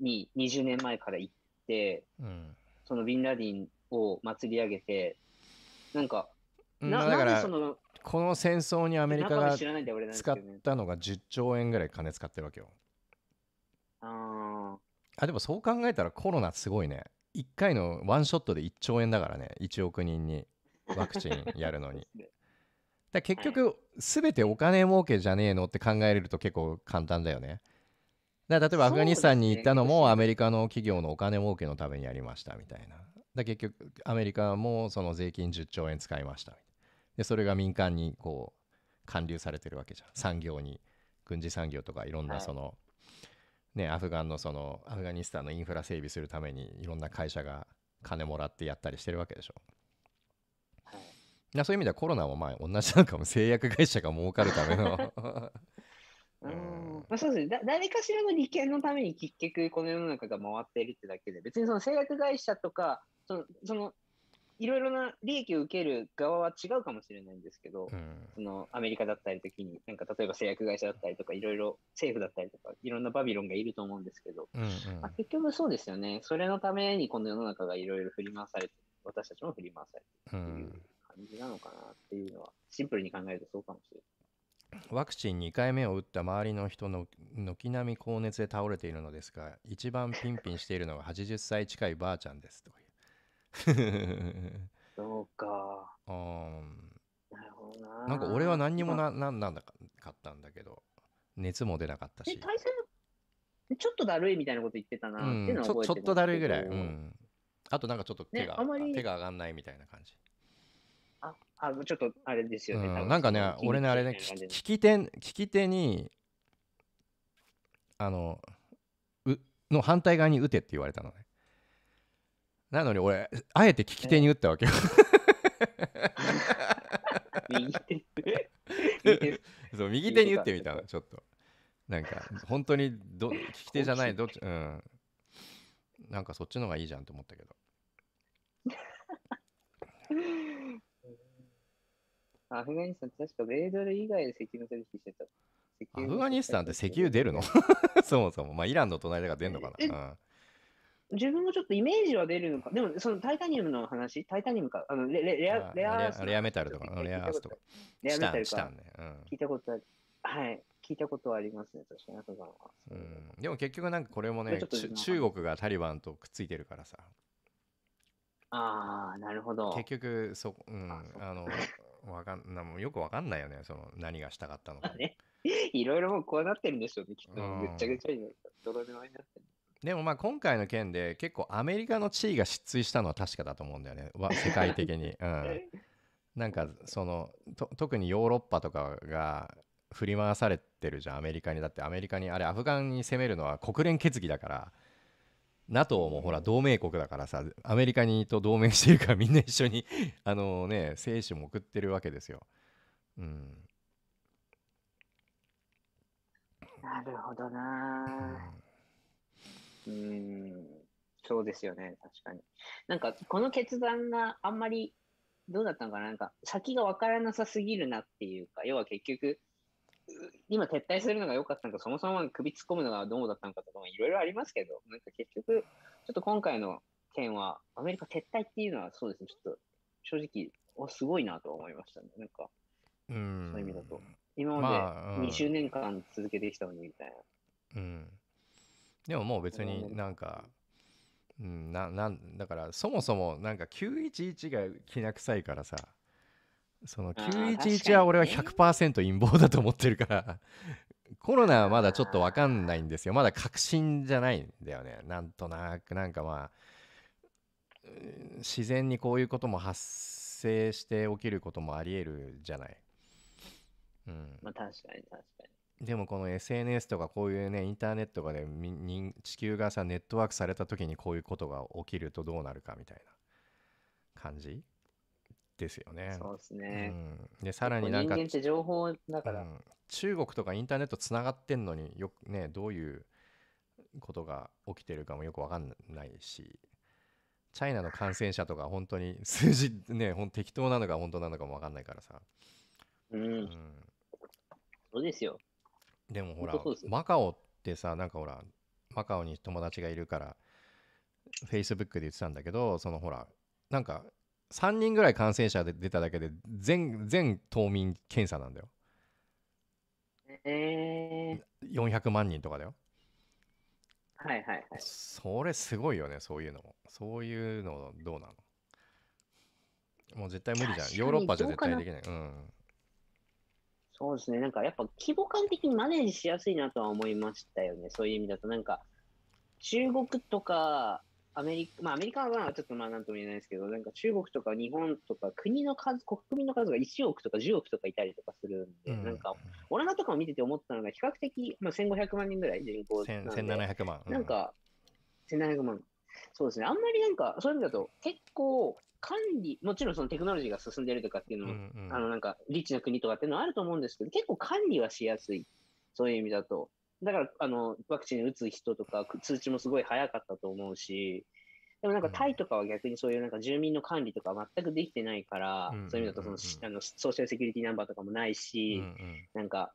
に20年前から行って、うん、そのビンラディンを祭り上げて、なんか、なだかそのこの戦争にアメリカが使ったのが10兆円ぐらい金使ってるわけよ。ああでもそう考えたらコロナすごいね。1回のワンショットで1兆円だからね、1億人にワクチンやるのに。だ結局、すべてお金儲けじゃねえのって考えると結構簡単だよね。だ例えばアフガニスタンに行ったのもアメリカの企業のお金儲けのためにやりましたみたいな。だ結局アメリカもその税金10兆円使いましたでそれが民間にこう還流されてるわけじゃん産業に軍事産業とかいろんなその、はい、ねアフガンのそのアフガニスタンのインフラ整備するためにいろんな会社が金もらってやったりしてるわけでしょ。はそういう意味ではコロナもまあ同じなのかも製薬会社が儲かるための うんまあ、そうですねだ。誰かしらの利権のために結局この世の中が回っているってだけで、別にその製薬会社とか、その、その、いろいろな利益を受ける側は違うかもしれないんですけど、うん、そのアメリカだったり時に、なんか例えば製薬会社だったりとか、いろいろ政府だったりとか、いろんなバビロンがいると思うんですけど、うんうん、まあ、結局そうですよね。それのためにこの世の中がいろいろ振り回されて、私たちも振り回されてるっていう感じなのかなっていうのは、シンプルに考えるとそうかもしれない。ワクチン2回目を打った周りの人の軒並み高熱で倒れているのですが一番ピンピンしているのは80歳近いばあちゃんですという そうかうんなるほどななんか俺は何にもな,、なんなんだかかったんだけど熱も出なかったしちょっとだるいみたいなこと言ってたな、うん、ってのは覚えてちょちょっとだるいぐらい、うん、あとなんかちょっと手が,、ね、手が上がんないみたいな感じあのちょっとあれですよね、うん、なんかね俺ねあれね聞き手聞き手にあのうの反対側に打てって言われたのねなのに俺あえて聞き手に打ったわけよ、そう右手に打ってみたのちょっとなんか本当にど聞き手じゃないどっちうんなんかそっちの方がいいじゃんと思ったけど アフガニスタン確か米ドル以外で石油の取引してた。アフガニスタンって石油出るの そもそも。まあ、イランの隣だから出るのかな。自分もちょっとイメージは出るのか。でも、そのタイタニウムの話、タイタニウムか。あのレレレアレアレアメタルとか、レアアースとか。レアメタルか。ねうん、聞いたことある。はい。聞いたことはありますね、確かに、アフガンは。うん。でも結局なんかこれもね、中国がタリバンとくっついてるからさ、ああ、なるほど。結局、そ、うん、あの、わかんな、もうよくわかんないよね、その、何がしたかったのか。ね、いろいろもうこうなってるんでしょうね、きっと。ぐっちゃぐちゃに、泥沼になってる。でもまあ今回の件で結構アメリカの地位が失墜したのは確かだと思うんだよね、世界的に。うん、なんかその特にヨーロッパとかが振り回されてるじゃんアメリカにだってアメリカにあれアフガンに攻めるのは国連決議だから NATO もほら同盟国だからさアメリカにと同盟してるからみんな一緒に あのね精子も送ってるわけですよ。うん、なるほどな、うん、うんそうですよね確かになんかこの決断があんまりどうだったのかななんか先が分からなさすぎるなっていうか要は結局今撤退するのが良かったのか、そもそも首突っ込むのがどうだったのかとか、いろいろありますけど、なんか結局、ちょっと今回の件は、アメリカ撤退っていうのはそうですね、ちょっと正直、おすごいなと思いましたね、なんか、うんそういう意味だと。今まで20年間続けてきたのにみたいな。まあうん、うん、でももう別になんか、うん、ななんだからそもそもなんか911がきな臭いからさその911は俺は100%陰謀だと思ってるから、コロナはまだちょっと分かんないんですよまだ確信じゃないんだよねなんとなくなんかまあ自然にこういうことも発生して起きることもありえるじゃない。うん、まあ確かに確かに。でもこの SNS とかこういうねインターネットがで、ね、地球がさネットワークされた時にこういうことが起きるとどうなるかみたいな感じですよね。そうですね。うん、でさらになんか人間って情報だから、うん、中国とかインターネットつながってんのによくねどういうことが起きてるかもよくわかんないし。チャイナの感染者とか本当に数字ね、ほん適当なのか本当なのかも分かんないからさ。うん。うん、そうですよ。でもほら、マカオってさ、なんかほら、マカオに友達がいるから、フェイスブックで言ってたんだけど、そのほら、なんか3人ぐらい感染者で出ただけで全全島民検査なんだよ。えー、400万人とかだよ。はいはいはい。それすごいよね、そういうのも。そういうのどうなのもう絶対無理じゃん。ヨーロッパじゃ絶対できない。うん、そうですね、なんかやっぱ規模感的にマネージしやすいなとは思いましたよね、そういう意味だと。なんか中国とかアメリカ、まあアメリカはちょっとまあなんとも言えないですけど、なんか中国とか日本とか国の数、国民の数が1億とか10億とかいたりとかするんで、うん、なんか、オランダとかを見てて思ったのが比較的、まあ1500万人ぐらい人口なんで。1700万。うん、なんか、1700万。そうですね。あんまりなんか、そういう意味だと結構管理、もちろんそのテクノロジーが進んでるとかっていうのも、うんうん、あのなんか、リッチな国とかっていうのはあると思うんですけど、結構管理はしやすい。そういう意味だと。だから、あの、ワクチン打つ人とか、通知もすごい早かったと思うし、でもなんかタイとかは逆にそういうなんか住民の管理とか全くできてないから、うんうん、そういう意味だとその、あの、ソーシャルセキュリティナンバーとかもないし、うんうん、なんか、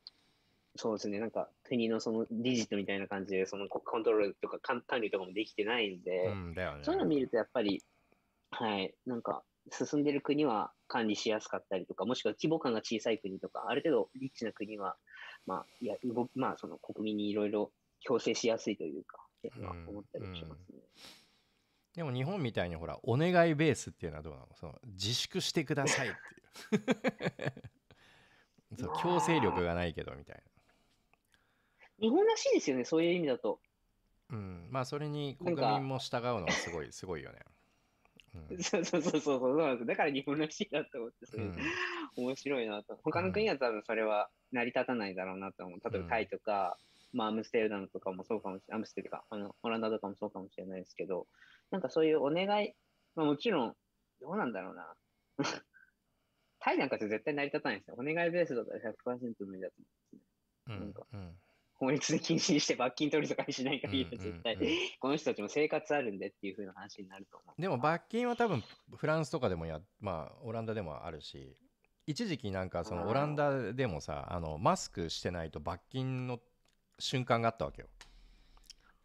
そうですね、なんか国のそのディジットみたいな感じで、そのコントロールとか管理とかもできてないんで、うんね、そういうの見るとやっぱり、はい、なんか進んでる国は管理しやすかったりとか、もしくは規模感が小さい国とか、ある程度リッチな国はまあ、いや、動まあ、その国民にいろいろ強制しやすいというか、でも日本みたいにほらお願いベースっていうのはどうなのその自粛してくださいっていう そう強制力がないけどみたいな日本らしいですよねそういう意味だとうんまあそれに国民も従うのはすごい すごいよね、うん、そうそうそうそうそうなんですだから日本らしいなと思ってそうん、面白いなと他の国は多分それは成り立たないだろうなと思う。例えばタイとか、うん、まあアムステルダムとかもそうかもしれない。アムステルか、あの、オランダとかもそうかもしれないですけど、なんかそういうお願い、まあもちろん、どうなんだろうな。タイなんかじゃ絶対成り立たないですよ。お願いベースだったら100%無理だと思うんですね。なんか、法律で禁止にして罰金取りとかにしない限りは絶対、この人たちも生活あるんでっていうふうな話になると思う。でも罰金は多分フランスとかでもや、まあオランダでもあるし、一時期なんかそのオランダでもさあのマスクしてないと罰金の瞬間があったわけよ。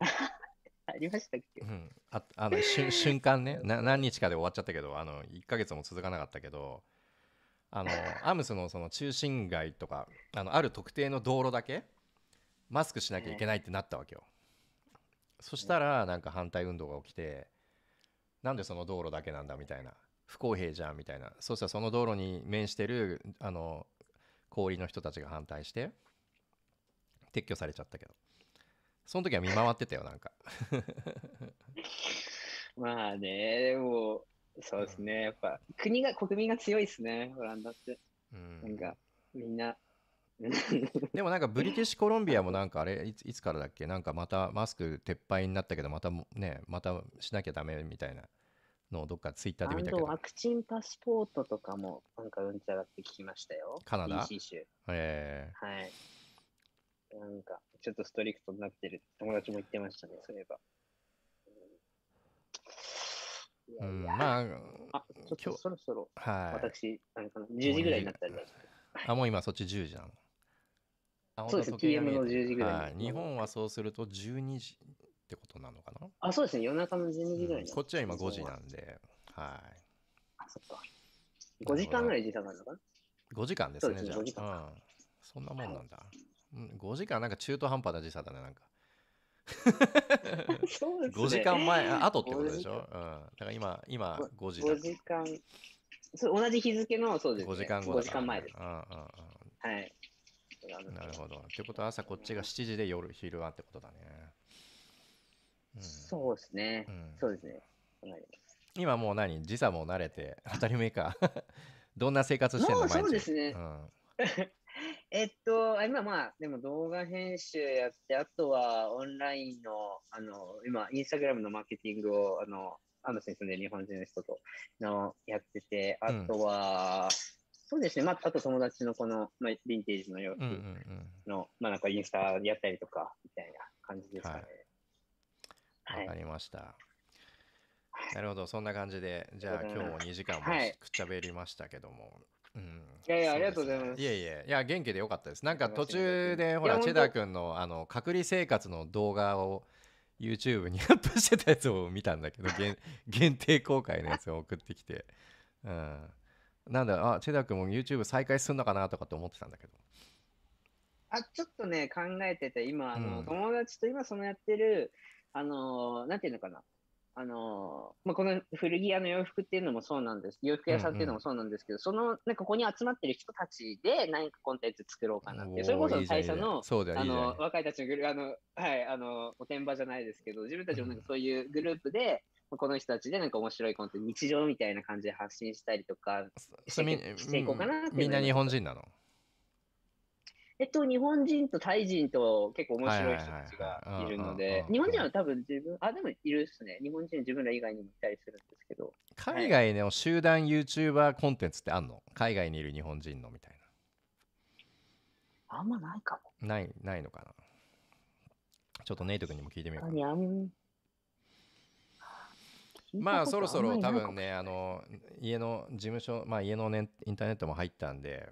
ありましたっけ、うん、ああの 瞬間ねな何日かで終わっちゃったけどあの1か月も続かなかったけどあのアムスのその中心街とかあのある特定の道路だけマスクしなきゃいけないってなったわけよ。そしたらなんか反対運動が起きてなんでその道路だけなんだみたいな不公平じゃんみたいなそしたらその道路に面してるあの氷の人たちが反対して撤去されちゃったけどその時は見回ってたよなんか まあねでもそうですね、やっぱ国が国民が強いっすねオランダって、うん、なんかみんな でもなんかブリティッシュコロンビアもなんかあれいつからだっけなんかまたマスク撤廃になったけどまたねまたしなきゃダメみたいなのどっかツイッターで見たけど。ワクチンパスポートとかもなんかうんちゃらって聞きましたよ。カナダえ c 州。えー、はい。なんか、ちょっとストリクトになってる友達も言ってましたね、そういえば。うん、まあ、あちょっとそろそろ、はい、私、なんか10時ぐらいになったりあ、もう今そっち10時なの。そうです、PM の10時ぐらはい。日本はそうすると12時、ってことなのかなあ、そうですね。夜中の12時ぐらい、うん、こっちは今5時なんで、はい。あ、そっか。5時間ぐらい時差があるのかな ?5 時間ですね、すねじゃあ。うん。そんなもんなんだ。はいうん、5時間なんか中途半端な時差だね、なんか。そうですね、5時間前、あとってことでしょ、うん、だから今、今5時だ。5時間、そ同じ日付のそうです、ね、5時間後だ時間前です。うんうんうん、はい。なるほど。ってことは朝こっちが7時で夜、昼はってことだね。そうですね、そうですね。今もう何時差も慣れて当たり前か どんな生活してんのそうですね。うん、えっと、今まあ、でも動画編集やって、あとはオンラインの、あの、今、インスタグラムのマーケティングを、あの、アンドセンスで日本人の人とのやってて、あとは、うん、そうですね、まあ、あと友達のこの、まあ、ヴィンテージの洋服の、うんうんうん、まあなんかインスタやったりとか、みたいな感じですかね。はいわかりました。なるほど、そんな感じで、じゃあ今日も2時間もくっちゃべりましたけども。うん、いやいや、ありがとうございます。いやいや、いや、元気でよかったです。なんか途中で、ほら、チェダー君のあの隔離生活の動画を YouTube に アップしてたやつを見たんだけど、限限定公開のやつを送ってきて。うん、なんだ、あ、チェダー君も YouTube 再開するのかなとかって思ってたんだけど。あ、ちょっとね、考えてて、今、あの、うん、友達と今、そのやってる、あのー、なんていうのかな。あのー、まあ、この古着屋の洋服っていうのもそうなんです。洋服屋さんっていうのもそうなんですけど、うんうん、その、なんかここに集まってる人たちで何かコンテンツ作ろうかなって。それこそ最初の、いいあの、若いたちのグループ、あの、はい、あの、おてんばじゃないですけど、自分たちもなんかそういうグループで、うん、この人たちでなんか面白いコンテンツ、日常みたいな感じで発信したりとかして、していこうかなってみんな日本人なのえっと、日本人とタイ人と結構面白い人たちがいるので、日本人は多分自分、あ、でもいるっすね。日本人自分ら以外にもいたりするんですけど。海外の集団 YouTuber コンテンツってあんの海外にいる日本人のみたいな。あんまないかも。ない、ないのかな。ちょっとネイト君にも聞いてみようかな。まあそろそろ多分ねあの家の事務所まあ家の、ね、インターネットも入ったんで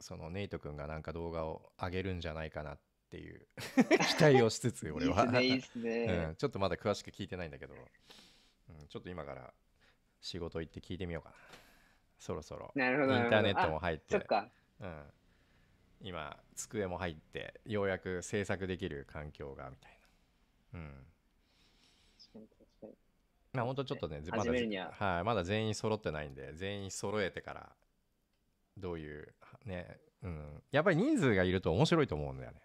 そのネイト君がなんか動画を上げるんじゃないかなっていう 期待をしつつ俺はいいすね、ねうん、ちょっとまだ詳しく聞いてないんだけど、うん、ちょっと今から仕事行って聞いてみようかなそろそろインターネットも入ってうん、今机も入ってようやく制作できる環境がみたいなうんまあ本当ちょっとねまだはい、まだ全員揃ってないんで全員揃えてからどういうね、うん、やっぱり人数がいると面白いと思うんだよね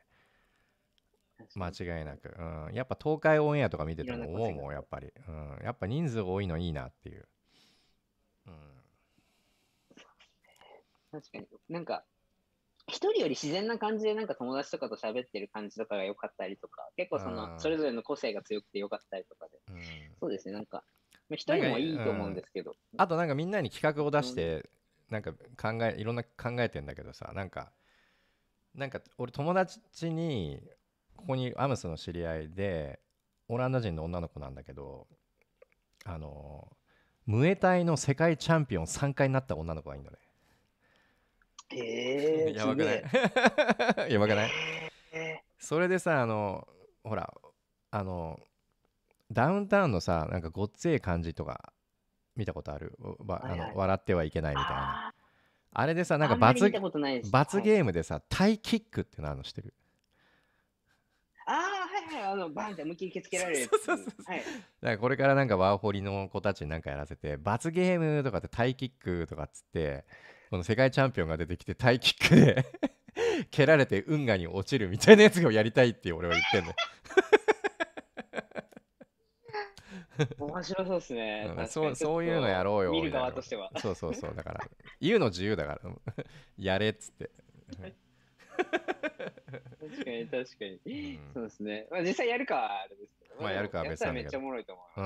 間違いなく、うん、やっぱ東海オンエアとか見てても思うもんやっぱり、うん、やっぱ人数多いのいいなっていう、うん、確かになんか一人より自然な感じでなんか友達とかと喋ってる感じとかが良かったりとか結構そのそれぞれの個性が強くて良かったりとかで、うん、そうですねなんか一人もいいと思うんですけど、うん、あとなんかみんなに企画を出して、なんか考えいろんな考えてんだけどさなんかなんか俺友達にここにアムスの知り合いでオランダ人の女の子なんだけどあのムエタイの世界チャンピオン3回になった女の子がいるのね。えー、やばくない やばくない、えー、それでさあのほらあのダウンタウンのさなんかごっつええ感じとか見たことある、ばあの、はいはい、笑ってはいけないみたいなあれでさなんか罰罰ゲームでさ、タイキックってなのしてるああはいはいあのバンって思き受けつけられるそうそうそう、はい、だからこれからなんかワーホリの子たちになんかやらせて罰ゲームとかってタイキックとかっつってこの世界チャンピオンが出てきてタイキックで 蹴られて運河に落ちるみたいなやつをやりたいって俺は言ってんの、面白そうですねそうそういうのやろうよ見る側としてはそうそうそうだから言うの自由だからやれっつって確かに確かに、そうですね、まあ、実際やるかあれですけどまあやるかは別にめっちゃおもろいと思う、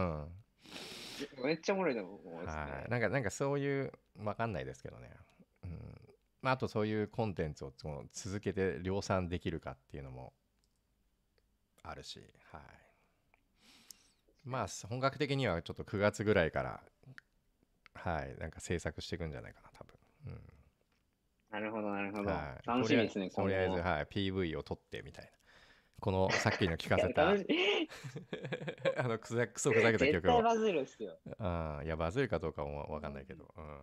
うん、めっちゃおもろいと思う、い。なんかなんかそういうわかんないですけどね、うんまあ、あとそういうコンテンツを続けて量産できるかっていうのもあるしはいまあ本格的にはちょっと9月ぐらいからはいなんか制作していくんじゃないかな多分、うん、なるほどなるほど、はい、楽しみですねとりあえず、はい、PV を撮ってみたいなこのさっきの聞かせた あのクくそふざけた曲を絶対バズるっすよあいやバズるかどうかも分かんないけど、うん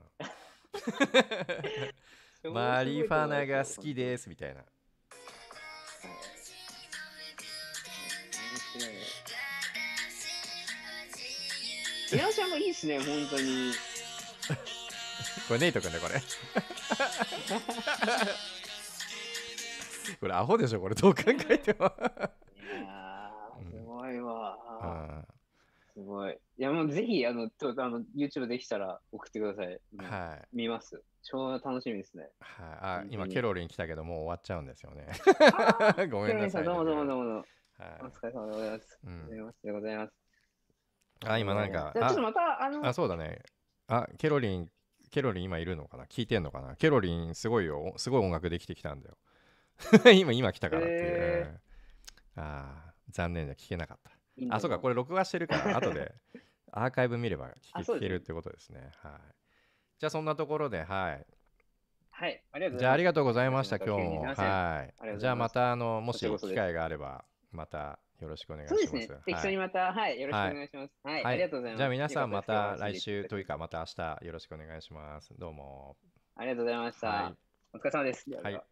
マリファナが好きですみたいな。エラちゃんもいいっすね、本当に。これネイトくんだ、これ。これアホでしょ、これ。どう考えても。いやすごいい。や、もうぜひ、あの、とあの YouTube できたら送ってください。はい。見ます。超楽しみですね。はい、あ、今ケロリン来たけど、もう終わっちゃうんですよね。ごめんなさい、ね。どうもどうもどうもどうも。はい、お疲れ様でございます。うん、ありがとうございます。あ、今なんか。あちょっとまた、あの。あ、そうだね。あ、ケロリン、ケロリン今いるのかな聞いてんのかなケロリン、すごいよ。すごい音楽できてきたんだよ。今、今来たからっていう。えー、ああ、残念じ聞けなかった。あ、そうか、これ録画してるから、後でアーカイブ見れば聞聞けるってことですね。はい。じゃあ、そんなところで、はい。はい、ありがとうございました。じゃあ、ありがとうございました、今日も。はい。じゃあ、また、あの、もし機会があれば。またよろしくお願いします。そうですね。適当にまた、はい、はい、よろしくお願いします、はいはい。ありがとうございます。じゃあ皆さんまた来週というか、また明日よろしくお願いします。どうも。ありがとうございました。お疲れ様です。はい。